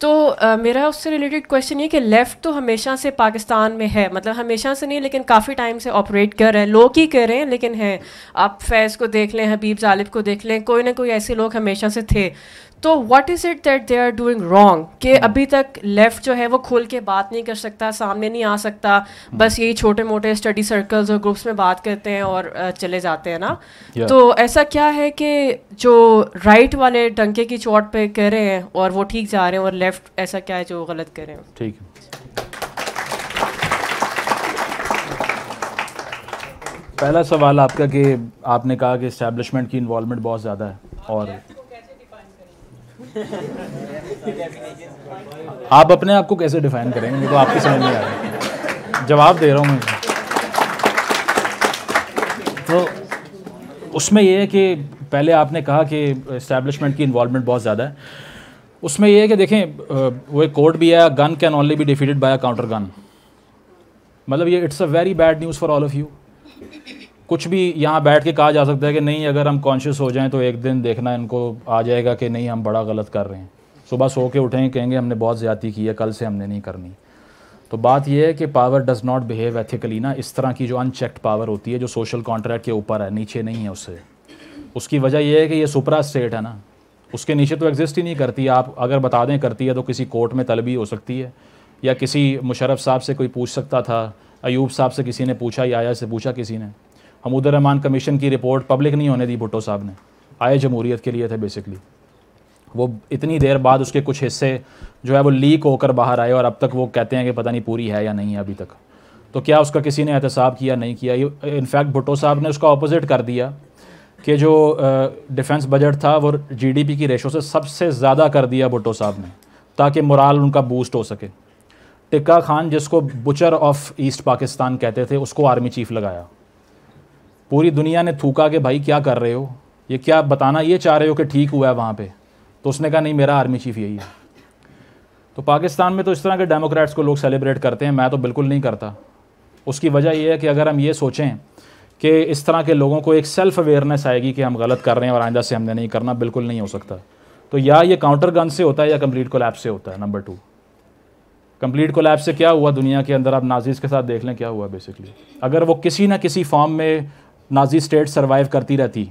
तो आ, मेरा उससे रिलेटेड क्वेश्चन ये कि लेफ़्ट तो हमेशा से पाकिस्तान में है मतलब हमेशा से नहीं लेकिन काफ़ी टाइम से ऑपरेट कर रहे हैं लोग ही कर रहे हैं लेकिन हैं आप फैज़ को देख लें हबीब जालिब को देख लें कोई ना कोई ऐसे लोग हमेशा से थे तो what is it that they are doing wrong कि hmm. अभी तक लेफ़्ट जो है वो खोल के बात नहीं कर सकता सामने नहीं आ सकता hmm. बस यही छोटे मोटे स्टडी सर्कल्स और ग्रुप्स में बात करते हैं और चले जाते हैं ना yeah. तो ऐसा क्या है कि जो राइट वाले डंके की चोट पे कर रहे हैं और वो ठीक जा रहे हैं और लेफ़्ट ऐसा क्या है जो गलत कर रहे हैं ठीक पहला सवाल आपका कि आपने कहा कि इस्टेब्लिशमेंट की इन्वॉलमेंट बहुत ज़्यादा है और आप अपने आप को कैसे डिफाइन करेंगे मेरे को आपकी समझ नहीं आ रही जवाब दे रहा हूँ मैं तो उसमें यह है कि पहले आपने कहा कि इस्टेब्लिशमेंट की इन्वॉलमेंट बहुत ज़्यादा है उसमें यह है कि देखें वो एक कोर्ट भी है gun can only be defeated by a counter gun मतलब ये it's a very bad news for all of you कुछ भी यहाँ बैठ के कहा जा सकता है कि नहीं अगर हम कॉन्शियस हो जाएं तो एक दिन देखना इनको आ जाएगा कि नहीं हम बड़ा गलत कर रहे हैं सुबह सो के उठेंगे कहेंगे हमने बहुत ज़्यादा की है कल से हमने नहीं करनी तो बात यह है कि power does not behave ethically ना इस तरह की जो अनचेक्ड पावर होती है जो सोशल कॉन्ट्रैक्ट के ऊपर है नीचे नहीं है उससे उसकी वजह यह है कि ये सुपरा स्टेट है ना उसके नीचे तो एग्जिस्ट ही नहीं करती आप अगर बता दें करती है तो किसी कोर्ट में तलबी हो सकती है या किसी मुशरफ साहब से कोई पूछ सकता था अयूब साहब से किसी ने पूछा या आया से पूछा किसी ने हमूदर रहमान कमीशन की रिपोर्ट पब्लिक नहीं होने दी भुट्टो साहब ने आए जमहूरीत के लिए थे बेसिकली वो इतनी देर बाद उसके कुछ हिस्से जो है वो लीक होकर बाहर आए और अब तक वो कहते हैं कि पता नहीं पूरी है या नहीं है अभी तक तो क्या उसका किसी ने एहतसाब किया नहीं किया इनफैक्ट भुट्टो साहब ने उसका अपोजिट कर दिया कि जो डिफेंस बजट था वो जीडीपी की रेशो से सबसे ज़्यादा कर दिया भुट्टो साहब ने ताकि मुराल उनका बूस्ट हो सके टिक्का खान जिसको बुचर ऑफ ईस्ट पाकिस्तान कहते थे उसको आर्मी चीफ लगाया पूरी दुनिया ने थूका कि भाई क्या कर रहे हो ये क्या बताना ये चाह रहे हो कि ठीक हुआ है वहाँ पर तो उसने कहा नहीं मेरा आर्मी चीफ यही है तो पाकिस्तान में तो इस तरह के डेमोक्रेट्स को लोग सेलिब्रेट करते हैं मैं तो बिल्कुल नहीं करता उसकी वजह यह है कि अगर हम ये सोचें कि इस तरह के लोगों को एक सेल्फ़ अवेयरनेस आएगी कि हम गलत कर रहे हैं और आइंदा से हमने नहीं करना बिल्कुल नहीं हो सकता तो या ये काउंटर गन से होता है या कंप्लीट कोलैप से होता है नंबर टू कंप्लीट कोलैप से क्या हुआ दुनिया के अंदर आप नाजीज़ के साथ देख लें क्या हुआ बेसिकली अगर वो किसी ना किसी फॉर्म में नाजी स्टेट सर्वाइव करती रहती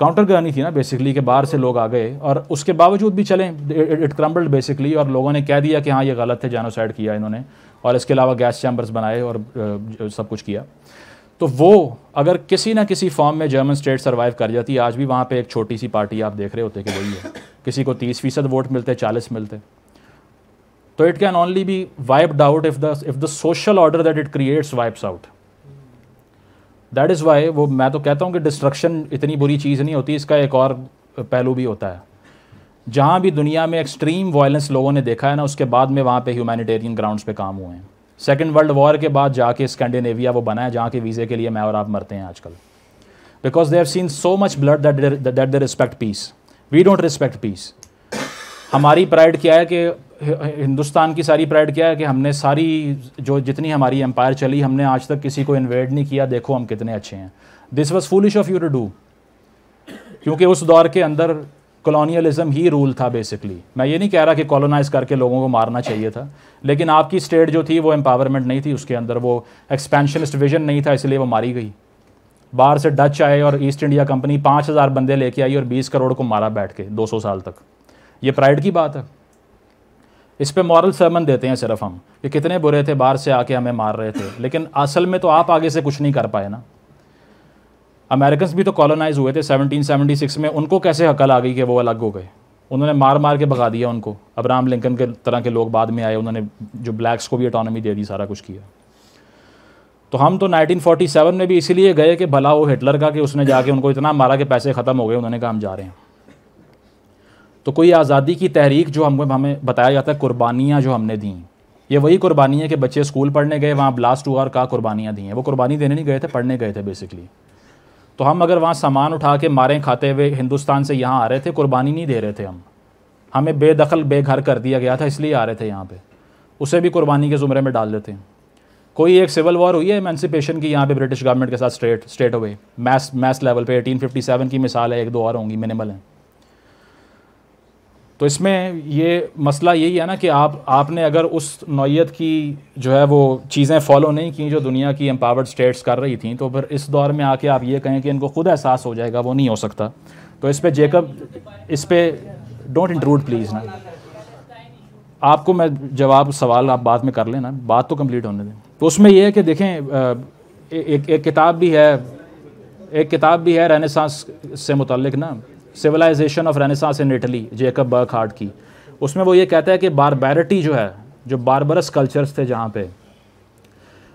काउंटर करानी थी ना बेसिकली कि बाहर से हाँ। लोग आ गए और उसके बावजूद भी चलें इट क्रम्बल्ड बेसिकली और लोगों ने कह दिया कि हाँ ये गलत है जानोसाइड किया इन्होंने और इसके अलावा गैस चैम्बर्स बनाए और सब कुछ किया तो वो अगर किसी ना किसी फॉर्म में जर्मन स्टेट सर्वाइव कर जाती आज भी वहाँ पर एक छोटी सी पार्टी आप देख रहे होते कि वही है किसी को तीस फीसद वोट मिलते चालीस मिलते तो it can only be wiped out if the if the social order that it creates wipes out that is why वो मैं तो कहता हूँ कि डिस्ट्रक्शन इतनी बुरी चीज़ नहीं होती इसका एक और पहलू भी होता है जहाँ भी दुनिया में एक्सट्रीम वायलेंस लोगों ने देखा है ना उसके बाद में वहाँ पे ह्यूमैनिटेरियन ग्राउंड्स पे काम हुए हैं सेकेंड वर्ल्ड वॉर के बाद जाके स्कैंडिनेविया वो बनाया जहाँ के वीज़े के लिए मैं और आप मरते हैं आजकल because they have seen so much blood that they respect peace we don't respect peace हमारी प्राइड क्या है कि हिंदुस्तान की सारी प्राइड क्या है कि हमने सारी जो जितनी हमारी एम्पायर चली हमने आज तक किसी को इन्वेड नहीं किया देखो हम कितने अच्छे हैं this was foolish of you to do क्योंकि उस दौर के अंदर कॉलोनियलिज्म ही रूल था बेसिकली मैं ये नहीं कह रहा कि कॉलोनाइज करके लोगों को मारना चाहिए था लेकिन आपकी स्टेट जो थी वो एम्पावरमेंट नहीं थी उसके अंदर वो एक्सपेंशनिस्ट विजन नहीं था इसलिए वो मारी गई बाहर से डच आए और ईस्ट इंडिया कंपनी पाँच हज़ार बंदे लेके आई और बीस करोड़ को मारा बैठ के दो सौ साल तक ये प्राइड की बात है इस पे मॉरल सर्मन देते हैं सिर्फ हम कि कितने बुरे थे बाहर से आके हमें मार रहे थे लेकिन असल में तो आप आगे से कुछ नहीं कर पाए ना अमेरिकन भी तो कॉलोनाइज हुए थे 1776 में उनको कैसे हकल आ गई कि वो अलग हो गए उन्होंने मार मार के भगा दिया उनको अब्राहम लिंकन के तरह के लोग बाद में आए उन्होंने जो ब्लैक्स को भी अटोनमी दे दी सारा कुछ किया तो हम तो 1947 में भी इसीलिए गए कि भला वो हिटलर का कि उसने जाके उनको इतना मारा कि पैसे ख़त्म हो गए उन्होंने कहा हम जा रहे हैं तो कोई आज़ादी की तहरीक जो हम हमें बताया जाता है कुर्बानियाँ जो हमने दी ये वही कुर्बानी है कि बच्चे स्कूल पढ़ने गए वहाँ ब्लास्ट हुआ और कहा कुर्बानियाँ दी हैं वो कुर्बानी देने नहीं गए थे पढ़ने गए थे बेसिकली तो हम अगर वहाँ सामान उठा के मारें खाते हुए हिंदुस्तान से यहाँ आ रहे थे कुर्बानी नहीं दे रहे थे हम हमें बेदखल बेघर कर दिया गया था इसलिए आ रहे थे यहाँ पर उसे भी कुर्बानी के ज़ुमरे में डाल देते हैं कोई एक सिविल वॉर हुई है मैंसिपेशन की यहाँ पे ब्रिटिश गवर्नमेंट के साथ स्ट्रेट स्ट्रेट हुए मैस मैस लेवल पे 1857 की मिसाल है एक दो और होंगी मिनिमल हैं तो इसमें ये मसला यही है ना कि आप आपने अगर उस नौीयत की जो है वो चीज़ें फॉलो नहीं की जो दुनिया की एम्पावर्ड स्टेट्स कर रही थी तो फिर इस दौर में आके आप ये कहें कि इनको खुद एहसास हो जाएगा वो नहीं हो सकता तो इस पर जेकब इस पर डोंट इंट्रूड प्लीज़ ना आपको मैं जवाब सवाल आप बाद में कर लेना बात तो कंप्लीट होने दें तो उसमें यह है कि देखें एक एक किताब भी है एक किताब भी है रहने से मुतलक ना civilization of renaissance in Italy Jacob Burckhardt की उसमें वो ये कहता है कि बारबैरिटी जो है जो बारबरस कल्चर्स थे जहाँ पे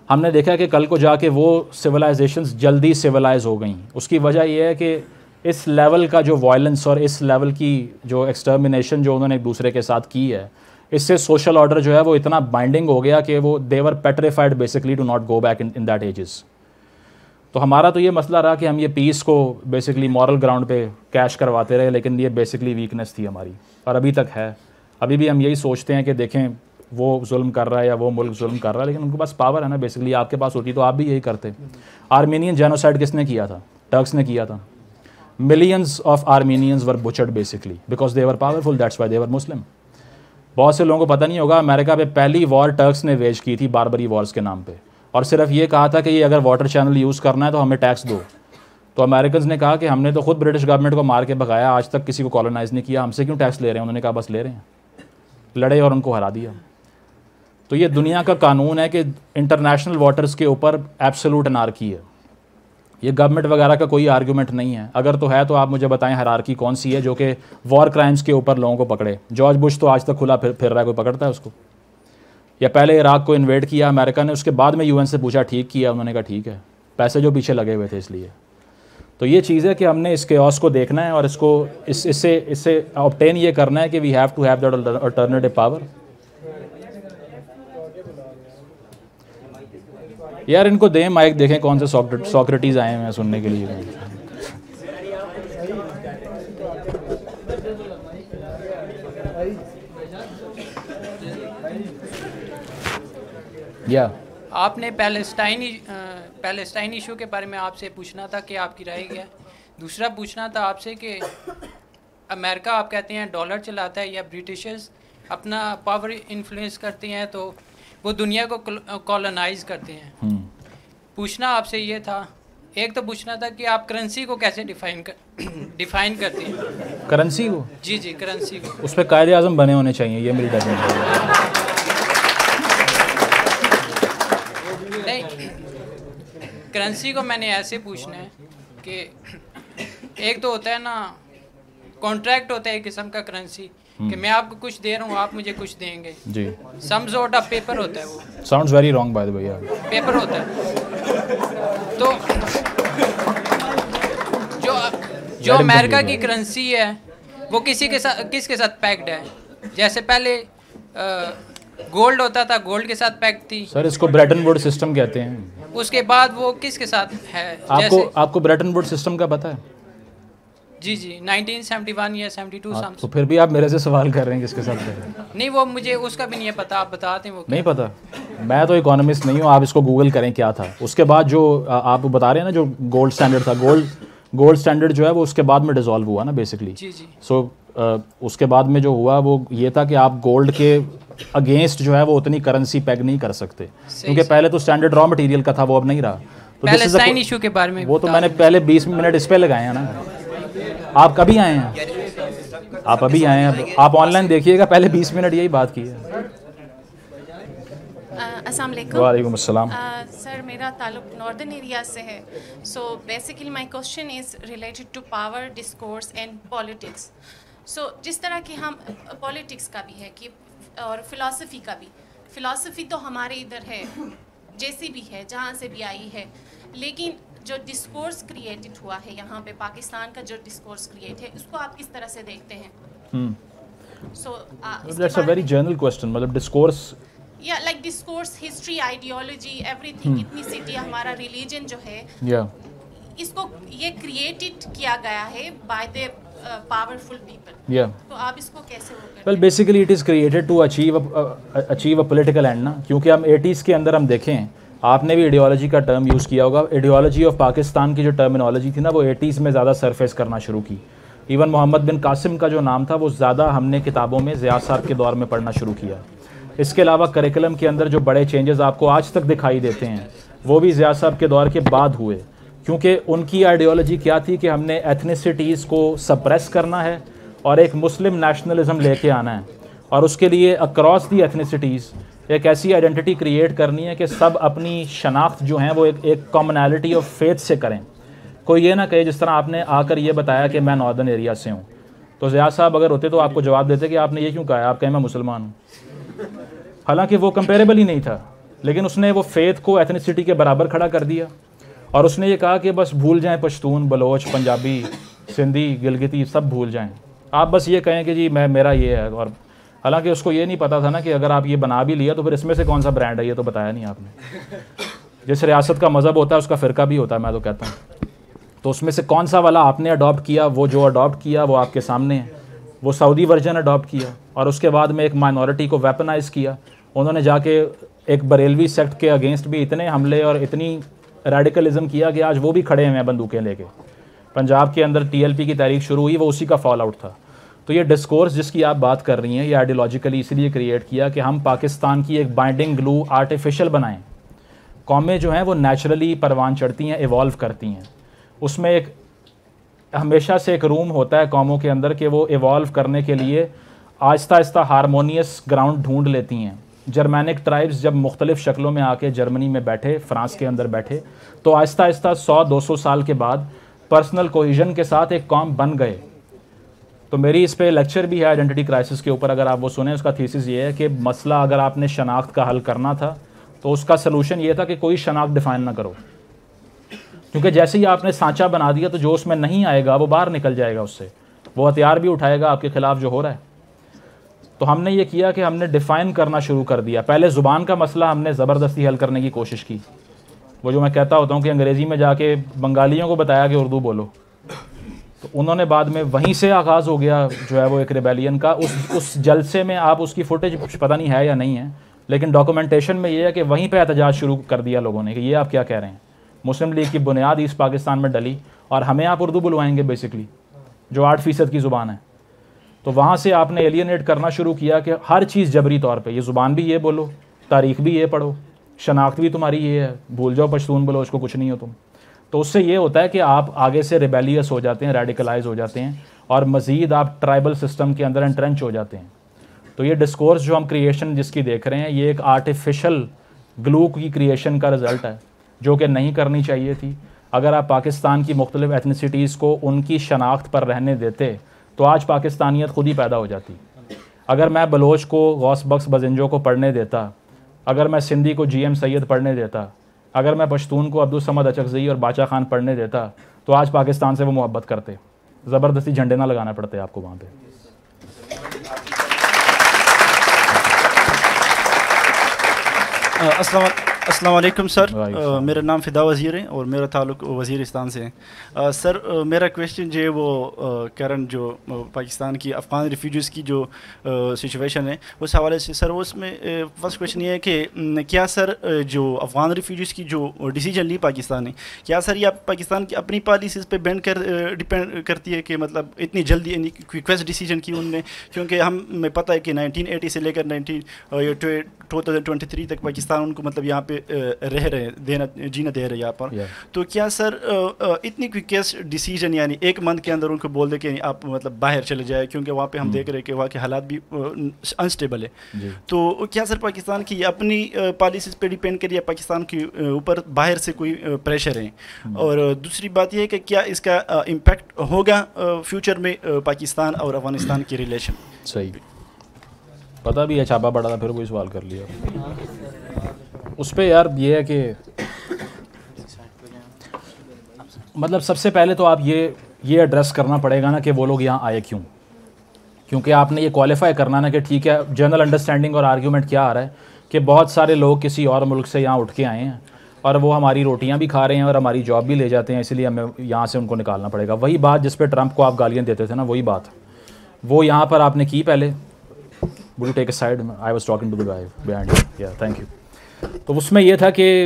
हमने देखा कि कल को जाके वो सिविलाइजेशंस जल्दी सिविलाइज हो गई उसकी वजह यह है कि इस लेवल का जो वायलेंस और इस लेवल की जो एक्सटर्मिनेशन जो उन्होंने एक दूसरे के साथ की है इससे सोशल ऑर्डर जो है वो इतना बाइंडिंग हो गया कि वो they were petrified basically to not go back in in that ages तो हमारा तो ये मसला रहा कि हम ये पीस को बेसिकली मॉरल ग्राउंड पे कैश करवाते रहे लेकिन ये बेसिकली वीकनेस थी हमारी और अभी तक है अभी भी हम यही सोचते हैं कि देखें वो जुल्म कर रहा है या वो मुल्क जुल्म कर रहा है लेकिन उनके पास पावर है ना बेसिकली आपके पास होती तो आप भी यही करते आर्मेनियन जेनोसाइड किसने किया था टर्क्स ने किया था millions of Armenians were butchered basically because they were powerful that's why they were Muslim बहुत से लोगों को पता नहीं होगा अमेरिका पे पहली वॉर टर्क्स ने वेज की थी बारबरी वॉर्स के नाम पर और सिर्फ ये कहा था कि ये अगर वाटर चैनल यूज़ करना है तो हमें टैक्स दो तो अमेरिकन ने कहा कि हमने तो खुद ब्रिटिश गवर्नमेंट को मार के भगाया आज तक किसी को कॉलोनाइज नहीं किया हमसे क्यों टैक्स ले रहे हैं उन्होंने कहा बस ले रहे हैं लड़े और उनको हरा दिया तो ये दुनिया का कानून है कि इंटरनेशनल वाटर्स के ऊपर एब्सोलूट अनारकी है ये गवर्नमेंट वगैरह का कोई आर्ग्यूमेंट नहीं है अगर तो है तो आप मुझे बताएं हरारकी कौन सी है जो कि वॉर क्राइम्स के ऊपर लोगों को पकड़े जॉर्ज बुश तो आज तक खुला फिर फिर रहा है कोई पकड़ता है उसको या पहले इराक को इन्वेट किया अमेरिका ने उसके बाद में यूएन से पूछा ठीक किया उन्होंने कहा ठीक है पैसे जो पीछे लगे हुए थे इसलिए तो ये चीज़ है कि हमने इसके ऑस को देखना है और इसको इस इससे इससे ऑप्टेन ये करना है कि we have to have that alternative power यार इनको दें माइक देखें कौन से सॉक्रेटीज़ आए हैं सुनने के लिए या yeah. आपने पैलेस्टाइनी पैलेस्टाइन इशू के बारे में आपसे पूछना था कि आपकी राय क्या दूसरा पूछना था आपसे कि अमेरिका आप कहते हैं डॉलर चलाता है या ब्रिटिशर्स अपना पावर इन्फ्लुएंस करते हैं तो वो दुनिया को कॉलोनाइज करते हैं hmm. पूछना आपसे ये था एक तो पूछना था कि आप करेंसी को कैसे डिफाइन कर [clears throat] डिफाइन करते हैं करेंसी को जी जी करेंसी को उस पर कायदे आजम बने होने चाहिए ये मेरी डेफिनेशन करेंसी को मैंने ऐसे पूछना है कि एक तो होता है ना कॉन्ट्रैक्ट होता है एक किस्म का करेंसी कि हम्म। मैं आपको कुछ दे रहा हूँ आप मुझे कुछ देंगे जी सम सॉर्ट ऑफ पेपर होता है वो sounds very wrong by the way paper होता है तो जो जो अमेरिका की करेंसी है वो किसी के साथ किसके साथ पैक्ड है जैसे पहले आ, गोल्ड होता था गोल्ड के साथ पैक थी सर इसको ब्रेटन वुड सिस्टम कहते हैं उसके बाद वो किसके साथ है आपको जैसे? आपको ब्रेटन वुड सिस्टम का पता है जी जी 1971 या 72 हाँ, तो फिर भी आप मेरे से सवाल कर रहे हैं किसके साथ कर नहीं वो मुझे उसका भी नहीं है पता आप बताते हैं वो नहीं पता मैं तो इकोनॉमिस्ट नहीं हूँ आप इसको गूगल करें क्या था उसके बाद जो आप बता रहे हैं ना जो गोल्ड स्टैंडर्ड था गोल्ड गोल्ड स्टैंडर्ड जो है वो उसके बाद में डिजोल्व हुआ ना बेसिकली जी जी सो so, उसके बाद में जो हुआ वो ये था कि आप गोल्ड के अगेंस्ट जो है वो उतनी करेंसी पैग नहीं कर सकते क्योंकि पहले तो स्टैंडर्ड रॉ मटेरियल का था वो अब नहीं रहा तो पैलेस्टाइन इशू के बारे में वो तो मैंने पहले 20 मिनट इस पे लगाए हैं ना आप कभी आए हैं आप अभी आए हैं आप ऑनलाइन देखिएगा पहले 20 मिनट यही बात की है वालेकुम अस्सलाम सर मेरा ताल्लुक नॉर्दर्न एरिया से है so basically my question is related to power discourse and politics so so, जिस तरह के हम पॉलिटिक्स का भी है कि और फिलॉसफी का भी फिलॉसफी तो हमारे इधर है जैसी भी है जहाँ से भी आई है लेकिन जो डिस्कोर्स क्रिएटेड हुआ है यहाँ पे पाकिस्तान का जो डिस्कोर्स क्रिएट है उसको आप किस तरह से देखते हैं सो वेरी जनरल क्वेश्चन मतलब डिस्कोर्स या like discourse history ideology everything ethnicity हमारा रिलीजन जो है yeah. इसको ये क्रिएटेड किया गया है by the powerful people. Yeah. तो आप इसको कैसे वो ना क्योंकि हम 80s के अंदर हम देखें आपने भी आइडियोलॉजी का टर्म यूज़ किया होगा आइडियोलॉजी ऑफ पाकिस्तान की जो टर्मिनोलॉजी थी ना वो 80s में ज़्यादा सरफेस करना शुरू की इवन मोहम्मद बिन कासिम का जो नाम था वो ज़्यादा हमने किताबों में ज़िया साहब के दौर में पढ़ना शुरू किया इसके अलावा करिकुलम के अंदर जो बड़े चेंजेस आपको आज तक दिखाई देते हैं वो भी ज़िया साहब के दौर के बाद हुए क्योंकि उनकी आइडियोलॉजी क्या थी कि हमने एथनीसिटीज़ को सप्रेस करना है और एक मुस्लिम नेशनलिज़म लेके आना है और उसके लिए अक्रॉस दी एथनीसिटीज़ एक ऐसी आइडेंटिटी क्रिएट करनी है कि सब अपनी शनाख्त जो है वो एक एक कॉमनैलिटी ऑफ फेथ से करें कोई ये ना कहे जिस तरह आपने आकर ये बताया कि मैं नॉर्दर्न एरिया से हूँ तो ज़िया साहब अगर होते तो आपको जवाब देते कि आपने ये क्यों कहा आप कहें मैं मुसलमान हूँ हालांकि वो कंपेरेबल ही नहीं था लेकिन उसने वो फेथ को एथनीसिटी के बराबर खड़ा कर दिया और उसने ये कहा कि बस भूल जाएं पश्तून बलोच पंजाबी सिंधी गिलगिती सब भूल जाएं आप बस ये कहें कि जी मैं मेरा ये है और हालांकि उसको ये नहीं पता था ना कि अगर आप ये बना भी लिया तो फिर इसमें से कौन सा ब्रांड है ये तो बताया नहीं आपने जिस रियासत का मज़हब होता है उसका फ़िरका भी होता है मैं तो कहता हूँ तो उसमें से कौन सा वाला आपने अडॉप्ट किया वो जो अडॉप्ट किया वो आपके सामने है वो सऊदी वर्जन अडॉप्ट किया और उसके बाद में एक माइनॉरिटी को वेपनाइज़ किया उन्होंने जाके एक बरेलवी सेक्ट के अगेंस्ट भी इतने हमले और इतनी रेडिकलिज्म किया कि आज वो भी खड़े हैं बंदूकें लेके पंजाब के अंदर टीएलपी की तारीख शुरू हुई वो उसी का फॉल आउट था तो ये डिस्कोर्स जिसकी आप बात कर रही हैं ये आइडियोलॉजिकली इसलिए क्रिएट किया कि हम पाकिस्तान की एक बाइंडिंग ग्लू आर्टिफिशियल बनाएं कॉमें जो हैं वो नेचुरली परवान चढ़ती हैं इवॉल्व करती हैं उसमें एक हमेशा से एक रूम होता है कॉमों के अंदर कि वो इवॉल्व करने के लिए आहिस्ता आहिस्ता हारमोनियस ग्राउंड ढूंढ लेती हैं जर्मैनिक ट्राइब्स जब मुख्तलिफ़ शक्लों में आके जर्मनी में बैठे फ्रांस के अंदर बैठे तो आहिस्ता आहिस्ता सौ दो सौ साल के बाद पर्सनल कोहिजन के साथ एक कॉम बन गए तो मेरी इस पर लेक्चर भी है आइडेंटिटी क्राइसिस के ऊपर अगर आप वो सुने उसका थीसिस ये है कि मसला अगर आपने शनाख्त का हल करना था तो उसका सलूशन ये था कि कोई शनाख्त डिफ़ाइन ना करो क्योंकि जैसे ही आपने सांचा बना दिया तो जो उसमें नहीं आएगा वो बाहर निकल जाएगा उससे वो हथियार भी उठाएगा आपके खिलाफ जो हो रहा है तो हमने ये किया कि हमने डिफ़ाइन करना शुरू कर दिया पहले ज़ुबान का मसला हमने ज़बरदस्ती हल करने की कोशिश की वो जो मैं कहता होता हूँ कि अंग्रेज़ी में जाके बंगालियों को बताया कि उर्दू बोलो तो उन्होंने बाद में वहीं से आगाज़ हो गया जो है वो एक रिबेलियन का उस उस जलसे में आप उसकी फ़ुटेज पता नहीं है या नहीं है लेकिन डॉक्यूमेंटेशन में ये है कि वहीं पर एहतजाज शुरू कर दिया लोगों ने कि ये आप क्या कह रहे हैं मुस्लिम लीग की बुनियाद इस पाकिस्तान में डली और हमें आप उर्दू बुलवाएंगे बेसिकली जो आठ फ़ीसद की ज़ुबान है तो वहाँ से आपने एलियनेट करना शुरू किया कि हर चीज़ जबरी तौर पे ये ज़ुबान भी ये बोलो तारीख भी ये पढ़ो शनाख्त भी तुम्हारी ये है भूल जाओ पश्तून बोलो उसको कुछ नहीं हो तुम तो उससे ये होता है कि आप आगे से रिबेलियस हो जाते हैं रेडिकलाइज हो जाते हैं और मज़ीद आप ट्राइबल सिस्टम के अंदर इंट्रेंच हो जाते हैं तो ये डिस्कोर्स जो हम क्रिएशन जिसकी देख रहे हैं ये एक आर्टिफिशल ग्लू की क्रिएशन का रिज़ल्ट है जो कि नहीं करनी चाहिए थी अगर आप पाकिस्तान की मुख्तलिफ़ एथनिसिटीज़ को उनकी शनाख्त पर रहने देते तो आज पाकिस्तानियत खुद ही पैदा हो जाती अगर मैं बलोच को गौस बख्श बजेंजो को पढ़ने देता अगर मैं सिंधी को जी एम सैद पढ़ने देता अगर मैं पश्तून को अब्दुलसमद अचकजई और बाचा खान पढ़ने देता तो आज पाकिस्तान से वो मोहब्बत करते ज़बरदस्ती झंडे ना लगाना पड़ते आपको वहाँ पर असलम असलम सर uh, मेरा नाम फिदा वज़ीर है और मेरा ताल्लुक वजीरस्तान से है सर uh, uh, मेरा क्वेश्चन जो है वो करण जो पाकिस्तान की अफ़गान रिफ्यूज़ की जो सिचुएशन है उस हवाले से सर उसमें फर्स्ट क्वेश्चन ये है कि mm, क्या सर जो अफ़गान रिफ्यूज़ की जो डिसीजन ली पाकिस्तान ने क्या सर ये पाकिस्तान की अपनी पॉलिसीज़ पर बैंड कर डिपेंड करती है कि मतलब इतनी जल्दी रिक्वेस्ट डिसीजन की उनने क्योंकि हमें पता है कि नाइनटीन से लेकर nineteen two thousand twenty three तक पाकिस्तान उनको मतलब यहाँ पे पे रह रहे देना जीना दे रहे यहाँ पर yeah. तो क्या सर इतनी क्विकेस्ट डिसीजन यानी एक मंथ के अंदर उनको बोल दे कि आप मतलब बाहर चले जाए क्योंकि वहाँ पे हम hmm. देख रहे हैं कि वहाँ के हालात भी अनस्टेबल है तो क्या सर पाकिस्तान की अपनी पॉलिसीज़ पे डिपेंड करिए पाकिस्तान के ऊपर बाहर से कोई प्रेशर है hmm. और दूसरी बात यह है कि क्या इसका इम्पैक्ट होगा फ्यूचर में पाकिस्तान और अफगानिस्तान की रिलेशन सही पता भी है छापा पड़ा था फिर कोई सवाल कर लिया उस पर यार ये है कि मतलब सबसे पहले तो आप ये ये एड्रेस करना पड़ेगा ना कि वो लोग यहाँ आए क्यों क्योंकि आपने ये क्वालिफाई करना ना कि ठीक है जनरल अंडरस्टैंडिंग और आर्ग्यूमेंट क्या आ रहा है कि बहुत सारे लोग किसी और मुल्क से यहाँ उठ के आए हैं और वो हमारी रोटियाँ भी खा रहे हैं और हमारी जॉब भी ले जाते हैं इसलिए हमें यहाँ से उनको निकालना पड़ेगा वही बात जिस पर ट्रंप को आप गालियाँ देते थे ना वही बात वो यहाँ पर आपने की पहले बुल टेक साइड I was talking to the guide thank you तो उसमें यह था कि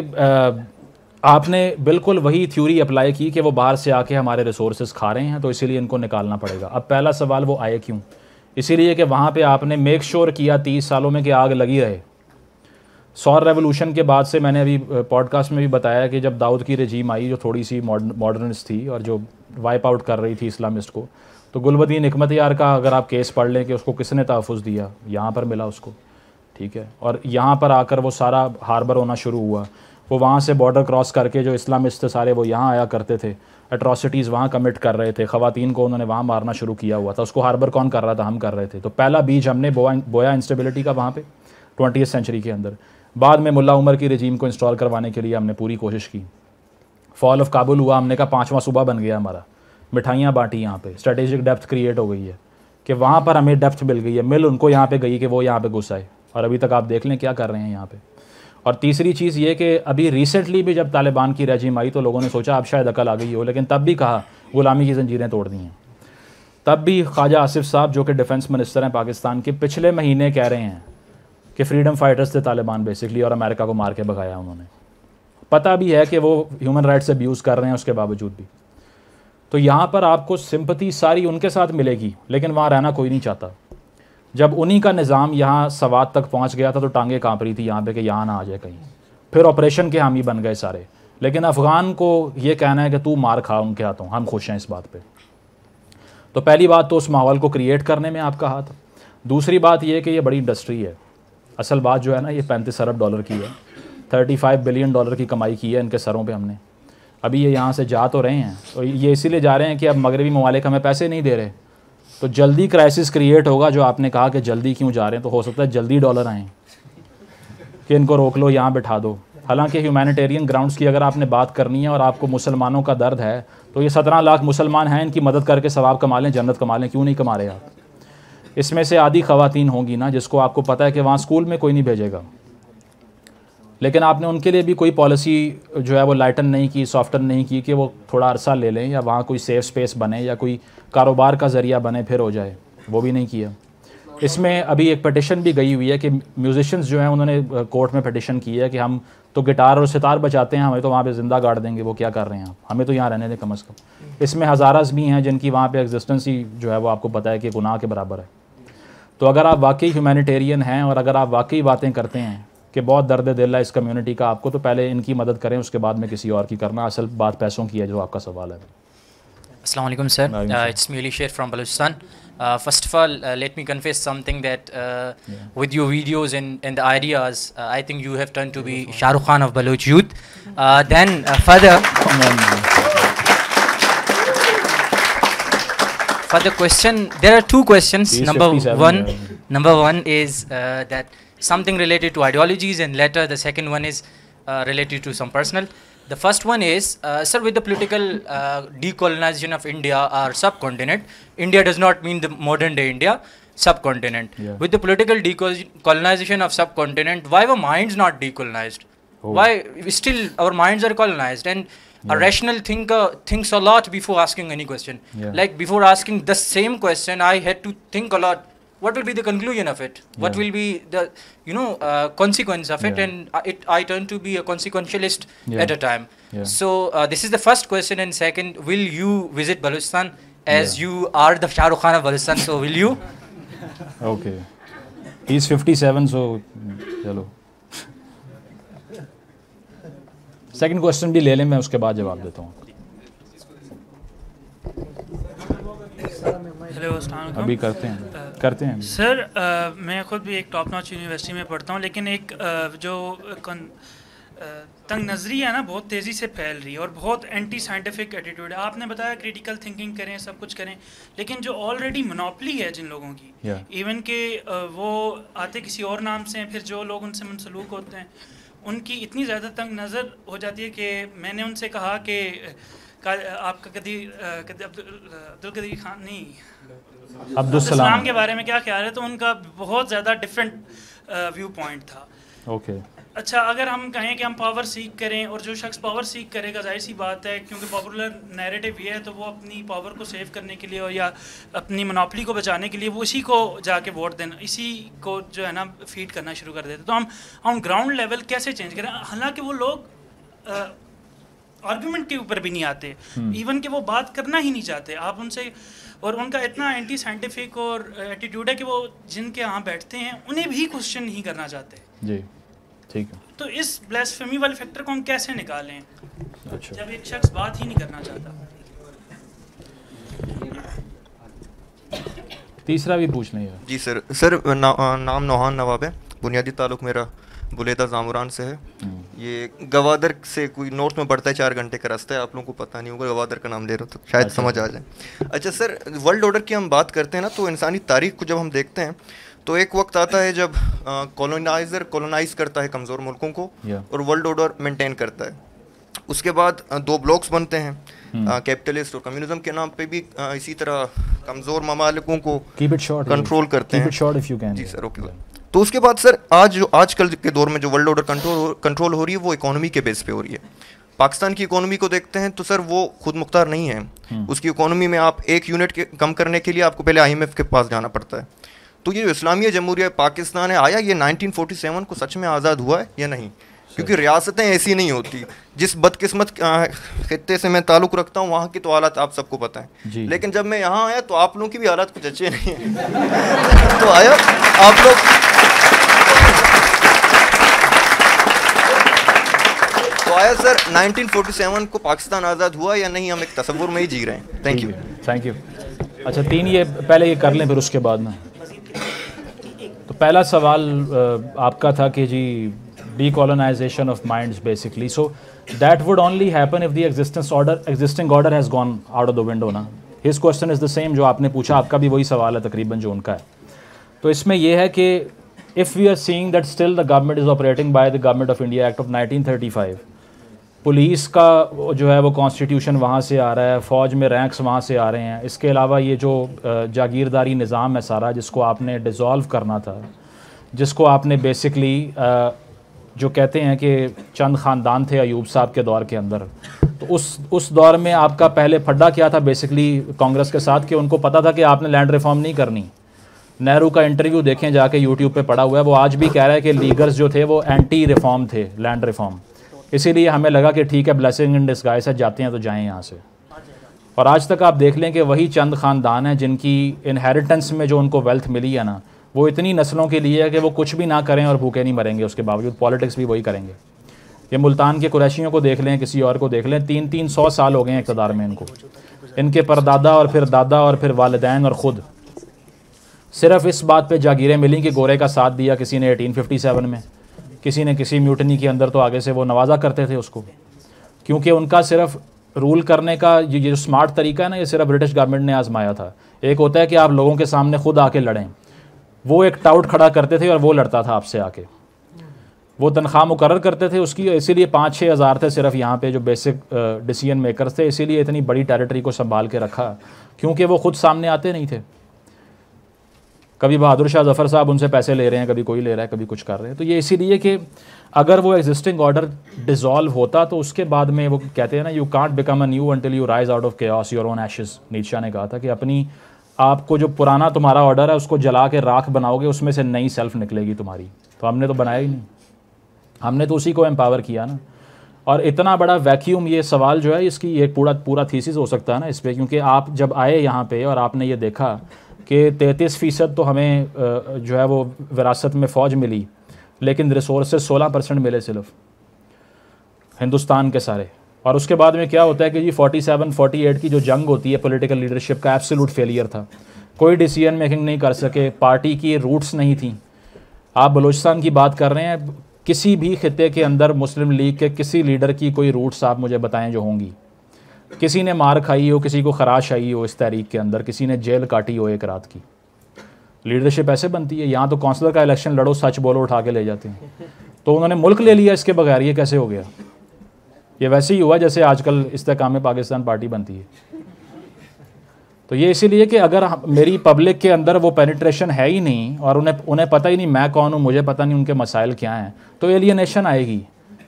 आपने बिल्कुल वही थ्योरी अप्लाई की कि वो बाहर से आके हमारे रिसोर्सेज खा रहे हैं तो इसीलिए इनको निकालना पड़ेगा अब पहला सवाल वो आए क्यों इसीलिए कि वहाँ पे आपने मेक श्योर किया तीस सालों में कि आग लगी रहे सौर रेवोल्यूशन के बाद से मैंने अभी पॉडकास्ट में भी बताया कि जब दाऊद की रजीम आई जो थोड़ी सी मॉडर्निस्ट थी और जो वाइप आउट कर रही थी इस्लामिस्ट को तो गुलबदीन हमत यार का अगर आप केस पढ़ लें कि उसको किसने तहफ़ दिया यहाँ पर मिला उसको ठीक है और यहाँ पर आकर वो सारा हार्बर होना शुरू हुआ वो वहाँ से बॉर्डर क्रॉस करके जो इस्लामिस्ट सारे वो यहाँ आया करते थे अट्रॉसिटीज़ वहाँ कमिट कर रहे थे खवतिन को उन्होंने वहाँ मारना शुरू किया हुआ था उसको हार्बर कौन कर रहा था हम कर रहे थे तो पहला बीज हमने बोया बोया इंस्टेबिलिटी का वहाँ पर ट्वेंटी सेंचुरी के अंदर बाद में मुला उमर की रजीम को इंस्टॉल करवाने के लिए हमने पूरी कोशिश की फॉल ऑफ काबुल हुआ हमने कहा पाँचवा सूबा बन गया हमारा मिठाइयाँ बाँटी यहाँ पे स्ट्रेटेजिक डेप्थ क्रिएट हो गई है कि वहाँ पर हमें डेप्थ मिल गई है मिल उनको यहाँ पे गई कि वो यहाँ पे घुस आए और अभी तक आप देख लें क्या कर रहे हैं यहाँ पे और तीसरी चीज़ ये कि अभी रिसेंटली भी जब तालिबान की रजीम आई तो लोगों ने सोचा अब शायद अकल आ गई हो लेकिन तब भी कहा ग़ुलामी की जंजीरें तोड़ दी हैं तब भी ख्वाजा आसिफ साहब जो कि डिफेंस मिनिस्टर हैं पाकिस्तान के पिछले महीने कह रहे हैं कि फ्रीडम फाइटर्स थे तालिबान बेसिकली और अमेरिका को मार के भगाया उन्होंने पता भी है कि वो ह्यूमन राइट्स अब्यूज़ कर रहे हैं उसके बावजूद भी तो यहाँ पर आपको सिंपति सारी उनके साथ मिलेगी लेकिन वहाँ रहना कोई नहीं चाहता जब उन्हीं का निज़ाम यहाँ सवाद तक पहुँच गया था तो टांगे काँप रही थी यहाँ पे कि यहाँ ना आ जाए कहीं फिर ऑपरेशन के हामी बन गए सारे लेकिन अफ़गान को ये कहना है कि तू मार खा उनके हाथों हम खुश हैं इस बात पर तो पहली बात तो उस माहौल को क्रिएट करने में आपका हाथ दूसरी बात यह कि ये बड़ी इंडस्ट्री है असल बात जो है ना ये पैंतीस अरब डॉलर की है थर्टी फाइव बिलियन डॉलर की कमाई की है इनके सरों पर हमने अभी ये यहाँ से जा तो रहे हैं और ये इसीलिए जा रहे हैं कि अब मगरबी ममालिक हमें पैसे नहीं दे रहे तो जल्दी क्राइसिस क्रिएट होगा जो आपने कहा कि जल्दी क्यों जा रहे हैं तो हो सकता है जल्दी डॉलर आएँ कि इनको रोक लो यहाँ बिठा दो हालांकि ह्यूमैनिटेरियन ग्राउंड्स की अगर आपने बात करनी है और आपको मुसलमानों का दर्द है तो ये सत्रह लाख मुसलमान हैं इनकी मदद करके सवाब कमा लें जन्नत कमा लें क्यों नहीं कमा रहे आप इसमें से आधी खवातीन होंगी ना जिसको आपको पता है कि वहाँ स्कूल में कोई नहीं भेजेगा लेकिन आपने उनके लिए भी कोई पॉलिसी जो है वो लाइटन नहीं की सॉफ्टन नहीं की कि वो थोड़ा अरसा ले लें या वहाँ कोई सेफ स्पेस बने या कोई कारोबार का ज़रिया बने फिर हो जाए वो भी नहीं किया इसमें अभी एक पटिशन भी गई हुई है कि म्यूजिशंस जो हैं उन्होंने कोर्ट में पटिशन की है कि हम तो गिटार और सितार बचाते हैं हमें तो वहाँ पे ज़िंदा गाड़ देंगे वो क्या कर रहे हैं आप हमें तो यहाँ रहने दें कम अज़ कम इसमें हज़ारास भी हैं जिनकी वहाँ पे एग्जिस्टेंस ही जो है वो आपको पता है कि गुनाह के बराबर है तो अगर आप वाकई ह्यूमैनिटेरियन हैं और अगर आप वाकई बातें करते हैं कि बहुत दर्द दिल है इस कम्युनिटी का आपको तो पहले इनकी मदद करें उसके बाद में किसी और की करना असल बात पैसों की है जो आपका सवाल है Aslam sir it's Mili Sher from Balochistan first of all let me confess something that with your videos in in the ideas I think you have turn to be Shahrukh Khan of Baloch youth then further further question there are two question number one number one is that something related to ideologies, and later the second one is uh, related to some personal. The first one is, uh, sir, with the political uh, decolonization of India or subcontinent, India does not mean the modern day India, subcontinent. Yeah. With the political decolonization of subcontinent, why were minds not decolonized? Oh. Why still our minds are colonized and yeah. a rational thinker thinks a lot before asking any question. Yeah. Like before asking the same question, I had to think a lot what will be the conclusion of it what will be the you know uh, consequence of it yeah. and uh, it i tend to be a consequentialist yeah. at a time so uh, this is the first question and second will you visit balochistan as you are the shah rukh khan of balochistan so will you [laughs] okay he's 57 so hello second question भी ले लें मैं उसके बाद जवाब देता हूँ अभी करते हैं uh, करते हैं सर आ, मैं खुद भी एक टॉप नॉच यूनिवर्सिटी में पढ़ता हूँ लेकिन एक आ, जो कन, तंग नजरी है ना बहुत तेज़ी से फैल रही है और बहुत एंटी साइंटिफिक एटीट्यूड है आपने बताया क्रिटिकल थिंकिंग करें सब कुछ करें लेकिन जो ऑलरेडी मोनोपली है जिन लोगों की इवन yeah. के वो आते किसी और नाम से हैं फिर जो लोग उनसे मनसलूक होते हैं उनकी इतनी ज़्यादा तंग नज़र हो जाती है कि मैंने उनसे कहा कि आपका कदी अब्दुल कदीर खान नहीं अब्दुलसलाम के बारे में क्या ख्याल है तो उनका बहुत ज़्यादा डिफरेंट व्यू पॉइंट था ओके अच्छा अगर हम कहें कि हम पावर सीख करें और जो शख्स पावर सीख करेगा जाहिर सी बात है क्योंकि पॉपुलर नैरेटिव ये है तो वो अपनी पावर को सेव करने के लिए और या अपनी मनोपली को बचाने के लिए वो इसी को जाके वोट देना इसी को जो है ना फीड करना शुरू कर देते तो हम ऑन ग्राउंड लेवल कैसे चेंज करें हालांकि वो लोग आर्ग्यूमेंट uh, आर्गूमेंट के ऊपर भी नहीं आते इवन हम्म। कि वो बात करना ही नहीं चाहते आप उनसे और उनका इतना एंटी साइंटिफिक और एटीट्यूड है कि वो जिनके यहाँ बैठते हैं उन्हें भी क्वेश्चन नहीं करना चाहते जी ठीक है तो इस ब्लैसफेमी वाले फैक्टर को हम कैसे निकालें अच्छा। जब एक शख्स बात ही नहीं करना चाहता तीसरा भी पूछ लें जी सर सर ना, नाम नौहान नवाब है बुनियादी ताल्लुक मेरा बुलेदा जामुरान से है ये गवादर से कोई नॉर्थ में बढ़ता है चार घंटे का रास्ता है आप लोगों को पता नहीं होगा गवादर का नाम ले रहे हो तो शायद अच्छा। समझ आ जाए अच्छा सर वर्ल्ड ऑर्डर की हम बात करते हैं ना तो इंसानी तारीख को जब हम देखते हैं तो एक वक्त आता है जब कॉलोनाइजर कॉलोनाइज करता है कमज़ोर मुल्कों को और वर्ल्ड ऑर्डर मेंटेन करता है उसके बाद दो ब्लॉक्स बनते हैं कैपिटलिस्ट hmm. और कम्युनिज्म के नाम पे भी आ, इसी तरह कमज़ोर ममालिकों को कंट्रोल करते हैं जी सर ओके तो उसके बाद सर आज जो आजकल के दौर में जो वर्ल्ड ऑर्डर कंट्रोल कंट्रोल हो रही है वो इकोनॉमी के बेस पे हो रही है पाकिस्तान की इकोनॉमी को देखते हैं तो सर वो खुद मुख्तार नहीं है हम्म। उसकी इकोनॉमी में आप एक यूनिट के कम करने के लिए आपको पहले आई के पास जाना पड़ता है तो ये जो इस्लामी जमहूरिया पाकिस्तान है आया ये 1947 को सच में आज़ाद हुआ है या नहीं क्योंकि रियासतें ऐसी नहीं होती जिस बदकिस्मत खत्े से मैं ताल्लुक़ रखता हूँ वहाँ की तो हालत आप सबको पता है लेकिन जब मैं यहाँ आया तो आप लोगों की भी हालत कुछ अच्छे नहीं है [laughs] तो आया आप लोग तो आया सर 1947 को पाकिस्तान आज़ाद हुआ या नहीं हम एक तस्वुर में ही जी रहे हैं थैंक यू थैंक यू अच्छा तीन ये पहले ये कर लें फिर उसके बाद में तो पहला सवाल आपका था कि जी decolonization of minds basically so that would only happen if the existence order existing order has gone out of the window na his question is the same जो आपने पूछा आपका भी वही सवाल है तकरीबन जो उनका है तो इसमें यह है कि if we are seeing that still the government is operating by the Government of India Act of 1935 police का जो है वो कॉन्स्टिट्यूशन वहाँ से आ रहा है फ़ौज में रैंक्स वहाँ से आ रहे हैं इसके अलावा ये जो जागीरदारी निज़ाम है सारा जिसको आपने डिज़ोल्व करना था जिसको आपने बेसिकली जो कहते हैं कि चंद ख़ानदान थे अयूब साहब के दौर के अंदर तो उस उस दौर में आपका पहले फड्डा क्या था बेसिकली कांग्रेस के साथ कि उनको पता था कि आपने लैंड रिफॉर्म नहीं करनी नेहरू का इंटरव्यू देखें जाके यूट्यूब पे पड़ा हुआ है वो आज भी कह रहा है कि लीगर्स जो थे वो एंटी रिफॉर्म थे लैंड रिफॉर्म इसीलिए हमें लगा कि ठीक है ब्लेसिंग इन डिस्गाइस है जाते हैं तो जाएं यहाँ से और आज तक आप देख लें कि वही चंद ख़ानदान हैं जिनकी इनहेरिटेंस में जो उनको वेल्थ मिली है ना वो इतनी नस्लों के लिए है कि वो कुछ भी ना करें और भूखे नहीं मरेंगे उसके बावजूद पॉलिटिक्स भी वही करेंगे ये मुल्तान के कुरैशियों को देख लें किसी और को देख लें तीन तीन सौ साल हो गए हैं इकतदार में इनको इनके परदादा और फिर दादा और फिर वालदेन और ख़ुद सिर्फ इस बात पे जागीरें मिली कि गोरे का साथ दिया किसी ने 1857 में किसी ने किसी म्यूटनी के अंदर तो आगे से वो नवाज़ा करते थे उसको क्योंकि उनका सिर्फ रूल करने का ये जो स्मार्ट तरीका है ना ये सिर्फ ब्रिटिश गवर्नमेंट ने आजमाया था एक होता है कि आप लोगों के सामने खुद आके लड़ें वो एक टाउट खड़ा करते थे और वो लड़ता था आपसे आके वो तनख्वाह मुकर करते थे उसकी इसीलिए पाँच छः हज़ार थे सिर्फ यहाँ पे जो बेसिक डिसीजन मेकर्स थे इसीलिए इतनी बड़ी टेरिटरी को संभाल के रखा क्योंकि वो खुद सामने आते नहीं थे कभी बहादुर शाह जफ़र साहब उनसे पैसे ले रहे हैं कभी कोई ले रहा है कभी कुछ कर रहे हैं तो ये इसीलिए कि अगर वो एग्जिस्टिंग ऑर्डर डिज़ोल्व होता तो उसके बाद में वो कहते हैं ना you can't become a new until you rise out of के योर ओन एशेज़ नीचा ने कहा था कि अपनी आपको जो पुराना तुम्हारा ऑर्डर है उसको जला के राख बनाओगे उसमें से नई सेल्फ निकलेगी तुम्हारी तो हमने तो बनाया ही नहीं हमने तो उसी को एम्पावर किया ना और इतना बड़ा वैक्यूम ये सवाल जो है इसकी एक पूरा पूरा थीसिस हो सकता है ना इस पर क्योंकि आप जब आए यहाँ पे और आपने ये देखा कि तैंतीस फ़ीसद तो हमें जो है वो विरासत में फ़ौज मिली लेकिन रिसोर्स सोलह परसेंट मिले सिर्फ हिंदुस्तान के सारे और उसके बाद में क्या होता है कि जी 47 48 की जो जंग होती है पॉलिटिकल लीडरशिप का एब्सोलूट फेलियर था कोई डिसीजन मेकिंग नहीं कर सके पार्टी की रूट्स नहीं थी आप बलूचिस्तान की बात कर रहे हैं किसी भी खत्े के अंदर मुस्लिम लीग के किसी लीडर की कोई रूट्स आप मुझे बताएं जो होंगी किसी ने मार खाई हो किसी को खराश आई हो इस तहरीक के अंदर किसी ने जेल काटी हो एक रात की लीडरशिप ऐसे बनती है यहाँ तो काउंसलर का इलेक्शन लड़ो सच बोलो उठा के ले जाते हैं तो उन्होंने मुल्क ले लिया इसके बगैर ये कैसे हो गया ये वैसे ही हुआ जैसे आजकल इस्तेकाम पाकिस्तान पार्टी बनती है तो ये इसीलिए कि अगर मेरी पब्लिक के अंदर वो पेनिट्रेशन है ही नहीं और उन्हें उन्हें पता ही नहीं मैं कौन हूँ मुझे पता नहीं उनके मसाइल क्या हैं तो एलियनेशन आएगी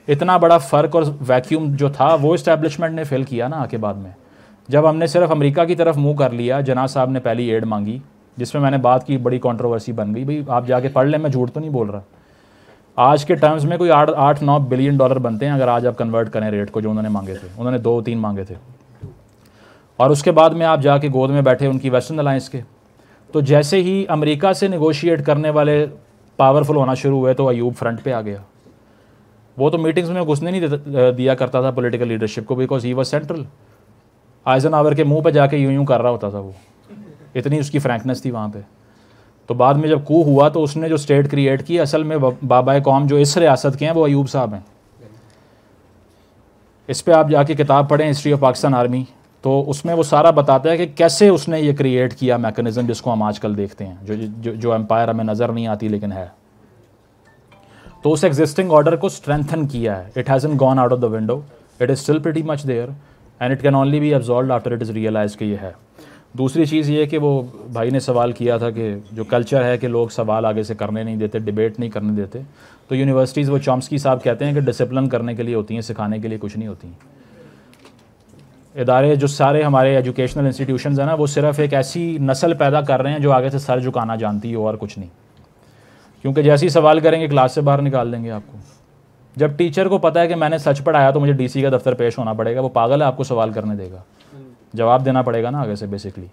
इतना बड़ा फ़र्क और वैक्यूम जो था वो इस्टेब्लिशमेंट ने फेल किया ना आके बाद में जब हमने सिर्फ अमेरिका की तरफ मुंह कर लिया जना साहब ने पहली एड मांगी जिसमें मैंने बात की बड़ी कंट्रोवर्सी बन गई भाई आप जाके पढ़ लें मैं झूठ तो नहीं बोल रहा आज के टर्म्स में कोई आठ आठ नौ बिलियन डॉलर बनते हैं अगर आज आप कन्वर्ट करें रेट को जो उन्होंने मांगे थे उन्होंने दो तीन मांगे थे और उसके बाद में आप जाके गोद में बैठे उनकी वेस्टर्न अलायंस के तो जैसे ही अमेरिका से निगोशिएट करने वाले पावरफुल होना शुरू हुए तो अयूब फ्रंट पे आ गया वो तो मीटिंग्स में घुसने नहीं दिया करता था पॉलिटिकल लीडरशिप को because he was central Eisenhower के मुंह पे जाके यूं यूं कर रहा होता था वो इतनी उसकी फ्रैंकनेस थी वहाँ पर तो बाद में जब कू हुआ तो उसने जो स्टेट क्रिएट की असल में बाबा कौम जो इस रियासत के हैं वो अयूब साहब हैं इस पर आप जाके किताब पढ़ें हिस्ट्री ऑफ पाकिस्तान आर्मी तो उसमें वो सारा बताता है कि कैसे उसने ये क्रिएट किया मैकेनिज़्म जिसको हम आजकल देखते हैं जो जो जो एम्पायर हमें नज़र नहीं आती लेकिन है तो उस एग्जिस्टिंग ऑर्डर को स्ट्रेंथन किया है it hasn't gone out of the window it is still pretty much there and it can only be absolved after it is realise कि ये है दूसरी चीज़ ये कि वो भाई ने सवाल किया था कि जो कल्चर है कि लोग सवाल आगे से करने नहीं देते डिबेट नहीं करने देते तो यूनिवर्सिटीज़ वो चॉम्सकी साहब कहते हैं कि डिसिप्लिन करने के लिए होती हैं सिखाने के लिए कुछ नहीं होती इदारे जो सारे हमारे एजुकेशनल इंस्टीट्यूशन हैं ना वो सिर्फ एक ऐसी नस्ल पैदा कर रहे हैं जो आगे से सर झुकाना जानती हो और कुछ नहीं क्योंकि जैसे ही सवाल करेंगे क्लास से बाहर निकाल देंगे आपको जब टीचर को पता है कि मैंने सच पढ़ाया तो मुझे डीसी का दफ्तर पेश होना पड़ेगा वो पागल है आपको सवाल करने देगा जवाब देना पड़ेगा ना आगे से बेसिकली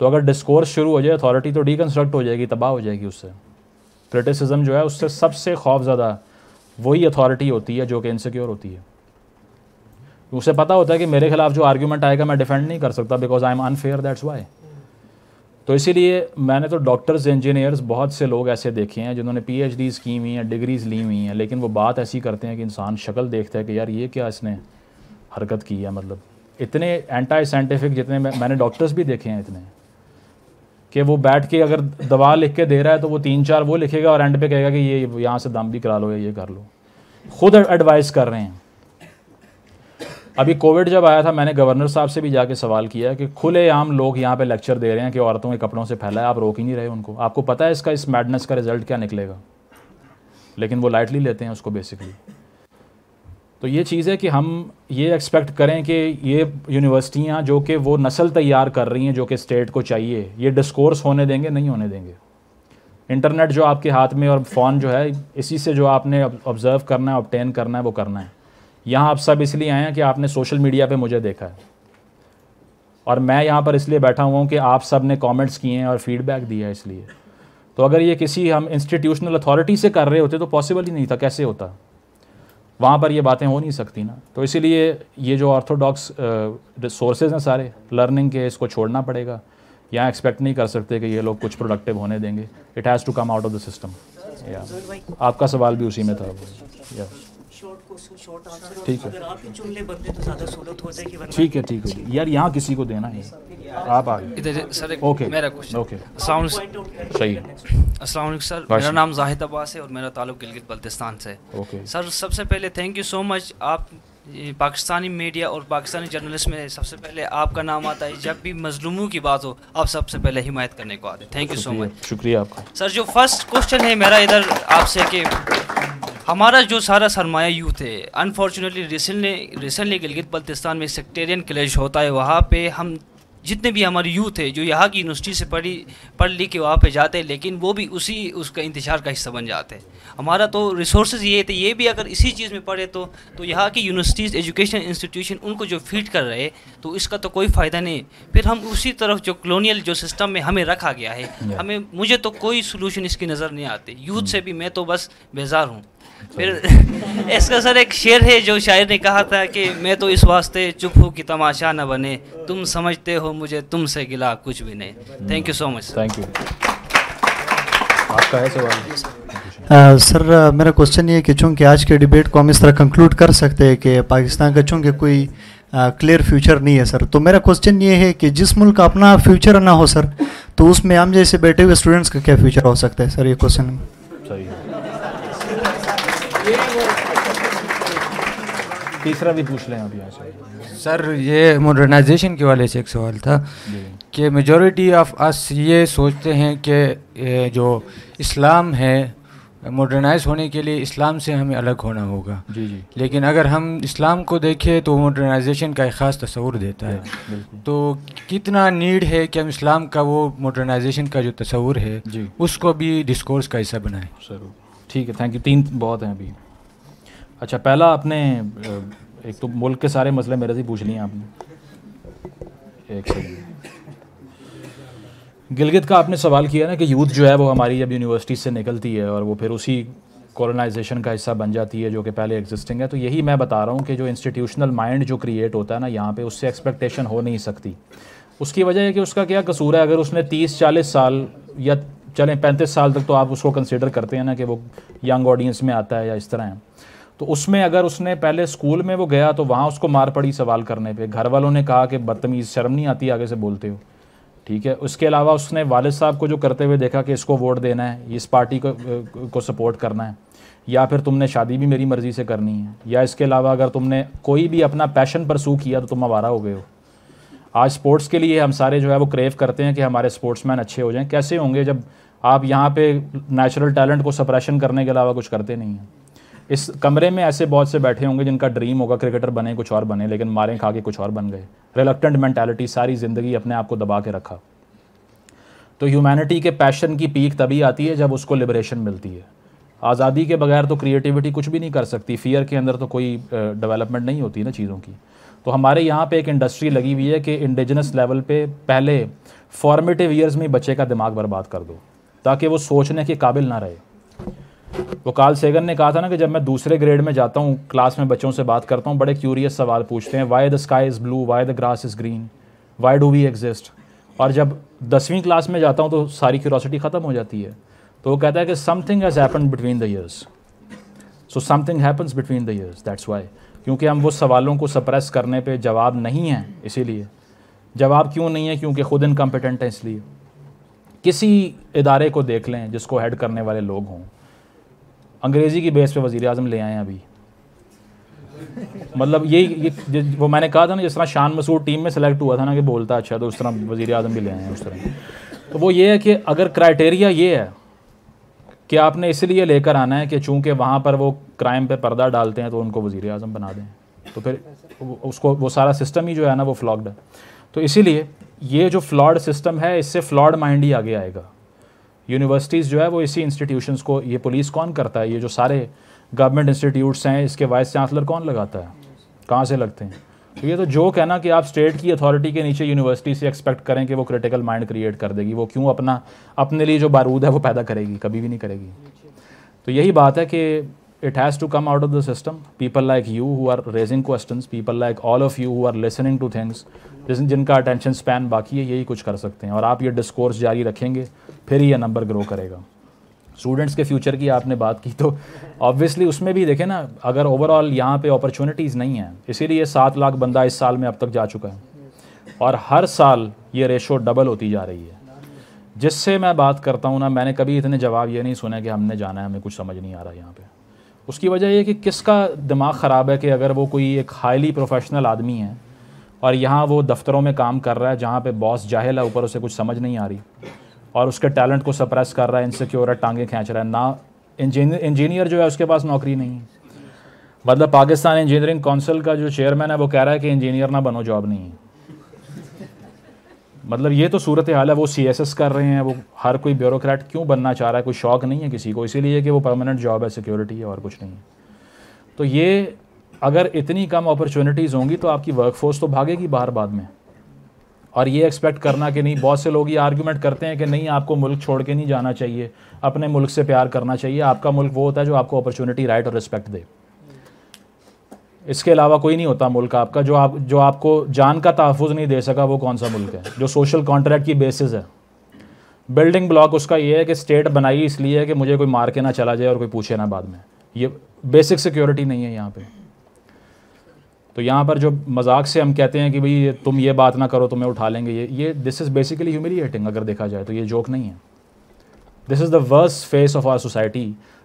तो अगर डिस्कोर्स शुरू हो जाए अथॉरिटी तो डीकंस्ट्रक्ट हो जाएगी तबाह हो जाएगी उससे क्रिटिसिज्म जो है उससे सबसे ज़्यादा वही अथॉरिटी होती है जो कि इनसिक्योर होती है उसे पता होता है कि मेरे खिलाफ जो आर्ग्यूमेंट आएगा मैं डिफेंड नहीं कर सकता because I am unfair that's why तो इसीलिए मैंने तो डॉक्टर्स इंजीनियर्स बहुत से लोग ऐसे देखे हैं जिन्होंने पी एच डीज़ की हुई हैं डिग्रीज़ ली हुई हैं लेकिन वो बात ऐसी करते हैं कि इंसान शक्ल देखता है कि यार ये क्या इसने हरकत की है मतलब इतने एंटी साइंटिफिक जितने मैं, मैंने डॉक्टर्स भी देखे हैं इतने कि वो बैठ के अगर दवा लिख के दे रहा है तो वो तीन चार वो लिखेगा और एंड पे कहेगा कि ये यहाँ से दम भी करा लो ये कर लो खुद एडवाइस कर रहे हैं अभी कोविड जब आया था मैंने गवर्नर साहब से भी जाके सवाल किया कि खुले आम लोग यहाँ पे लेक्चर दे रहे हैं कि औरतों के कपड़ों से फैला है आप रोक ही नहीं रहे उनको आपको पता है इसका इस मैडनेस का रिजल्ट क्या निकलेगा लेकिन वो लाइटली लेते हैं उसको बेसिकली तो ये चीज़ है कि हम ये एक्सपेक्ट करें कि ये यूनिवर्सिटियाँ जो कि वो नस्ल तैयार कर रही हैं जो कि स्टेट को चाहिए ये डिस्कोर्स होने देंगे नहीं होने देंगे इंटरनेट जो आपके हाथ में और फ़ोन जो है इसी से जो आपने ऑब्ज़र्व करना है ऑबटेन करना है वो करना है यहाँ आप सब इसलिए आए हैं कि आपने सोशल मीडिया पे मुझे देखा है और मैं यहाँ पर इसलिए बैठा हुआ हूँ कि आप सब ने कॉमेंट्स किए हैं और फीडबैक दिया है इसलिए तो अगर ये किसी हम इंस्टीट्यूशनल अथॉरिटी से कर रहे होते तो पॉसिबल ही नहीं था कैसे होता वहाँ पर ये बातें हो नहीं सकती ना तो इसीलिए ये जो ऑर्थोडॉक्स सोर्सेज हैं सारे लर्निंग के इसको छोड़ना पड़ेगा यहाँ एक्सपेक्ट नहीं कर सकते कि ये लोग कुछ प्रोडक्टिव होने देंगे it has to come out of the system आपका सवाल भी उसी में था या तो तो ठीक है ठीक है ठीक है यार यहाँ किसी को देना है आप आगे सर ओके मेरा क्वेश्चन ओके सही अस्सलाम सर मेरा नाम जाहिद अब्बास है और मेरा ताल्लुक गिलगित बल्तिस्तान से ओके सर सबसे पहले थैंक यू सो मच आप पाकिस्तानी मीडिया और पाकिस्तानी जर्नलिस्ट में सबसे पहले आपका नाम आता है जब भी मजलूमों की बात हो आप सबसे पहले हिमायत करने को आते हैं थैंक यू सो मच शुक्रिया आपका सर जो फर्स्ट क्वेश्चन है मेरा इधर आपसे कि हमारा जो सारा सरमाया यूथ है unfortunately recently recently Gilgit Baltistan में सेक्टेरियन क्लेश होता है वहाँ पे हम जितने भी हमारे यूथ है जो यहाँ की यूनिवर्सिटी से पढ़ी पढ़ लिख के वहाँ पे जाते हैं लेकिन वो भी उसी उसका इंतजार का हिस्सा बन जाते हैं हमारा तो रिसोर्स ये थे ये भी अगर इसी चीज़ में पढ़े तो तो यहाँ की यूनिवर्सिटीज़ एजुकेशन इंस्टीट्यूशन उनको जो फीड कर रहे तो इसका तो कोई फ़ायदा नहीं फिर हम उसी तरफ जो कलोनियल जो सिस्टम में हमें रखा गया है हमें मुझे तो कोई सोलूशन इसकी नज़र नहीं आती यूथ hmm. से भी मैं तो बस बेजार हूँ फिर [laughs] इसका सर एक शेर है जो शायर ने कहा था कि मैं तो इस वास्ते चुप हूँ कि तमाशा न बने तुम समझते हो मुझे तुमसे गिला कुछ भी नहीं thank you so much thank you आपका सर uh, मेरा क्वेश्चन ये है कि चूँकि आज के डिबेट को हम इस तरह कंक्लूड कर सकते हैं कि पाकिस्तान का चूँकि कोई क्लियर uh, फ्यूचर नहीं है सर तो मेरा क्वेश्चन ये है कि जिस मुल्क का अपना फ्यूचर ना हो सर तो उसमें हम जैसे बैठे हुए स्टूडेंट्स का क्या फ्यूचर हो सकता है सर ये क्वेश्चन तीसरा भी पूछ लें आप यहाँ से सर ये मॉडर्नाइजेशन के वाले से एक सवाल था कि मेजॉरिटी ऑफ अस ये सोचते हैं कि जो इस्लाम है मॉडर्नाइज होने के लिए इस्लाम से हमें अलग होना होगा जी जी लेकिन अगर हम इस्लाम को देखें तो मॉडर्नाइजेशन का एक ख़ास तस्वूर देता है तो कितना नीड है कि हम इस्लाम का वो मॉडर्नाइजेशन का जो तस्वूर है उसको भी डिस्कोर्स का हिस्सा बनाएं ठीक है थैंक यू तीन बहुत हैं अभी अच्छा पहला आपने एक तो मुल्क के सारे मसले मेरे से पूछ लिए आपने एक गिलगित का आपने सवाल किया ना कि यूथ जो है वो हमारी जब यूनिवर्सिटी से निकलती है और वो फिर उसी कॉलोनाइजेशन का हिस्सा बन जाती है जो कि पहले एग्जिस्टिंग है तो यही मैं बता रहा हूँ कि जो इंस्टीट्यूशनल माइंड जो क्रिएट होता है ना यहाँ पे उससे एक्सपेक्टेशन हो नहीं सकती उसकी वजह है कि उसका क्या कसूर है अगर उसने तीस चालीस साल या चलें पैंतीस साल तक तो आप उसको कंसिडर करते हैं ना कि वो यंग ऑडियंस में आता है या इस तरह है तो उसमें अगर उसने पहले स्कूल में वो गया तो वहाँ उसको मार पड़ी सवाल करने पे घर वालों ने कहा कि बदतमीज़ शर्म नहीं आती आगे से बोलते हो ठीक है उसके अलावा उसने वालद साहब को जो करते हुए देखा कि इसको वोट देना है इस पार्टी को को सपोर्ट करना है या फिर तुमने शादी भी मेरी मर्ज़ी से करनी है या इसके अलावा अगर तुमने कोई भी अपना पैशन परसू किया तो तुम आवारा हो गए हो आज स्पोर्ट्स के लिए हम सारे जो है वो क्रेव करते हैं कि हमारे स्पोर्ट्समैन अच्छे हो जाएं कैसे होंगे जब आप यहाँ पे नेचुरल टैलेंट को सप्रेशन करने के अलावा कुछ करते नहीं हैं इस कमरे में ऐसे बहुत से बैठे होंगे जिनका ड्रीम होगा क्रिकेटर बने कुछ और बने लेकिन मारें खा के कुछ और बन गए रिलक्टेंट मैंटेलिटी सारी ज़िंदगी अपने आप को दबा के रखा तो ह्यूमैनिटी के पैशन की पीक तभी आती है जब उसको लिबरेशन मिलती है आज़ादी के बगैर तो क्रिएटिविटी कुछ भी नहीं कर सकती फियर के अंदर तो कोई डेवलपमेंट नहीं होती ना चीज़ों की तो हमारे यहाँ पे एक इंडस्ट्री लगी हुई है कि इंडिजिनस लेवल पे पहले फॉर्मेटिव ईयर्स में बच्चे का दिमाग बर्बाद कर दो ताकि वो सोचने के काबिल ना रहे वो काल सेगन ने कहा था ना कि जब मैं दूसरे ग्रेड में जाता हूँ क्लास में बच्चों से बात करता हूँ बड़े क्यूरियस सवाल पूछते हैं why the sky is blue why the grass is green why do we exist और जब दसवीं क्लास में जाता हूँ तो सारी क्यूरोसिटी ख़त्म हो जाती है तो वो कहता है कि something has happen between the years so something happens between the years that's why क्योंकि हम वो सवालों को सप्रेस करने पर जवाब नहीं है इसीलिए जवाब क्यों नहीं है क्योंकि ख़ुद इनकम्पिटेंट है इसलिए किसी इदारे को देख लें जिसको हेड करने वाले लोग हों अंग्रेज़ी की बेस पे वज़ी अजम ले आए हैं अभी मतलब यही ये वो मैंने कहा था ना जिस तरह शान मसूर टीम में सेलेक्ट हुआ था ना कि बोलता अच्छा तो उस तरह वज़ी अजम भी ले आए हैं उस तरह तो वो ये है कि अगर क्राइटेरिया ये है कि आपने इसलिए लेकर आना है कि चूँकि वहाँ पर वो क्राइम पे पर्दा डालते हैं तो उनको वज़ी अजम बना दें तो फिर उसको वो सारा सिस्टम ही जो है ना वो फ्लॉड है तो इसीलिए ये जो फ्लॉड सिस्टम है इससे फ्लॉड माइंड ही आगे आएगा यूनिवर्सिटीज़ जो है वो इसी इंस्टीट्यूशंस को ये पुलिस कौन करता है ये जो सारे गवर्नमेंट इंस्टीट्यूट्स हैं इसके वाइस चांसलर कौन लगाता है कहाँ से लगते हैं तो ये तो जो कहना कि आप स्टेट की अथॉरिटी के नीचे यूनिवर्सिटी से एक्सपेक्ट करें कि वो क्रिटिकल माइंड क्रिएट कर देगी वो क्यों अपना अपने लिए जो बारूद है वो पैदा करेगी कभी भी नहीं करेगी तो यही बात है कि it has to come out of the system people like you who are raising question people like all of you who are listening to things जिस जिनका अटेंशन स्पैन बाकी है यही कुछ कर सकते हैं और आप ये डिस्कोर्स जारी रखेंगे फिर ये नंबर ग्रो करेगा स्टूडेंट्स के फ्यूचर की आपने बात की तो ऑब्वियसली उसमें भी देखें ना अगर ओवरऑल यहाँ पे अपॉर्चुनिटीज़ नहीं हैं इसीलिए सात लाख बंदा इस साल में अब तक जा चुका है और हर साल ये रेशो डबल होती जा रही है जिससे मैं बात करता हूँ ना मैंने कभी इतने जवाब ये नहीं सुने कि हमने जाना है हमें कुछ समझ नहीं आ रहा यहाँ पर उसकी वजह यह कि किसका दिमाग ख़राब है कि अगर वो कोई एक हाईली प्रोफेशनल आदमी है और यहाँ वो दफ्तरों में काम कर रहा है जहाँ पे बॉस जाहिल है ऊपर उसे कुछ समझ नहीं आ रही और उसके टैलेंट को सप्रेस कर रहा है इनसिक्योर है टांगे खींच रहा है ना इंजीनियर इंजीनियर जो है उसके पास नौकरी नहीं है मतलब पाकिस्तान इंजीनियरिंग काउंसिल का जो चेयरमैन है वो कह रहा है कि इंजीनियर ना बनो जॉब नहीं है मतलब ये तो सूरत हाल है वो सी एस एस कर रहे हैं वो हर कोई ब्यूरोक्रेट क्यों बनना चाह रहा है कोई शौक नहीं है किसी को इसीलिए कि वो परमानेंट जॉब है सिक्योरिटी है और कुछ नहीं है तो ये अगर इतनी कम अपॉर्चुनिटीज़ होंगी तो आपकी वर्कफोर्स तो भागेगी बाहर बाद में और ये एक्सपेक्ट करना कि नहीं बहुत से लोग ये आर्ग्यूमेंट करते हैं कि नहीं आपको मुल्क छोड़ के नहीं जाना चाहिए अपने मुल्क से प्यार करना चाहिए आपका मुल्क वो होता है जो आपको अपॉर्चुनिटी राइट और रिस्पेक्ट दे इसके अलावा कोई नहीं होता मुल्क आपका जो आप जो आपको जान का तहफ़ नहीं दे सका वो कौन सा मुल्क है जो सोशल कॉन्ट्रैक्ट की बेसिस है बिल्डिंग ब्लॉक उसका ये है कि स्टेट बनाई इसलिए है कि मुझे कोई मार के ना चला जाए और कोई पूछे ना बाद में ये बेसिक सिक्योरिटी नहीं है यहाँ पर तो यहाँ पर जो मजाक से हम कहते हैं कि भाई तुम ये बात ना करो तुम्हें उठा लेंगे ये ये दिस इज़ बेसिकली ह्यूमिलिएटिंग अगर देखा जाए तो ये जोक नहीं है this is the worse face of our society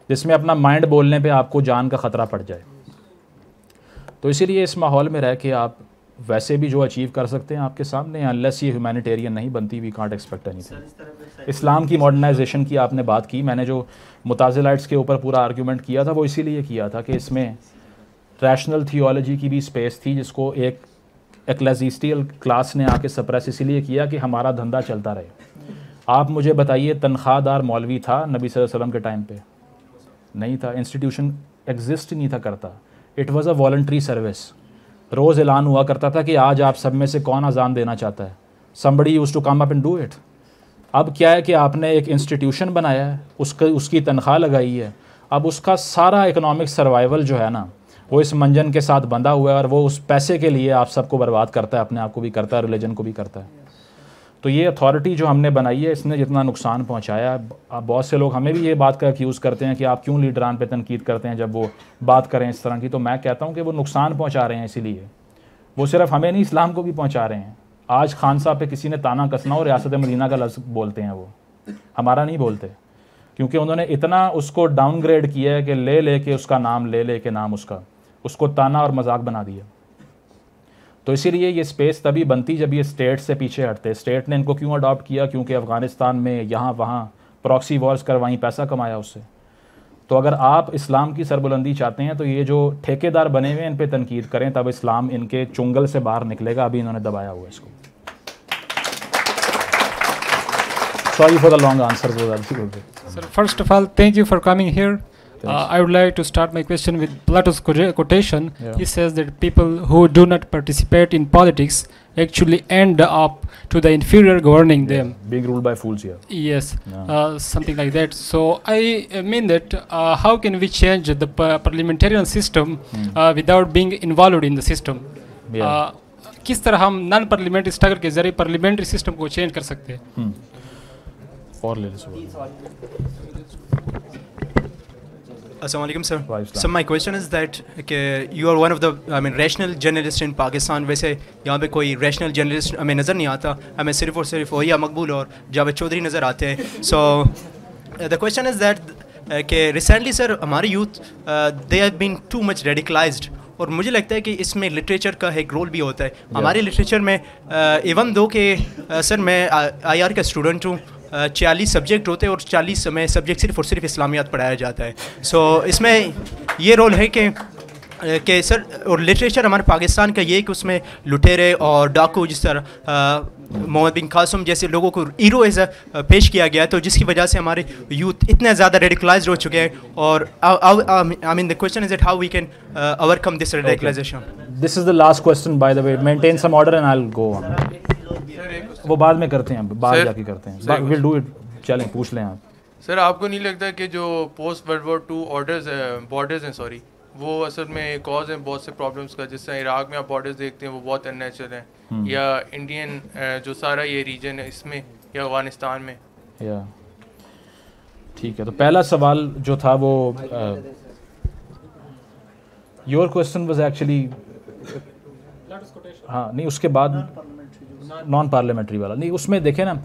जिसमें अपना माइंड बोलने पे आपको जान का ख़तरा पड़ जाए तो इसीलिए इस माहौल में रह के आप वैसे भी जो अचीव कर सकते हैं आपके सामने अनलेस ये ह्यूमैनिटेरियन नहीं बनती वी कॉन्ट एक्सपेक्ट एनी थी इस्लाम की मॉडर्नाइजेशन की आपने बात की मैंने जो मुताजिलाइट्स के ऊपर पूरा आर्ग्यूमेंट किया था वो इसीलिए किया था कि इसमें रैशनल थियोलॉजी की भी स्पेस थी जिसको एक एक्लेजिस्टियल क्लास ने आके सप्रेस इसीलिए किया कि हमारा धंधा चलता रहे आप मुझे बताइए तनख्वाहदार मौलवी था नबी वसल्लम के टाइम पे नहीं था इंस्टीट्यूशन एग्जिस्ट नहीं था करता it was a voluntary service रोज़ ऐलान हुआ करता था कि आज आप सब में से कौन अजान देना चाहता है somebody use to come up and do it अब क्या है कि आपने एक इंस्टीट्यूशन बनाया है उसके उसकी तनख्वाह लगाई है अब उसका सारा इकोनॉमिक सर्वाइवल जो है ना वो इस मंजन के साथ बंधा हुआ है और वो उस पैसे के लिए आप सबको बर्बाद करता है अपने आप को भी करता है रिलीजन को भी करता है तो ये अथॉरिटी जो हमने बनाई है इसने जितना नुकसान पहुंचाया है बहुत से लोग हमें भी ये बात का अक्यूज़ करते हैं कि आप क्यों लीडरान पे तनकीद करते हैं जब वो बात करें इस तरह की तो मैं कहता हूँ कि वो नुकसान पहुँचा रहे हैं इसीलिए वो सिर्फ हमें नहीं इस्लाम को भी पहुँचा रहे हैं आज खान साहब पे किसी ने ताना कसना और रियासत मदीना का लफ्ज़ बोलते हैं वो हमारा नहीं बोलते क्योंकि उन्होंने इतना उसको डाउनग्रेड किया है कि ले ले के उसका नाम ले ले के नाम उसका उसको ताना और मजाक बना दिया तो इसीलिए ये स्पेस तभी बनती जब ये स्टेट से पीछे हटते स्टेट ने इनको क्यों अडॉप्ट किया क्योंकि अफ़गानिस्तान में यहाँ वहाँ प्रॉक्सी वॉर्स करवाई पैसा कमाया उससे तो अगर आप इस्लाम की सरबुलंदी चाहते हैं तो ये जो ठेकेदार बने हुए हैं इन पर तनकीद करें तब इस्लाम इनके चुंगल से बाहर निकलेगा अभी इन्होंने दबाया हुआ इसको sorry for the long answer first of all thank you for coming coming Uh, I would like to start my question with Plato's quotation. Yeah. He says that people who do not participate in politics actually end up to the inferior governing them. Being ruled by fools, yeah. Yes, yeah. Uh, something like that. So I mean that uh, how can we change the par parliamentarian system mm. without being involved in the system? Yeah. Uh, किस तरह हम नॉन पार्लियामेंट्री स्ट्रगल के जरिए पार्लियामेंट्री सिस्टम को चेंज कर सकते हैं और ले लें Assalamualaikum sir. So my question is that okay, you are one of the I mean rational journalist in Pakistan. वैसे यहाँ पे कोई rational journalist हमें नज़र नहीं आता हमें सिर्फ और सिर्फ वही मकबूल और जावेद चौधरी नज़र आते हैं so the question is that कि रिसेंटली सर हमारे youth they are been too much radicalized और मुझे लगता है कि इसमें लिटरेचर का एक रोल भी होता है हमारे लिटरेचर में इवन uh, दो uh, uh, के सर मैं आई आर का स्टूडेंट हूँ चालीस सब्जेक्ट होते हैं और चालीस में सब्जेक्ट सिर्फ और सिर्फ इस्लामियात पढ़ाया जाता है सो so, इसमें ये रोल है कि के सर और लिटरेचर हमारे पाकिस्तान का ये कि उसमें लुटेरे और डाकू जिस तरह मोहम्मद बिन कासम जैसे लोगों को हीरो पेश किया गया तो जिसकी वजह से हमारे यूथ इतने ज़्यादा रेडिकलाइज हो चुके हैं और I mean the question is it how we can overcome this radicalization this is the last question by the way maintain some order and I will go on वो बाद में करते हैं बाहर जाके करते हैं विल डू इट चलें पूछ लें आप सर आपको नहीं लगता कि जो post world war two orders borders हैं सॉरी वो असल में कॉज है बहुत से प्रॉब्लम्स का जिससे इराक में आप बॉर्डर्स देखते हैं वो बहुत अननेचुरल हैं hmm. या इंडियन जो सारा ये रीजन है इसमें या अफगानिस्तान में या ठीक है तो पहला सवाल जो था वो योर क्वेश्चन वाज एक्चुअली हाँ नहीं उसके बाद नॉन पार्लियामेंट्री वाला नहीं उसमें देखें ना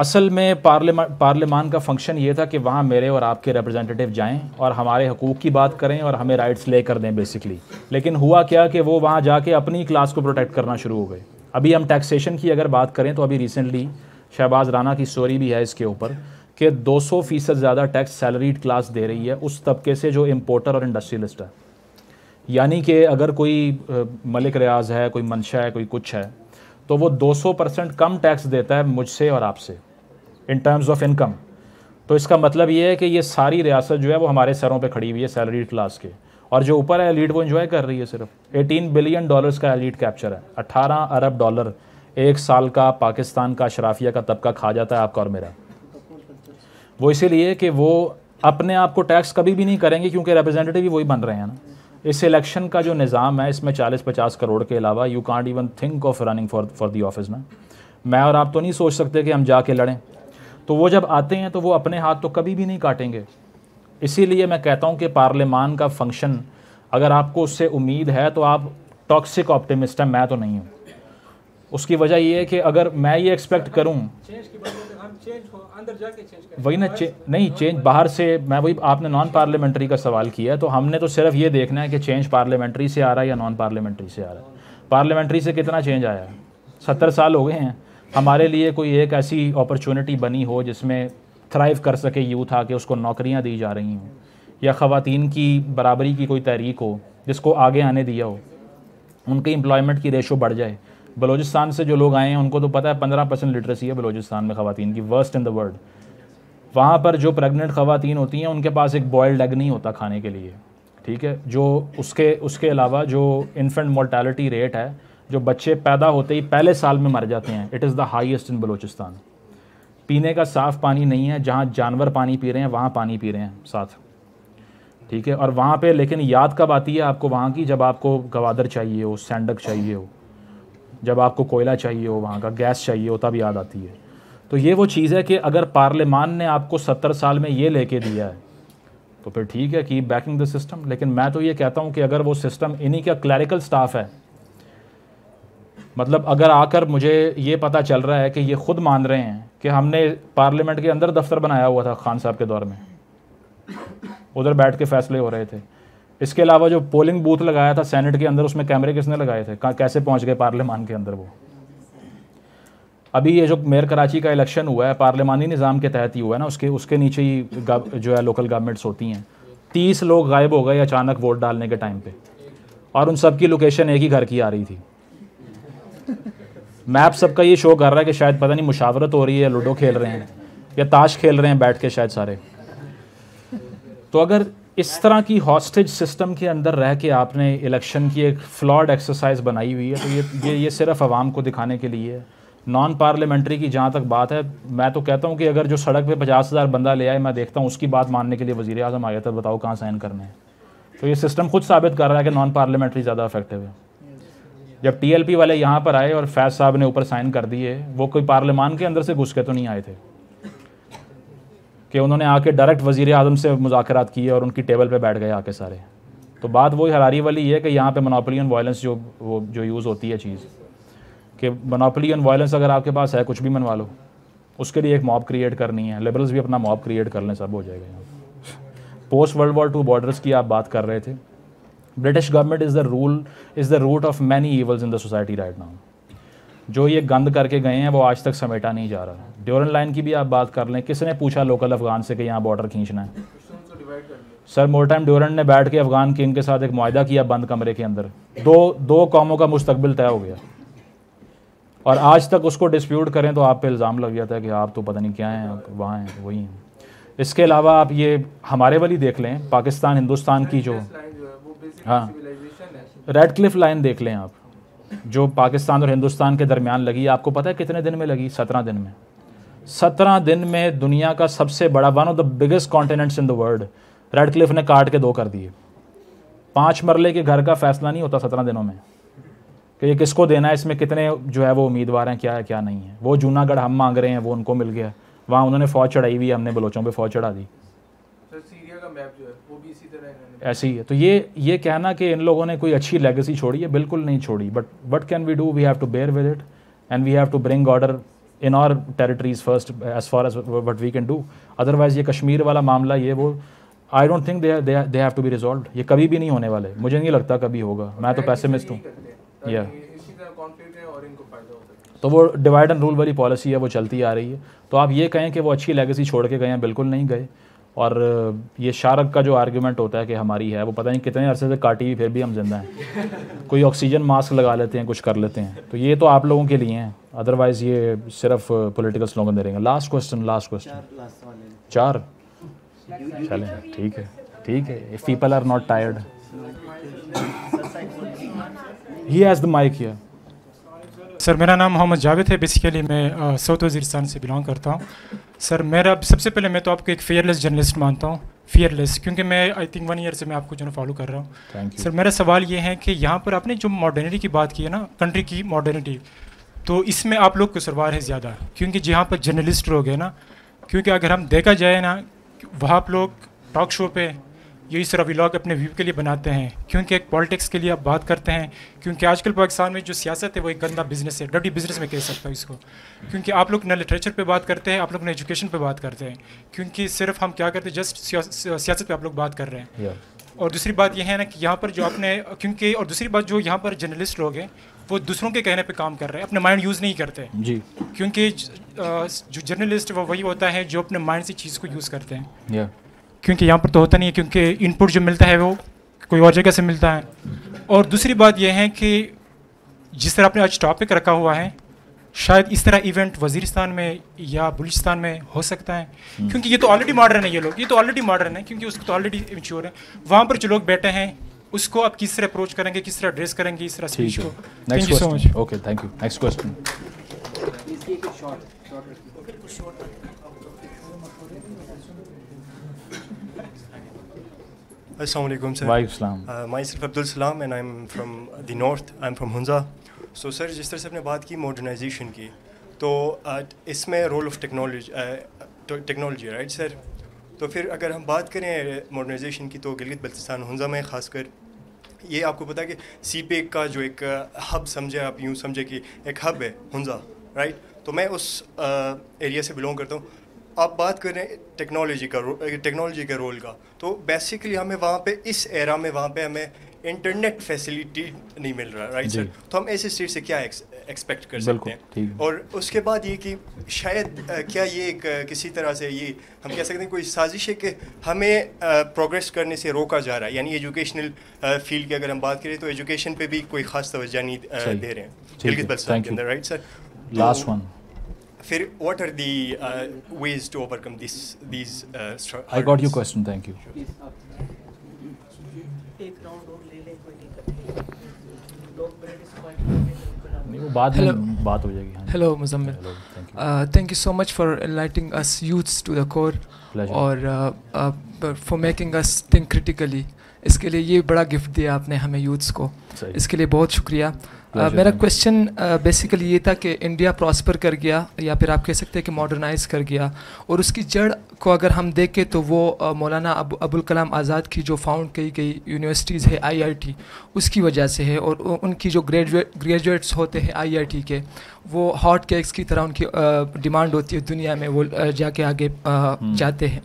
असल में पार्लियामा पार्लियामान का फंक्शन ये था कि वहाँ मेरे और आपके रिप्रेजेंटेटिव जाएं और हमारे हकूक़ की बात करें और हमें राइट्स ले कर दें बेसिकली लेकिन हुआ क्या कि वो वहाँ जाके अपनी क्लास को प्रोटेक्ट करना शुरू हो गए अभी हम टैक्सेशन की अगर बात करें तो अभी रिसेंटली शहबाज राना की स्टोरी भी है इसके ऊपर कि 200 फ़ीसद ज़्यादा टैक्स सैलरीड क्लास दे रही है उस तबके से जो इम्पोर्टर और इंडस्ट्रियलिस्ट है यानी कि अगर कोई मलिक रियाज है कोई मंशा है कोई कुछ है तो वो 200 परसेंट कम टैक्स देता है मुझसे और आपसे इन टर्म्स ऑफ इनकम तो इसका मतलब ये है कि ये सारी रियासत जो है वो हमारे सरों पे खड़ी हुई है सैलरी क्लास के और जो ऊपर है एलीट वो इन्जॉय कर रही है सिर्फ 18 बिलियन डॉलर्स का एलीट कैप्चर है 18 अरब डॉलर एक साल का पाकिस्तान का शराफिया का तबका खा जाता है आपका और मेरा वो इसीलिए कि वो अपने आप को टैक्स कभी भी नहीं करेंगे क्योंकि रिप्रेजेंटेटिव ही वही बन रहे हैं ना इस इलेक्शन का जो निज़ाम है इसमें 40-50 करोड़ के अलावा you can't even think of running for for the office ना मैं और आप तो नहीं सोच सकते कि हम जाके लड़ें तो वो जब आते हैं तो वो अपने हाथ तो कभी भी नहीं काटेंगे इसीलिए मैं कहता हूँ कि पार्लियामान का फंक्शन अगर आपको उससे उम्मीद है तो आप टॉक्सिक ऑप्टिमिस्ट हैं मैं तो नहीं हूँ उसकी वजह ये है कि अगर मैं ये एक्सपेक्ट करूँ वही ना चे, नहीं चेंज बाहर से मैं वही आपने नॉन पार्लियामेंट्री का सवाल किया तो हमने तो सिर्फ ये देखना है कि चेंज पार्लियामेंट्री से आ रहा है या नॉन पार्लियामेंट्री से आ रहा है पार्लियामेंट्री से कितना चेंज आया सत्तर साल हो गए हैं हमारे लिए कोई एक ऐसी अपॉर्चुनिटी बनी हो जिसमें थ्राइव कर सके यूथ आके उसको नौकरियाँ दी जा रही हों या ख़वान की बराबरी की कोई तहरीक हो जिसको आगे आने दिया हो उनकी एम्प्लॉयमेंट की रेशो बढ़ जाए बलोचिस्तान से जो लोग आए हैं उनको तो पता है पंद्रह परसेंट लिटरेसी है बलोचिस्तान में ख़वान की वर्स्ट इन द वर्ल्ड वहाँ पर जो प्रेगनेंट ख़वान होती हैं उनके पास एक बॉयल्ड एग नहीं होता खाने के लिए ठीक है जो उसके उसके अलावा जो इन्फेंट मोर्टेलिटी रेट है जो बच्चे पैदा होते ही पहले साल में मर जाते हैं it is the highest in Balochistan पीने का साफ़ पानी नहीं है जहाँ जानवर पानी पी रहे हैं वहाँ पानी पी रहे हैं साथ ठीक है और वहाँ पे लेकिन याद कब आती है आपको वहाँ की जब आपको गवादर चाहिए हो सैंडक चाहिए हो जब आपको कोयला चाहिए हो वहाँ का गैस चाहिए हो तब याद आती है तो ये वो चीज़ है कि अगर पार्लियामान ने आपको सत्तर साल में ये लेके दिया है तो फिर ठीक है कि बैकिंग द सिस्टम लेकिन मैं तो ये कहता हूँ कि अगर वो सिस्टम इन्हीं का क्लैरिकल स्टाफ है मतलब अगर आकर मुझे ये पता चल रहा है कि ये खुद मान रहे हैं कि हमने पार्लियामेंट के अंदर दफ्तर बनाया हुआ था खान साहब के दौर में उधर बैठ के फैसले हो रहे थे इसके अलावा जो पोलिंग बूथ लगाया था सेनेट के अंदर उसमें कैमरे किसने लगाए थे कैसे पहुंच गए पार्लियामान के अंदर वो अभी ये जो मेयर कराची का इलेक्शन हुआ है पार्लियामानी निज़ाम के तहत ही हुआ है ना उसके उसके नीचे ही जो है लोकल गवर्नमेंट्स होती हैं तीस लोग गायब हो गए अचानक वोट डालने के टाइम पे और उन सब की लोकेशन एक ही घर की आ रही थी मैप [laughs] सबका ये शो कर रहा है कि शायद पता नहीं मुशावरत हो रही है लूडो खेल रहे हैं या ताश खेल रहे हैं बैठ के शायद सारे तो अगर इस तरह की हॉस्टेज सिस्टम के अंदर रह के आपने इलेक्शन की एक फ्लॉड एक्सरसाइज बनाई हुई है तो ये ये ये सिर्फ आवाम को दिखाने के लिए है नॉन पार्लियामेंट्री की जहाँ तक बात है मैं तो कहता हूँ कि अगर जो सड़क पे पचास हज़ार बंदा ले आए मैं देखता हूँ उसकी बात मानने के लिए वज़ी अजम आ गया था तो बताओ कहाँ साइन करने हैं तो ये सिस्टम खुद साबित कर रहा है कि नॉन पार्लियामेंट्री ज़्यादा अफेक्टिव है जब टी वाले यहाँ पर आए और फैज साहब ने ऊपर साइन कर दिए वो कोई पार्लियामान के अंदर से घुस के तो नहीं आए थे कि उन्होंने आके डायरेक्ट वजीर आजम से मुजाकर किए और उनकी टेबल पर बैठ गए आके सारे तो बात वही हरारी वाली है कि यहाँ पे मोनोपली ऑन वायलेंस जो वो जो यूज़ होती है चीज़ कि मोनोपली ऑन वायलेंस अगर आपके पास है कुछ भी मनवा लो उसके लिए एक मॉब क्रिएट करनी है लिबरल्स भी अपना मॉब क्रिएट कर लें सब हो जाएगा यहाँ post world war two borders की आप बात कर रहे थे British government is the rule is the root of many evils in the society right now जो ये गंद करके गए हैं वो आज तक समेटा नहीं जा रहा है ड्योरन लाइन की भी आप बात कर लें किसने पूछा लोकल अफगान से कि यहाँ बॉर्डर खींचना है सर मोर टाइम ड्योरन ने बैठ के अफगान किंग के साथ एक माहा किया बंद कमरे के अंदर दो दो कौमों का मुस्तबिल तय हो गया और आज तक उसको डिस्प्यूट करें तो आप पे इल्ज़ाम लग जाता है कि आप तो पता नहीं क्या हैं वहाँ हैं वही हैं इसके अलावा आप ये हमारे वाली देख लें पाकिस्तान हिंदुस्तान की जो हाँ रेड क्लिफ लाइन देख लें आप जो पाकिस्तान और हिंदुस्तान के दरमियान लगी आपको पता है कितने दिन में लगी सत्रह दिन में सत्रह दिन में दुनिया का सबसे बड़ा one of the biggest continents in the world Radcliffe ने काट के दो कर दिए पाँच मरले के घर का फैसला नहीं होता सत्रह दिनों में कि ये किसको देना है इसमें कितने जो है वो उम्मीदवार हैं क्या है क्या नहीं है वो जूनागढ़ हम मांग रहे हैं वो उनको मिल गया वहाँ उन्होंने फौज चढ़ाई हुई हमने बलोचों पर फौज चढ़ा दी ऐसे ही है तो ये ये कहना कि इन लोगों ने कोई अच्छी लेगेसी छोड़ी है बिल्कुल नहीं छोड़ी but what can we do we have to bear with it and we have to bring order in our territories first as far as what we can do otherwise ये कश्मीर वाला मामला ये वो I don't think they have to be resolve ये कभी भी नहीं होने वाले मुझे नहीं लगता कभी होगा मैं तो पैसेमिस्ट हूँ या तो वो डिवाइड एंड रूल वाली पॉलिसी है वो चलती आ रही है तो आप ये कहें कि वो अच्छी लेगेसी छोड़ के गए हैं बिल्कुल नहीं गए और ये शारक का जो आर्ग्यूमेंट होता है कि हमारी है वो पता नहीं कितने अरसे से काटी हुई फिर भी हम जिंदा हैं कोई ऑक्सीजन मास्क लगा लेते हैं कुछ कर लेते हैं तो ये तो आप लोगों के लिए हैं अदरवाइज़ ये सिर्फ पॉलिटिकल स्लोगन दे रहेंगे लास्ट क्वेश्चन लास्ट क्वेश्चन चार चलें ठीक है ठीक है people are not tired he has the mic here sir मेरा नाम मोहम्मद जावेद है बेसिकली मैं साउथ वजीरस्तान से बिलोंग करता हूँ सर मेरा सबसे पहले मैं तो आपको एक फेयरलेस जर्नलिस्ट मानता हूँ फेयरलेस क्योंकि मैं आई थिंक वन ईयर से मैं आपको जो है फॉलो कर रहा हूँ सर मेरा सवाल ये है कि यहाँ पर आपने जो मॉडर्निटी की बात की है ना कंट्री की मॉडर्निटी तो इसमें आप लोग को सरवार है ज़्यादा क्योंकि जहाँ पर जर्नलिस्ट लोग हैं ना क्योंकि अगर हम देखा जाए ना वहाँ आप लोग टॉक शो पे यही सारा व्लॉग अपने व्यू के लिए बनाते हैं क्योंकि एक पॉलिटिक्स के लिए आप बात करते हैं क्योंकि आजकल पाकिस्तान में जो सियासत है वो एक गंदा बिजनेस है डटी बिजनेस में कह सकता हूँ इसको क्योंकि आप लोग ना लिटरेचर पर बात करते हैं आप लोग ना एजुकेशन पर बात करते हैं क्योंकि सिर्फ हम क्या करते हैं जस्ट सियासत पर आप लोग बात कर रहे हैं और दूसरी बात यह है ना कि यहाँ पर जो आपने क्योंकि और दूसरी बात जो यहाँ पर जर्नलिस्ट लोग हैं वो दूसरों के कहने पे काम कर रहे हैं अपने माइंड यूज़ नहीं करते जी क्योंकि जो जर्नलिस्ट वो वही होता है जो अपने माइंड से चीज़ को यूज़ करते हैं yeah. क्योंकि यहाँ पर तो होता नहीं है क्योंकि इनपुट जो मिलता है वो कोई और जगह से मिलता है और दूसरी बात यह है कि जिस तरह आपने आज टॉपिक रखा हुआ है शायद इस तरह इवेंट वजीरिस्तान में या बलूचिस्तान में हो सकता है हम्म। क्योंकि ये तो ऑलरेडी मॉडर्न है ये लोग ये तो ऑलरेडी मॉडर्न है क्योंकि उसको तो ऑलरेडी इंश्योर है वहाँ पर जो लोग बैठे हैं उसको आप किस तरह अप्रोच करेंगे किस तरह ड्रेस करेंगे इस तरह स्पीच को thank you so much okay thank you next question Assalamualaikum sir. Waalaikumsalam. Uh, myself Abdul Salam and I'm from the north. I'm from Hunza. So sir जिस तरह से आपने बात की मॉडर्नाइजेशन की तो uh, इसमें role of technology technology right sir तो फिर अगर हम बात करें मॉडर्नाइजेशन की तो गिलगित बल्तिस्तान हंजा में खासकर ये आपको पता है कि सी पे का जो एक हब समझे आप यूँ समझे कि एक हब है हंजा राइट तो मैं उस एरिया से बिलोंग करता हूँ आप बात करें टेक्नोलॉजी का टेक्नोलॉजी के रोल का तो बेसिकली हमें वहाँ पे इस एरा में वहाँ पे हमें इंटरनेट फैसिलिटी नहीं मिल रहा राइट सर तो हम ऐसे स्टेट से क्या एक्सपेक्ट कर सकते हैं और उसके बाद ये कि शायद क्या ये एक किसी तरह से ये हम कह सकते हैं कोई साजिश है कि हमें प्रोग्रेस करने से रोका जा रहा है यानी एजुकेशनल फील्ड की अगर हम बात करें तो एजुकेशन पे भी कोई खास तवज्जा नहीं दे रहे हैं राइट सर लास्ट वन फिर what are the ways to overcome this this I got your question thank you एक राउंड और ले ले hello Muzammil thank you so much for lighting us youths to the core और for making us think critically इसके लिए ये बड़ा गिफ्ट दिया आपने हमें यूथ्स को इसके लिए बहुत शुक्रिया Uh, मेरा क्वेश्चन बेसिकली uh, ये था कि इंडिया प्रॉस्पर कर गया या फिर आप कह सकते हैं कि मॉडर्नाइज कर गया और उसकी जड़ को अगर हम देखें तो वो uh, मौलाना अब अबुल कलाम आज़ाद की जो फाउंड की गई यूनिवर्सिटीज़ है आईआईटी उसकी वजह से है और उनकी जो ग्रेजुएट ग्रेजुएट्स होते हैं आईआईटी के वो हॉट केक्स की तरह उनकी डिमांड होती है दुनिया में वो जाके आगे हम्म। जाते हैं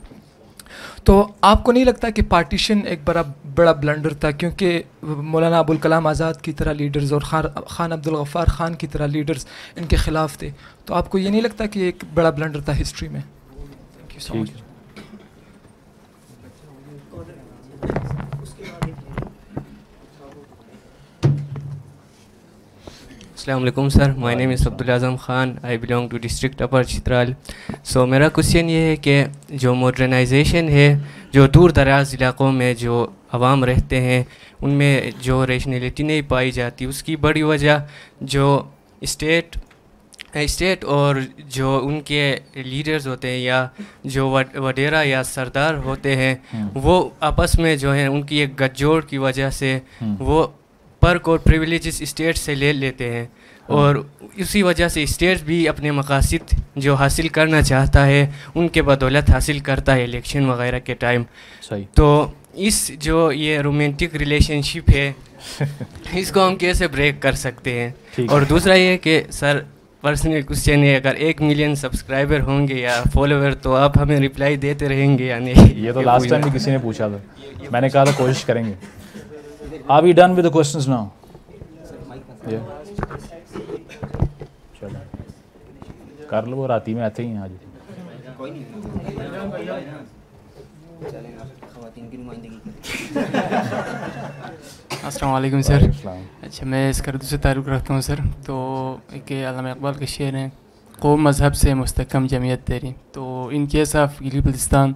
तो आपको नहीं लगता कि पार्टीशन एक बड़ा बड़ा ब्लंडर था क्योंकि मौलाना अबुल कलाम आज़ाद की तरह लीडर्स और खान खान अब्दुल गफ़ार ख़ान की तरह लीडर्स इनके ख़िलाफ़ थे तो आपको ये नहीं लगता कि एक बड़ा ब्लंडर था हिस्ट्री में thank you so much Aslam sir my name is Abdul Azam Khan I belong to district upper Chitral so मेरा क्वेश्चन ये है कि जो मॉडर्नाइजेशन है जो दूर दराज इलाकों में जो आवाम रहते हैं उनमें जो रेशनलिटी नहीं पाई जाती उसकी बड़ी वजह जो स्टेट स्टेट और जो उनके लीडर्स होते हैं या जो वडेरा या सरदार होते हैं वो आपस में जो है उनकी एक गठजोड़ की वजह से वो पर्क और प्रिविलेज स्टेट से ले लेते हैं और इसी वजह से स्टेट भी अपने मकासद जो हासिल करना चाहता है उनके बदौलत हासिल करता है इलेक्शन वगैरह के टाइम सही तो इस जो ये रोमांटिक रिलेशनशिप है [laughs] इसको हम कैसे ब्रेक कर सकते हैं और दूसरा ये कि सर पर्सनल क्वेश्चन है अगर एक मिलियन सब्सक्राइबर होंगे या फॉलोअर तो आप हमें रिप्लाई देते रहेंगे या नहीं ये तो लास्ट टाइम भी किसी ने पूछा था मैंने कहा था कोशिश करेंगे Are we done with the questions now? Yeah. चलो कर लो राती में आते ही आज असलम सर अच्छा मैं इस करदू से तारुक रखता हूँ सर तो एक अलामा इकबाल के शेर हैं कौम मज़हब से मुस्तकम जमीयत तेरी तो इन केस ऑफ गिली बलिस्तान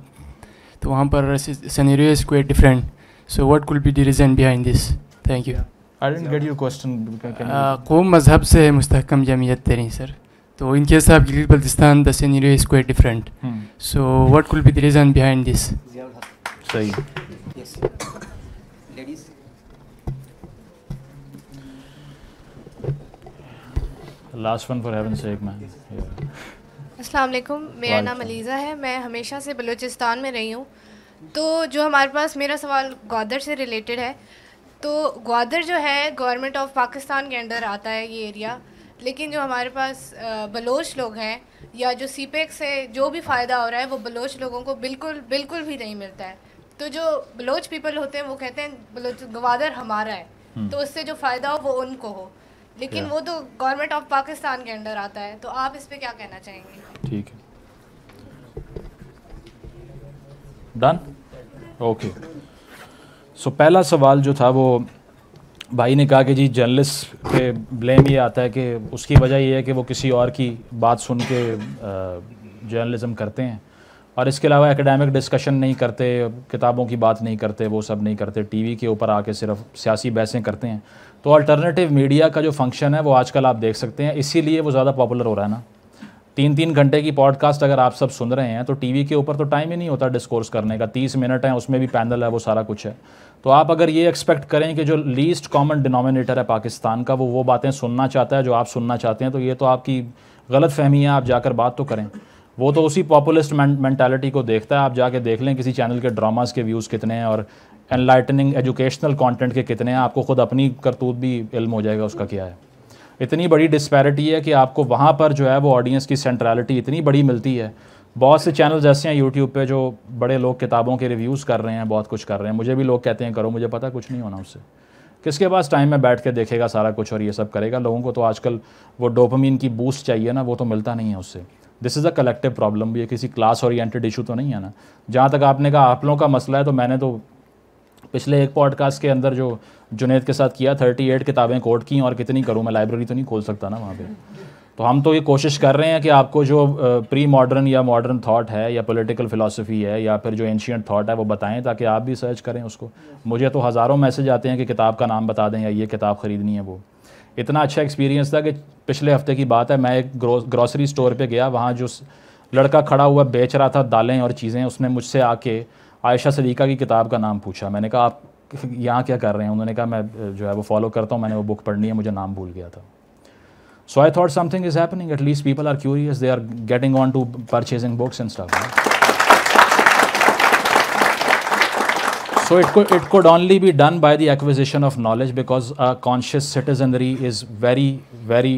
तो वहाँ पर सीनरीज कोई different So what could be the reason behind this? Thank you. I didn't get your question. Uh, कौम मजहब से है मुस्तकम जमीयत तेरी सर तो in case of Baltistan the scenario different so what could be the reason behind this last one for heaven sake man अस्सलाम वालेकुम मेरा नाम अलीज़ा है मैं हमेशा से बलूचिस्तान में रही हूँ तो जो हमारे पास मेरा सवाल ग्वादर से रिलेटेड है तो ग्वादर जो है गवर्नमेंट ऑफ पाकिस्तान के अंडर आता है ये एरिया लेकिन जो हमारे पास बलोच लोग हैं या जो पैक e से जो भी फ़ायदा हो रहा है वो बलोच लोगों को बिल्कुल बिल्कुल भी नहीं मिलता है तो जो बलोच पीपल होते हैं वो कहते हैं बलोच गवादर हमारा है हम्म। तो उससे जो फ़ायदा हो वो उनको हो लेकिन वो तो गवर्नमेंट ऑफ पाकिस्तान के अंडर आता है तो आप इस पर क्या कहना चाहेंगे ठीक है डन ओके सो पहला सवाल जो था वो भाई ने कहा कि जी जर्नलिस्ट पे ब्लेम ये आता है कि उसकी वजह ये है कि वो किसी और की बात सुन के जर्नलिज़म करते हैं और इसके अलावा एकेडमिक डिस्कशन नहीं करते किताबों की बात नहीं करते वो सब नहीं करते टीवी के ऊपर आके सिर्फ सियासी बहसें करते हैं तो अल्टरनेटिव मीडिया का जो फंक्शन है वो आजकल आप देख सकते हैं इसीलिए वो ज़्यादा पॉपुलर हो रहा है ना तीन तीन घंटे की पॉडकास्ट अगर आप सब सुन रहे हैं तो टीवी के ऊपर तो टाइम ही नहीं होता डिस्कोर्स करने का तीस मिनट है उसमें भी पैनल है वो सारा कुछ है तो आप अगर ये एक्सपेक्ट करें कि जो लीस्ट कॉमन डिनोमिनेटर है पाकिस्तान का वो वो बातें सुनना चाहता है जो आप सुनना चाहते हैं तो ये तो आपकी गलत फहमी है आप जाकर बात तो करें वो तो उसी पॉपुलिस्ट मैंटेलिटी को देखता है आप जाके देख लें किसी चैनल के ड्रामास के व्यूज़ कितने हैं और एनलाइटनिंग एजुकेशनल कंटेंट के कितने हैं आपको खुद अपनी करतूत भी इल्म हो जाएगा उसका क्या है इतनी बड़ी डिस्पैरिटी है कि आपको वहाँ पर जो है वो ऑडियंस की सेंट्रलिटी इतनी बड़ी मिलती है बहुत से चैनल्स ऐसे हैं यूट्यूब पे जो बड़े लोग किताबों के रिव्यूज़ कर रहे हैं बहुत कुछ कर रहे हैं मुझे भी लोग कहते हैं करो मुझे पता कुछ नहीं होना उससे किसके पास टाइम में बैठ के देखेगा सारा कुछ और ये सब करेगा लोगों को तो आजकल वो डोपमिन की बूस्ट चाहिए ना वो तो मिलता नहीं है उससे this is a collective problem ये किसी क्लास ओरिएंटेड इशू तो नहीं है ना जहाँ तक आपने कहा आप लोगों का मसला है तो मैंने तो पिछले एक पॉडकास्ट के अंदर जो जुनेद के साथ किया थर्टी एट किताबें कोट की और कितनी करूँ मैं लाइब्रेरी तो नहीं खोल सकता ना वहाँ पर तो हम तो ये कोशिश कर रहे हैं कि आपको जो प्री मॉडर्न या मॉडर्न थाट है या पॉलिटिकल फिलासफी है या फिर जो एंशियंट थाट है वो बताएं ताकि आप भी सर्च करें उसको मुझे तो हज़ारों मैसेज आते हैं कि किताब का नाम बता दें या ये किताब ख़रीदनी है वो इतना अच्छा एक्सपीरियंस था कि पिछले हफ्ते की बात है मैं एक ग्रॉसरी स्टोर पर गया वहाँ जो लड़का खड़ा हुआ बेच रहा था दालें और चीज़ें उसने मुझसे आके आयशा सदीक़ा की किताब का नाम पूछा मैंने कहा आप [laughs] यहाँ क्या कर रहे हैं उन्होंने कहा मैं जो है वो फॉलो करता हूँ मैंने वो बुक पढ़नी है मुझे नाम भूल गया था so I thought something is happening at least people are curious they are getting on to purchasing books and stuff so it it could only be done by the acquisition of knowledge because a conscious citizenry is very very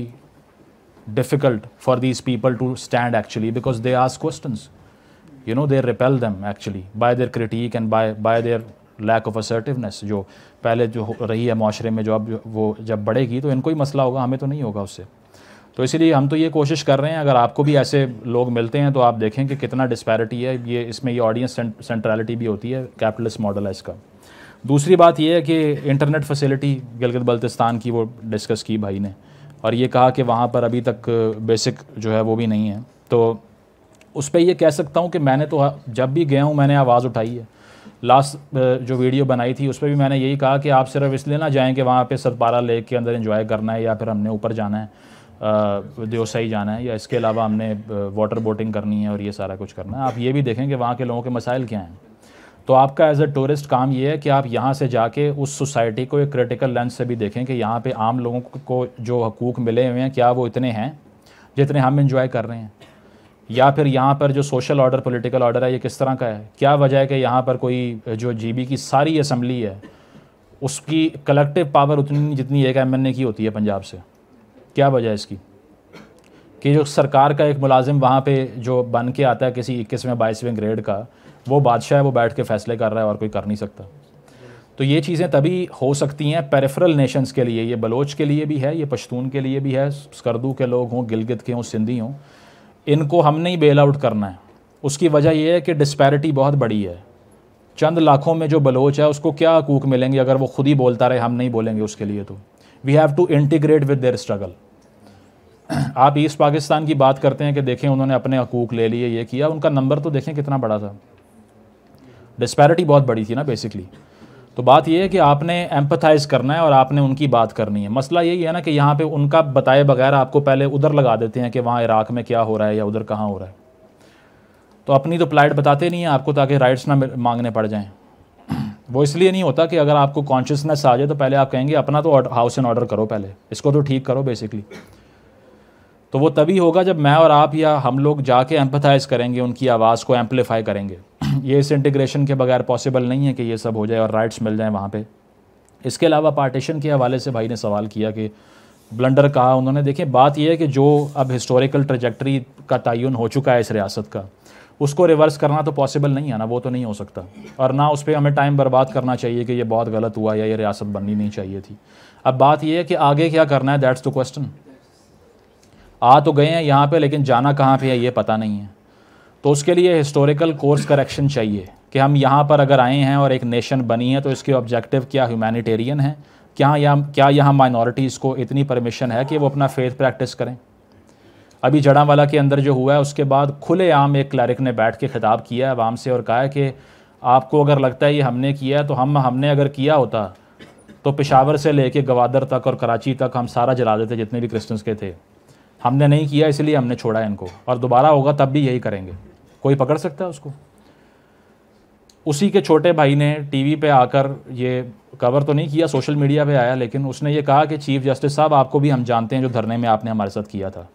difficult for these people to stand actually because they are question you know they repel them actually by their critique and by by their lack of assertiveness जो पहले जो रही है माशरे में जो अब वो जब बढ़ेगी तो इनको ही मसला होगा हमें तो नहीं होगा उससे तो इसीलिए हम तो ये कोशिश कर रहे हैं अगर आपको भी ऐसे लोग मिलते हैं तो आप देखें कि कितना डिस्पैरिटी है ये इसमें ये ऑडियंस सेंट्रलिटी भी होती है कैपिटलिस्ट मॉडल है इसका दूसरी बात यह है कि इंटरनेट फैसिलिटी गिलगित बल्तिस्तान की वो डिस्कस की भाई ने और ये कहा कि वहाँ पर अभी तक बेसिक जो है वो भी नहीं है तो उस पर यह कह सकता हूँ कि मैंने तो जब भी गया हूँ मैंने आवाज़ उठाई है लास्ट uh, जो वीडियो बनाई थी उस पर भी मैंने यही कहा कि आप सिर्फ इसलिए ना जाएँ कि वहाँ पर सतपारा लेक के अंदर इन्जॉय करना है या फिर हमने ऊपर जाना है uh, देवसाई जाना है या इसके अलावा हमने वाटर uh, बोटिंग करनी है और ये सारा कुछ करना है आप ये भी देखें कि वहाँ के लोगों के मसाइल क्या हैं तो आपका एज अ टूरिस्ट काम ये है कि आप यहाँ से जाके उस सोसाइटी को एक क्रिटिकल लेंस से भी देखें कि यहाँ पे आम लोगों को जो हकूक़ मिले हुए हैं क्या वो इतने हैं जितने हम इन्जॉय कर रहे हैं या फिर यहाँ पर जो सोशल ऑर्डर पॉलिटिकल ऑर्डर है ये किस तरह का है क्या वजह है कि यहाँ पर कोई जो जीबी की सारी असम्बली है उसकी कलेक्टिव पावर उतनी जितनी एक एम की होती है पंजाब से क्या वजह है इसकी कि जो सरकार का एक मुलाजिम वहाँ पे जो बन के आता है किसी इक्कीसवें बाईसवें ग्रेड का वो बादशाह है वो बैठ के फैसले कर रहा है और कोई कर नहीं सकता तो ये चीज़ें तभी हो सकती हैं पेरिफेरल नेशंस के लिए ये बलोच के लिए भी है ये पश्तून के लिए भी है स्कर्दू के लोग हों गिलगित के हों सिंधी हों इनको हमने ही बेल आउट करना है उसकी वजह यह है कि डिस्पैरिटी बहुत बड़ी है चंद लाखों में जो बलोच है उसको क्या हकूक मिलेंगे अगर वो खुद ही बोलता रहे हम नहीं बोलेंगे उसके लिए तो we have to integrate with their struggle आप ईस्ट पाकिस्तान की बात करते हैं कि देखें उन्होंने अपने हकूक ले लिए ये किया उनका नंबर तो देखें कितना बड़ा था डिस्पैरिटी बहुत बड़ी थी ना बेसिकली तो बात यह है कि आपने एम्पथाइज़ करना है और आपने उनकी बात करनी है मसला यही है ना कि यहाँ पे उनका बताए बगैर आपको पहले उधर लगा देते हैं कि वहाँ इराक में क्या हो रहा है या उधर कहाँ हो रहा है तो अपनी तो प्लाइट बताते नहीं हैं आपको ताकि राइट्स ना मांगने पड़ जाएँ वो इसलिए नहीं होता कि अगर आपको कॉन्शियसनेस आ जाए तो पहले आप कहेंगे अपना तो हाउस एंड ऑर्डर करो पहले इसको तो ठीक करो बेसिकली तो वो तभी होगा जब मैं और आप या हम लोग जाके एम्पथाइज़ करेंगे उनकी आवाज़ को एम्पलीफाई करेंगे ये इस इंटीग्रेशन के बगैर पॉसिबल नहीं है कि ये सब हो जाए और राइट्स मिल जाएँ वहाँ पर इसके अलावा पार्टीशन के हवाले से भाई ने सवाल किया कि ब्लंडर कहा उन्होंने देखिए बात यह है कि जो अब हिस्टोरिकल ट्रेजेक्ट्री का तयन हो चुका है इस रियासत का उसको रिवर्स करना तो पॉसिबल नहीं है ना वो तो नहीं हो सकता और ना उस पर हमें टाइम बर्बाद करना चाहिए कि ये बहुत गलत हुआ या ये रियासत बननी नहीं चाहिए थी अब बात यह है कि आगे क्या करना है दैट्स द क्वेश्चन आ तो गए हैं यहाँ पे लेकिन जाना कहाँ पे है ये पता नहीं है तो उसके लिए हिस्टोरिकल कोर्स करेक्शन चाहिए कि हम यहाँ पर अगर आए हैं और एक नेशन बनी है तो इसके ऑब्जेक्टिव क्या ह्यूमैनिटेरियन है क्या यहाँ क्या यहाँ माइनॉरिटीज़ को इतनी परमिशन है कि वो अपना फेथ प्रैक्टिस करें अभी जड़ावाला के अंदर जो हुआ है उसके बाद खुलेआम एक क्लैरिक ने बैठ के ख़िताब किया है आवाम से और कहा है कि आपको अगर लगता है ये हमने किया है तो हम हमने अगर किया होता तो पेशावर से लेके गवादर तक और कराची तक हम सारा जला देते जितने भी क्रिश्चन्स के थे हमने नहीं किया इसलिए हमने छोड़ा इनको और दोबारा होगा तब भी यही करेंगे कोई पकड़ सकता है उसको उसी के छोटे भाई ने टीवी पे आकर ये कवर तो नहीं किया सोशल मीडिया पे आया लेकिन उसने ये कहा कि चीफ जस्टिस साहब आपको भी हम जानते हैं जो धरने में आपने हमारे साथ किया था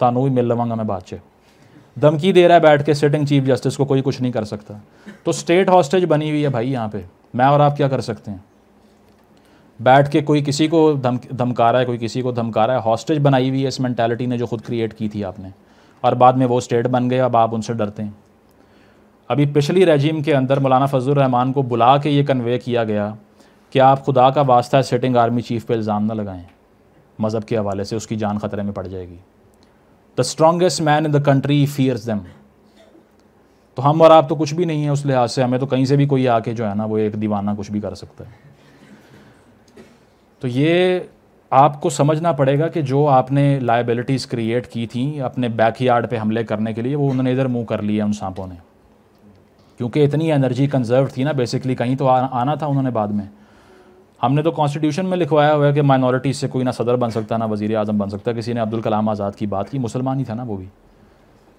तानू भी मिल लवांगा मैं बादचे धमकी दे रहा है बैठ के सिटिंग चीफ जस्टिस को कोई कुछ नहीं कर सकता तो स्टेट हॉस्टेज बनी हुई है भाई यहाँ पे मैं और आप क्या कर सकते हैं बैठ के कोई किसी को धमका रहा है कोई किसी को धमका रहा है हॉस्टेज बनाई हुई है इस मैंटेलिटी ने जो खुद क्रिएट की थी आपने और बाद में वो स्टेट बन गए अब आप उनसे डरते हैं अभी पिछली रजीम के अंदर मौलाना फजल रहमान को बुला के ये कन्वे किया गया कि आप खुदा का वास्ता सिटिंग आर्मी चीफ पे इल्ज़ाम ना लगाएं मज़हब के हवाले से उसकी जान ख़तरे में पड़ जाएगी the strongest man in the country fears them तो हम और आप तो कुछ भी नहीं है उस लिहाज से हमें तो कहीं से भी कोई आके जो है ना वो एक दीवाना कुछ भी कर सकता है तो ये आपको समझना पड़ेगा कि जो आपने लाइबिलिटीज़ क्रिएट की थी अपने बैक यार्ड पर हमले करने के लिए वो उन्होंने इधर मुँह कर लिया उन सांपों ने क्योंकि इतनी एनर्जी कंजर्व थी ना बेसिकली कहीं तो आना था उन्होंने बाद में हमने तो कॉन्स्टिट्यूशन में लिखवाया हुआ है कि माइनॉरिटी से कोई ना सदर बन सकता ना वज़ी अजम बन सकता किसी ने अब्दुल कलाम आज़ाद की बात की मुसलमान ही था ना वो भी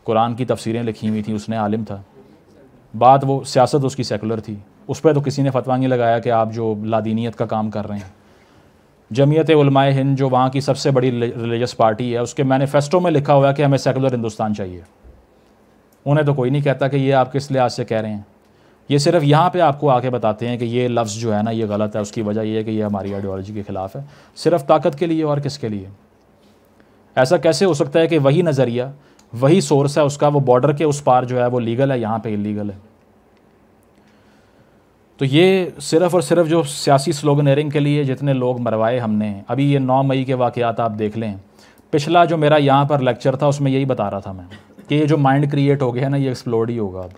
कुरान की तफसीरें लिखी हुई थी उसने आलिम था बात वो सियासत उसकी सेकुलर थी उस पर तो किसी ने फतवा नहीं लगाया कि आप जो लादीनीत का काम कर रहे हैं जमीयत उलमाए हिंद जो वहाँ की सबसे बड़ी रिलीजस पार्टी है उसके मैनिफेस्टो में लिखा हुआ है कि हमें सेकुलर हिंदुस्तान चाहिए उन्हें तो कोई नहीं कहता कि ये आप किस लिहाज से कह रहे हैं ये सिर्फ यहाँ पे आपको आके बताते हैं कि ये लफ्ज़ जो है ना ये गलत है उसकी वजह ये है कि ये हमारी आइडियोलॉजी के ख़िलाफ़ है सिर्फ ताकत के लिए और किसके लिए ऐसा कैसे हो सकता है कि वही नज़रिया वही सोर्स है उसका वो बॉर्डर के उस पार जो है वो लीगल है यहाँ पे इलीगल है तो ये सिर्फ और सिर्फ जो सियासी स्लोगनरिंग के लिए जितने लोग मरवाए हमने अभी ये नौ मई के वाक़ात आप देख लें पिछला जो मेरा यहाँ पर लेक्चर था उसमें यही बता रहा था मैं कि ये जो माइंड क्रिएट हो गया है ना ये एक्सप्लोर्ड ही होगा अब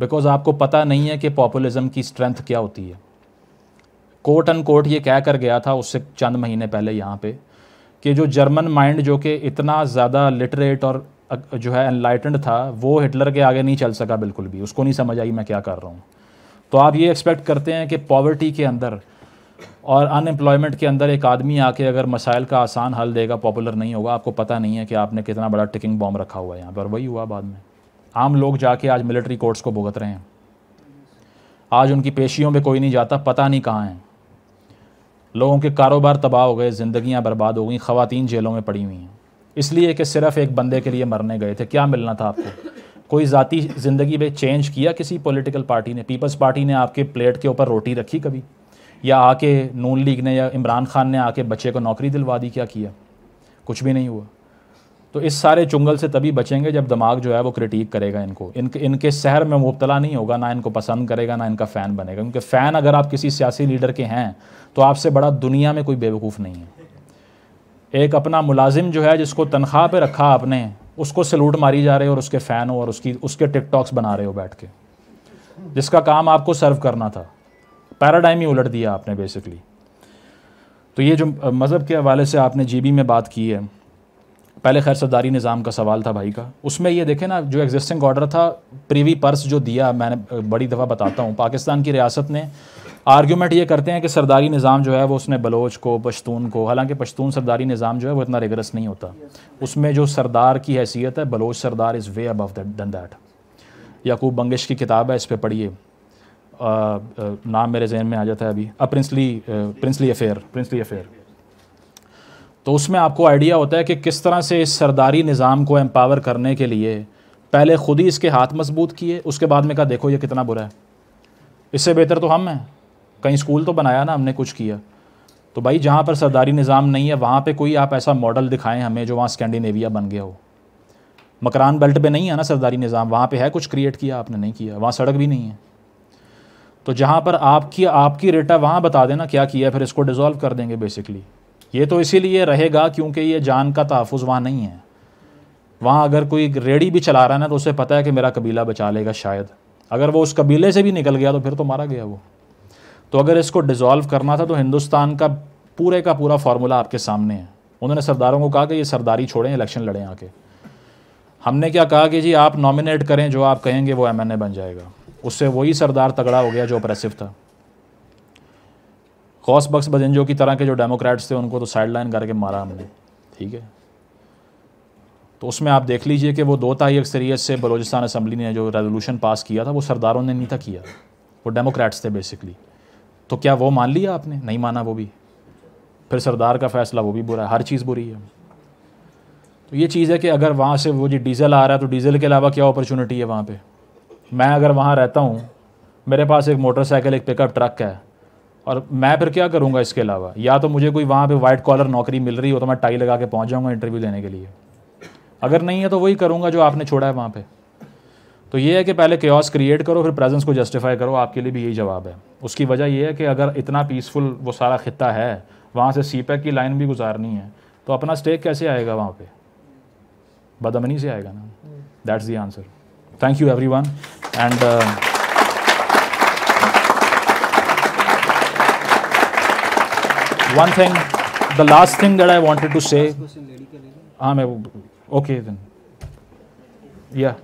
बिकॉज़ आपको पता नहीं है कि पॉपुलिज्म की स्ट्रेंथ क्या होती है कोर्ट अन कोर्ट ये कह कर गया था उससे चंद महीने पहले यहाँ पे कि जो जर्मन माइंड जो कि इतना ज़्यादा लिटरेट और जो है एनलाइटेंड था वो हिटलर के आगे नहीं चल सका बिल्कुल भी उसको नहीं समझ आई मैं क्या कर रहा हूँ तो आप ये एक्सपेक्ट करते हैं कि पॉवर्टी के अंदर और अनएम्प्लॉयमेंट के अंदर एक आदमी आके अगर मसाइल का आसान हल देगा पॉपुलर नहीं होगा आपको पता नहीं है कि आपने कितना बड़ा टिकिंग बॉम्ब रखा हुआ है यहाँ पर वही हुआ बाद में आम लोग जाके आज मिलिट्री कोर्ट्स को भुगत रहे हैं आज उनकी पेशियों में कोई नहीं जाता पता नहीं कहाँ हैं लोगों के कारोबार तबाह हो गए ज़िंदगियाँ बर्बाद हो गई ख़वातीन जेलों में पड़ी हुई हैं इसलिए कि सिर्फ़ एक बंदे के लिए मरने गए थे क्या मिलना था आपको कोई ज़ाती ज़िंदगी में चेंज किया किसी पॉलिटिकल पार्टी ने पीपल्स पार्टी ने आपके प्लेट के ऊपर रोटी रखी कभी या आके नून लीग ने या इमरान खान ने आके बच्चे को नौकरी दिलवा दी क्या किया कुछ भी नहीं हुआ तो इस सारे चुंगल से तभी बचेंगे जब दिमाग जो है वो क्रिटिक करेगा इनको इनके इनके शहर में मुबतला नहीं होगा ना इनको पसंद करेगा ना इनका फ़ैन बनेगा क्योंकि फ़ैन अगर आप किसी सियासी लीडर के हैं तो आपसे बड़ा दुनिया में कोई बेवकूफ़ नहीं है एक अपना मुलाजिम जो है जिसको तनख्वाह पे रखा आपने उसको सलूट मारी जा रहे हो और उसके फ़ैन हो और उसकी उसके टिकटॉक्स बना रहे हो बैठ के जिसका काम आपको सर्व करना था पैराडाइम ही उलट दिया आपने बेसिकली तो ये जो मज़हब के हवाले से आपने जीबी में बात की है पहले खैर सरदारी निज़ाम का सवाल था भाई का उसमें ये देखें ना जो एग्जिस्टिंग ऑर्डर था प्रीवी पर्स जो दिया मैंने बड़ी दफ़ा बताता हूँ पाकिस्तान की रियासत ने आर्ग्यूमेंट ये करते हैं कि सरदारी निज़ाम जो है वो उसने बलोच को पश्तून को हालांकि पश्तून सरदारी निज़ाम जो है वो इतना रिगरस नहीं होता उसमें जो सरदार की हैसियत है बलोच सरदार is way above than that Yaqoob Bangash की किताब है इस पर पढ़िए नाम मेरे जहन में आ जाता है अभी a princely princely affair princely affair तो उसमें आपको आइडिया होता है कि किस तरह से इस सरदारी निज़ाम को एम्पावर करने के लिए पहले खुद ही इसके हाथ मजबूत किए उसके बाद में कहा देखो ये कितना बुरा है इससे बेहतर तो हम हैं कहीं स्कूल तो बनाया ना हमने कुछ किया तो भाई जहाँ पर सरदारी निज़ाम नहीं है वहाँ पर कोई आप ऐसा मॉडल दिखाएं हमें जो वहाँ स्कैंडिनेविया बन गया हो मकरान बेल्ट पे नहीं है ना सरदारी निज़ाम वहाँ पे है कुछ क्रिएट किया आपने नहीं किया वहाँ सड़क भी नहीं है तो जहाँ पर आपकी आपकी रेटा वहाँ बता देना क्या किया फिर इसको डिज़ोल्व कर देंगे बेसिकली ये तो इसीलिए रहेगा क्योंकि ये जान का तहफ़ वहाँ नहीं है वहाँ अगर कोई रेडी भी चला रहा है ना तो उसे पता है कि मेरा कबीला बचा लेगा शायद अगर वो उस कबीले से भी निकल गया तो फिर तो मारा गया वो तो अगर इसको डिज़ोल्व करना था तो हिंदुस्तान का पूरे का पूरा फार्मूला आपके सामने है उन्होंने सरदारों को कहा कि ये सरदारी छोड़ें इलेक्शन लड़ें आके हमने क्या कहा कि जी आप नॉमिनेट करें जो आप कहेंगे वो एम बन जाएगा उससे वही सरदार तगड़ा हो गया जो अप्रेसिव था कॉस बक्स बजेंजो की तरह के जो डेमोक्रेट्स थे उनको तो साइड लाइन करके मारा हमने ठीक है तो उसमें आप देख लीजिए कि वो दो ताई अक्सरीत से बलोचिस्तान असम्बली ने जो रेजोल्यूशन पास किया था वो सरदारों ने नहीं था किया वो डेमोक्रेट्स थे बेसिकली तो क्या वो मान लिया आपने नहीं माना वो भी फिर सरदार का फ़ैसला वो भी बुरा है हर चीज़ बुरी है तो ये चीज़ है कि अगर वहाँ से वो जी डीज़ल आ रहा है तो डीज़ल के अलावा क्या अपॉर्चुनिटी है वहाँ पे मैं अगर वहाँ रहता हूँ मेरे पास एक मोटरसाइकिल एक पिकअप ट्रक है और मैं फिर क्या करूँगा इसके अलावा या तो मुझे कोई वहाँ पे वाइट कॉलर नौकरी मिल रही हो तो मैं टाई लगा के पहुँच जाऊँगा इंटरव्यू देने के लिए अगर नहीं है तो वही करूँगा जो आपने छोड़ा है वहाँ पर तो ये है कि पहले क्योस क्रिएट करो फिर प्रेजेंस को जस्टिफाई करो आपके लिए भी यही जवाब है उसकी वजह यह है कि अगर इतना पीसफुल वो सारा खत्ता है वहाँ से सी की लाइन भी गुजारनी है तो अपना स्टेक कैसे आएगा वहाँ पर बदमनी से आएगा ना that's the answer thank you every one and one thing the last thing that i wanted to say हाँ मैं ओके देन या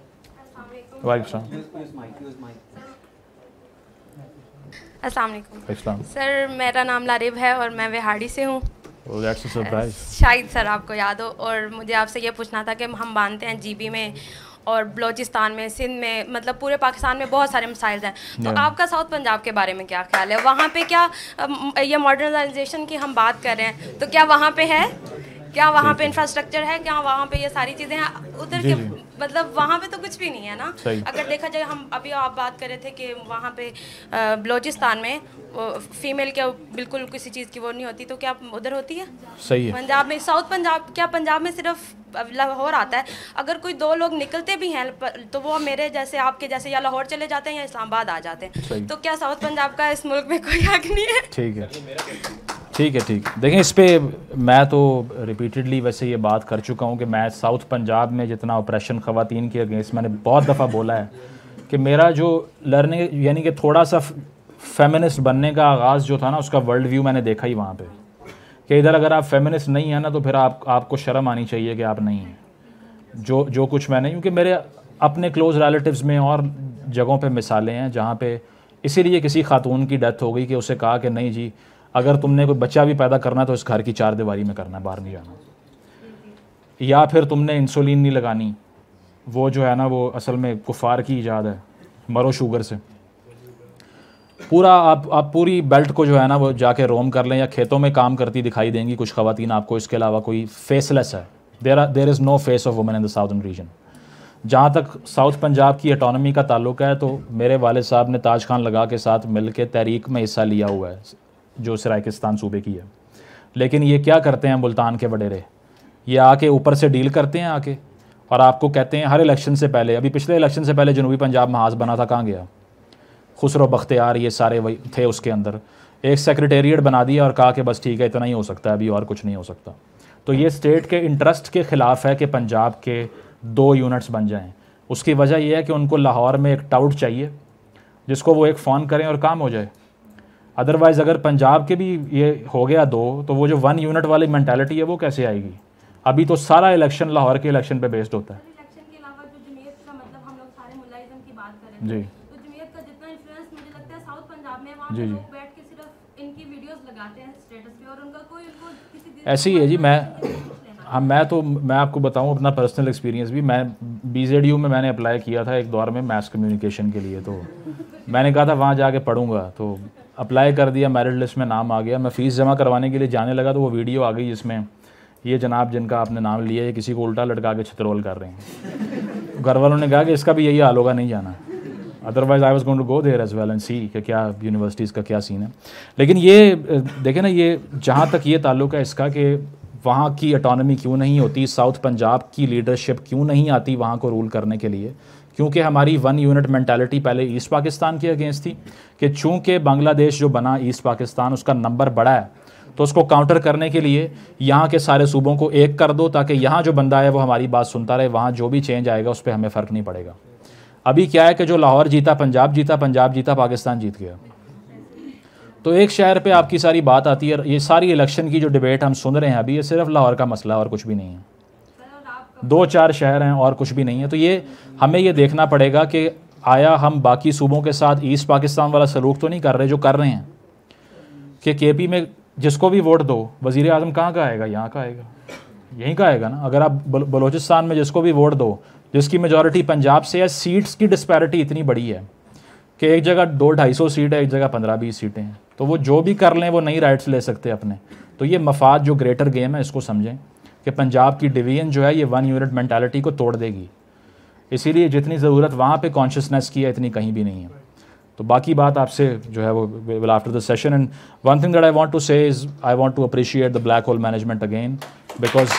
सर मेरा नाम लारिब है और मैं विहाड़ी से हूँ uh, शायद सर आपको याद हो और मुझे आपसे ये पूछना था कि हम बांधते हैं जीबी में और बलोचिस्तान में सिंध में मतलब पूरे पाकिस्तान में बहुत सारे मिसाइल हैं तो आपका साउथ पंजाब के बारे में क्या ख्याल है वहाँ पे क्या ये मॉडर्नाइजेशन की हम बात कर रहे हैं तो क्या वहाँ पे है क्या वहाँ पे इंफ्रास्ट्रक्चर है क्या वहाँ पे ये सारी चीज़ें हैं उधर के मतलब वहाँ पे तो कुछ भी नहीं है ना अगर देखा जाए हम अभी आप बात कर रहे थे कि वहाँ पे बलोचिस्तान में फीमेल क्या बिल्कुल किसी चीज़ की वो नहीं होती तो क्या उधर होती है सही है पंजाब में साउथ पंजाब क्या पंजाब में सिर्फ लाहौर आता है अगर कोई दो लोग निकलते भी हैं तो वो मेरे जैसे आपके जैसे या लाहौर चले जाते हैं या इस्लामाबाद आ जाते हैं तो क्या साउथ पंजाब का इस मुल्क में कोई हक नहीं है ठीक है ठीक है ठीक देखें इस पर मैं तो रिपीटेडली वैसे ये बात कर चुका हूँ कि मैं साउथ पंजाब में जितना ऑपरेशन ख़वान के अगेंस्ट मैंने बहुत दफ़ा बोला है कि मेरा जो लर्निंग यानी कि थोड़ा सा फेमिनिस्ट बनने का आगाज़ जो था ना उसका वर्ल्ड व्यू मैंने देखा ही वहाँ पर कि इधर अगर आप फेमिनिस्ट नहीं हैं ना तो फिर आप आपको शर्म आनी चाहिए कि आप नहीं हैं जो जो कुछ मैंने क्योंकि मेरे अपने क्लोज रिलेटिव्स में और जगहों पे मिसालें हैं जहाँ पे इसीलिए किसी खातून की डेथ हो गई कि उसे कहा कि नहीं जी अगर तुमने कोई बच्चा भी पैदा करना है तो इस घर की चार दीवारी में करना है बाहर नहीं जाना या फिर तुमने इंसुलिन नहीं लगानी वो जो है ना वो असल में कुफार की ईजाद है मरो शुगर से पूरा आप आप पूरी बेल्ट को जो है ना वो जाके रोम कर लें या खेतों में काम करती दिखाई देंगी कुछ खातन आपको इसके अलावा कोई फेसलेस है there there is no face of women in the southern region जहाँ तक साउथ पंजाब की अटोनमी का ताल्लुक है तो मेरे वाले साहब ने ताज खान लगा के साथ मिल के तहरीक में हिस्सा लिया हुआ है जो सराकिस्तान सूबे की है लेकिन ये क्या करते हैं मुल्तान के वडेरे ये आके ऊपर से डील करते हैं आके और आपको कहते हैं हर इलेक्शन से पहले अभी पिछले इलेक्शन से पहले जनूबी पंजाब महाज बना था कहाँ गया खुसरो बख्तियार ये सारे वही थे उसके अंदर एक सेक्रेटेरिएट बना दिया और कहा कि बस ठीक है इतना ही हो सकता है अभी और कुछ नहीं हो सकता तो ये स्टेट के इंटरेस्ट के ख़िलाफ़ है कि पंजाब के दो यूनिट्स बन जाएं उसकी वजह यह है कि उनको लाहौर में एक टाउट चाहिए जिसको वो एक फ़ोन करें और काम हो जाए अदरवाइज़ अगर पंजाब के भी ये हो गया दो तो वो जो वन यूनिट वाली मैंटेलिटी है वो कैसे आएगी अभी तो सारा इलेक्शन लाहौर के इलेक्शन पे बेस्ड होता है मतलब जी तो जी जी ऐसे ही है जी मैं हाँ मैं तो मैं आपको बताऊँ अपना पर्सनल एक्सपीरियंस भी मैं बी में मैंने अप्लाई किया था एक दौर में मैथ्स कम्युनिकेशन के लिए तो मैंने कहा था वहाँ जाके पढ़ूँगा तो अप्लाई कर दिया मेरिट लिस्ट में नाम आ गया मैं फ़ीस जमा करवाने के लिए जाने लगा तो वो वीडियो आ गई जिसमें ये जनाब जिनका आपने नाम लिया ये किसी को उल्टा लटका के छतरोल कर रहे हैं घर वालों ने कहा कि इसका भी यही हाल होगा नहीं जाना otherwise I was going to go there as well and see कि क्या यूनिवर्सिटीज़ का क्या सीन है लेकिन ये देखें ना ये जहाँ तक ये ताल्लुक है इसका कि वहाँ की अटोनमी क्यों नहीं होती साउथ पंजाब की लीडरशिप क्यों नहीं आती वहाँ को रूल करने के लिए क्योंकि हमारी वन यूनिट मैंटेलिटी पहले ईस्ट पाकिस्तान की अगेंस्ट थी कि चूँकि बांग्लादेश जो बना ईस्ट पाकिस्तान उसका नंबर बड़ा है तो उसको काउंटर करने के लिए यहाँ के सारे सूबों को एक कर दो ताकि यहाँ जो बंदा है वो हमारी बात सुनता रहे वहाँ जो भी चेंज आएगा उस पर हमें फ़र्क नहीं पड़ेगा अभी क्या है कि जो लाहौर जीता पंजाब जीता पंजाब जीता पाकिस्तान जीत गया तो एक शहर पे आपकी सारी बात आती है ये सारी इलेक्शन की जो डिबेट हम सुन रहे हैं अभी ये सिर्फ लाहौर का मसला और कुछ भी नहीं है दो चार शहर हैं और कुछ भी नहीं है तो ये हमें ये देखना पड़ेगा कि आया हम बाकी सूबों के साथ ईस्ट पाकिस्तान वाला सलूक तो नहीं कर रहे जो कर रहे हैं कि के पी में जिसको भी वोट दो वज़ी अजम कहाँ का आएगा यहाँ का आएगा यहीं का आएगा ना अगर आप बलोचिस्तान में जिसको भी वोट दो जिसकी मेजॉरिटी पंजाब से है सीट्स की डिस्पैरिटी इतनी बड़ी है कि एक जगह दो ढाई सौ सीट है एक जगह पंद्रह बीस सीटें हैं तो वो जो भी कर लें वो नई राइट्स ले सकते अपने तो ये मफाद जो ग्रेटर गेम है इसको समझें कि पंजाब की डिवीजन जो है ये वन यूनिट मैंटेलिटी को तोड़ देगी इसीलिए जितनी ज़रूरत वहाँ पे कॉन्शियसनेस की है इतनी कहीं भी नहीं है तो बाकी बात आपसे जो है वो will after the session and one thing that I want to say is I want to appreciate the black hole management again because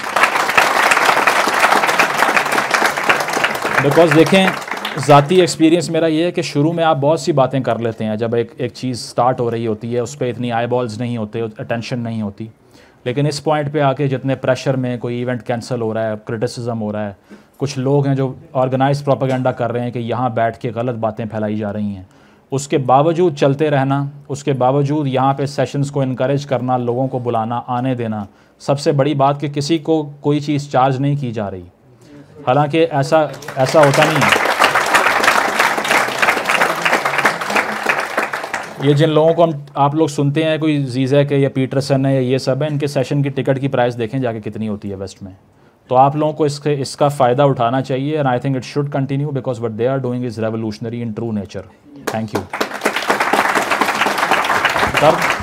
because देखें ज़ाती एक्सपीरियंस मेरा ये है कि शुरू में आप बहुत सी बातें कर लेते हैं जब एक एक चीज़ स्टार्ट हो रही होती है उस पर इतनी आई बॉल्स नहीं होते अटेंशन नहीं होती लेकिन इस पॉइंट पे आके जितने प्रेशर में कोई इवेंट कैंसिल हो रहा है क्रिटिसिज्म हो रहा है कुछ लोग हैं जो ऑर्गेनाइज प्रोपागेंडा कर रहे हैं कि यहाँ बैठ के गलत बातें फैलाई जा रही हैं उसके बावजूद चलते रहना उसके बावजूद यहाँ पे सेशंस को इनक्रेज करना लोगों को बुलाना आने देना सबसे बड़ी बात कि किसी को कोई चीज़ चार्ज नहीं की जा रही हालांकि ऐसा ऐसा होता नहीं है ये जिन लोगों को हम आप लोग सुनते हैं कोई जीजैक है या पीटरसन है या ये सब है इनके सेशन की टिकट की प्राइस देखें जाके कितनी होती है वेस्ट में तो आप लोगों को इसके इसका फ़ायदा उठाना चाहिए and I think it should continue because what they are doing is revolutionary in true nature thank you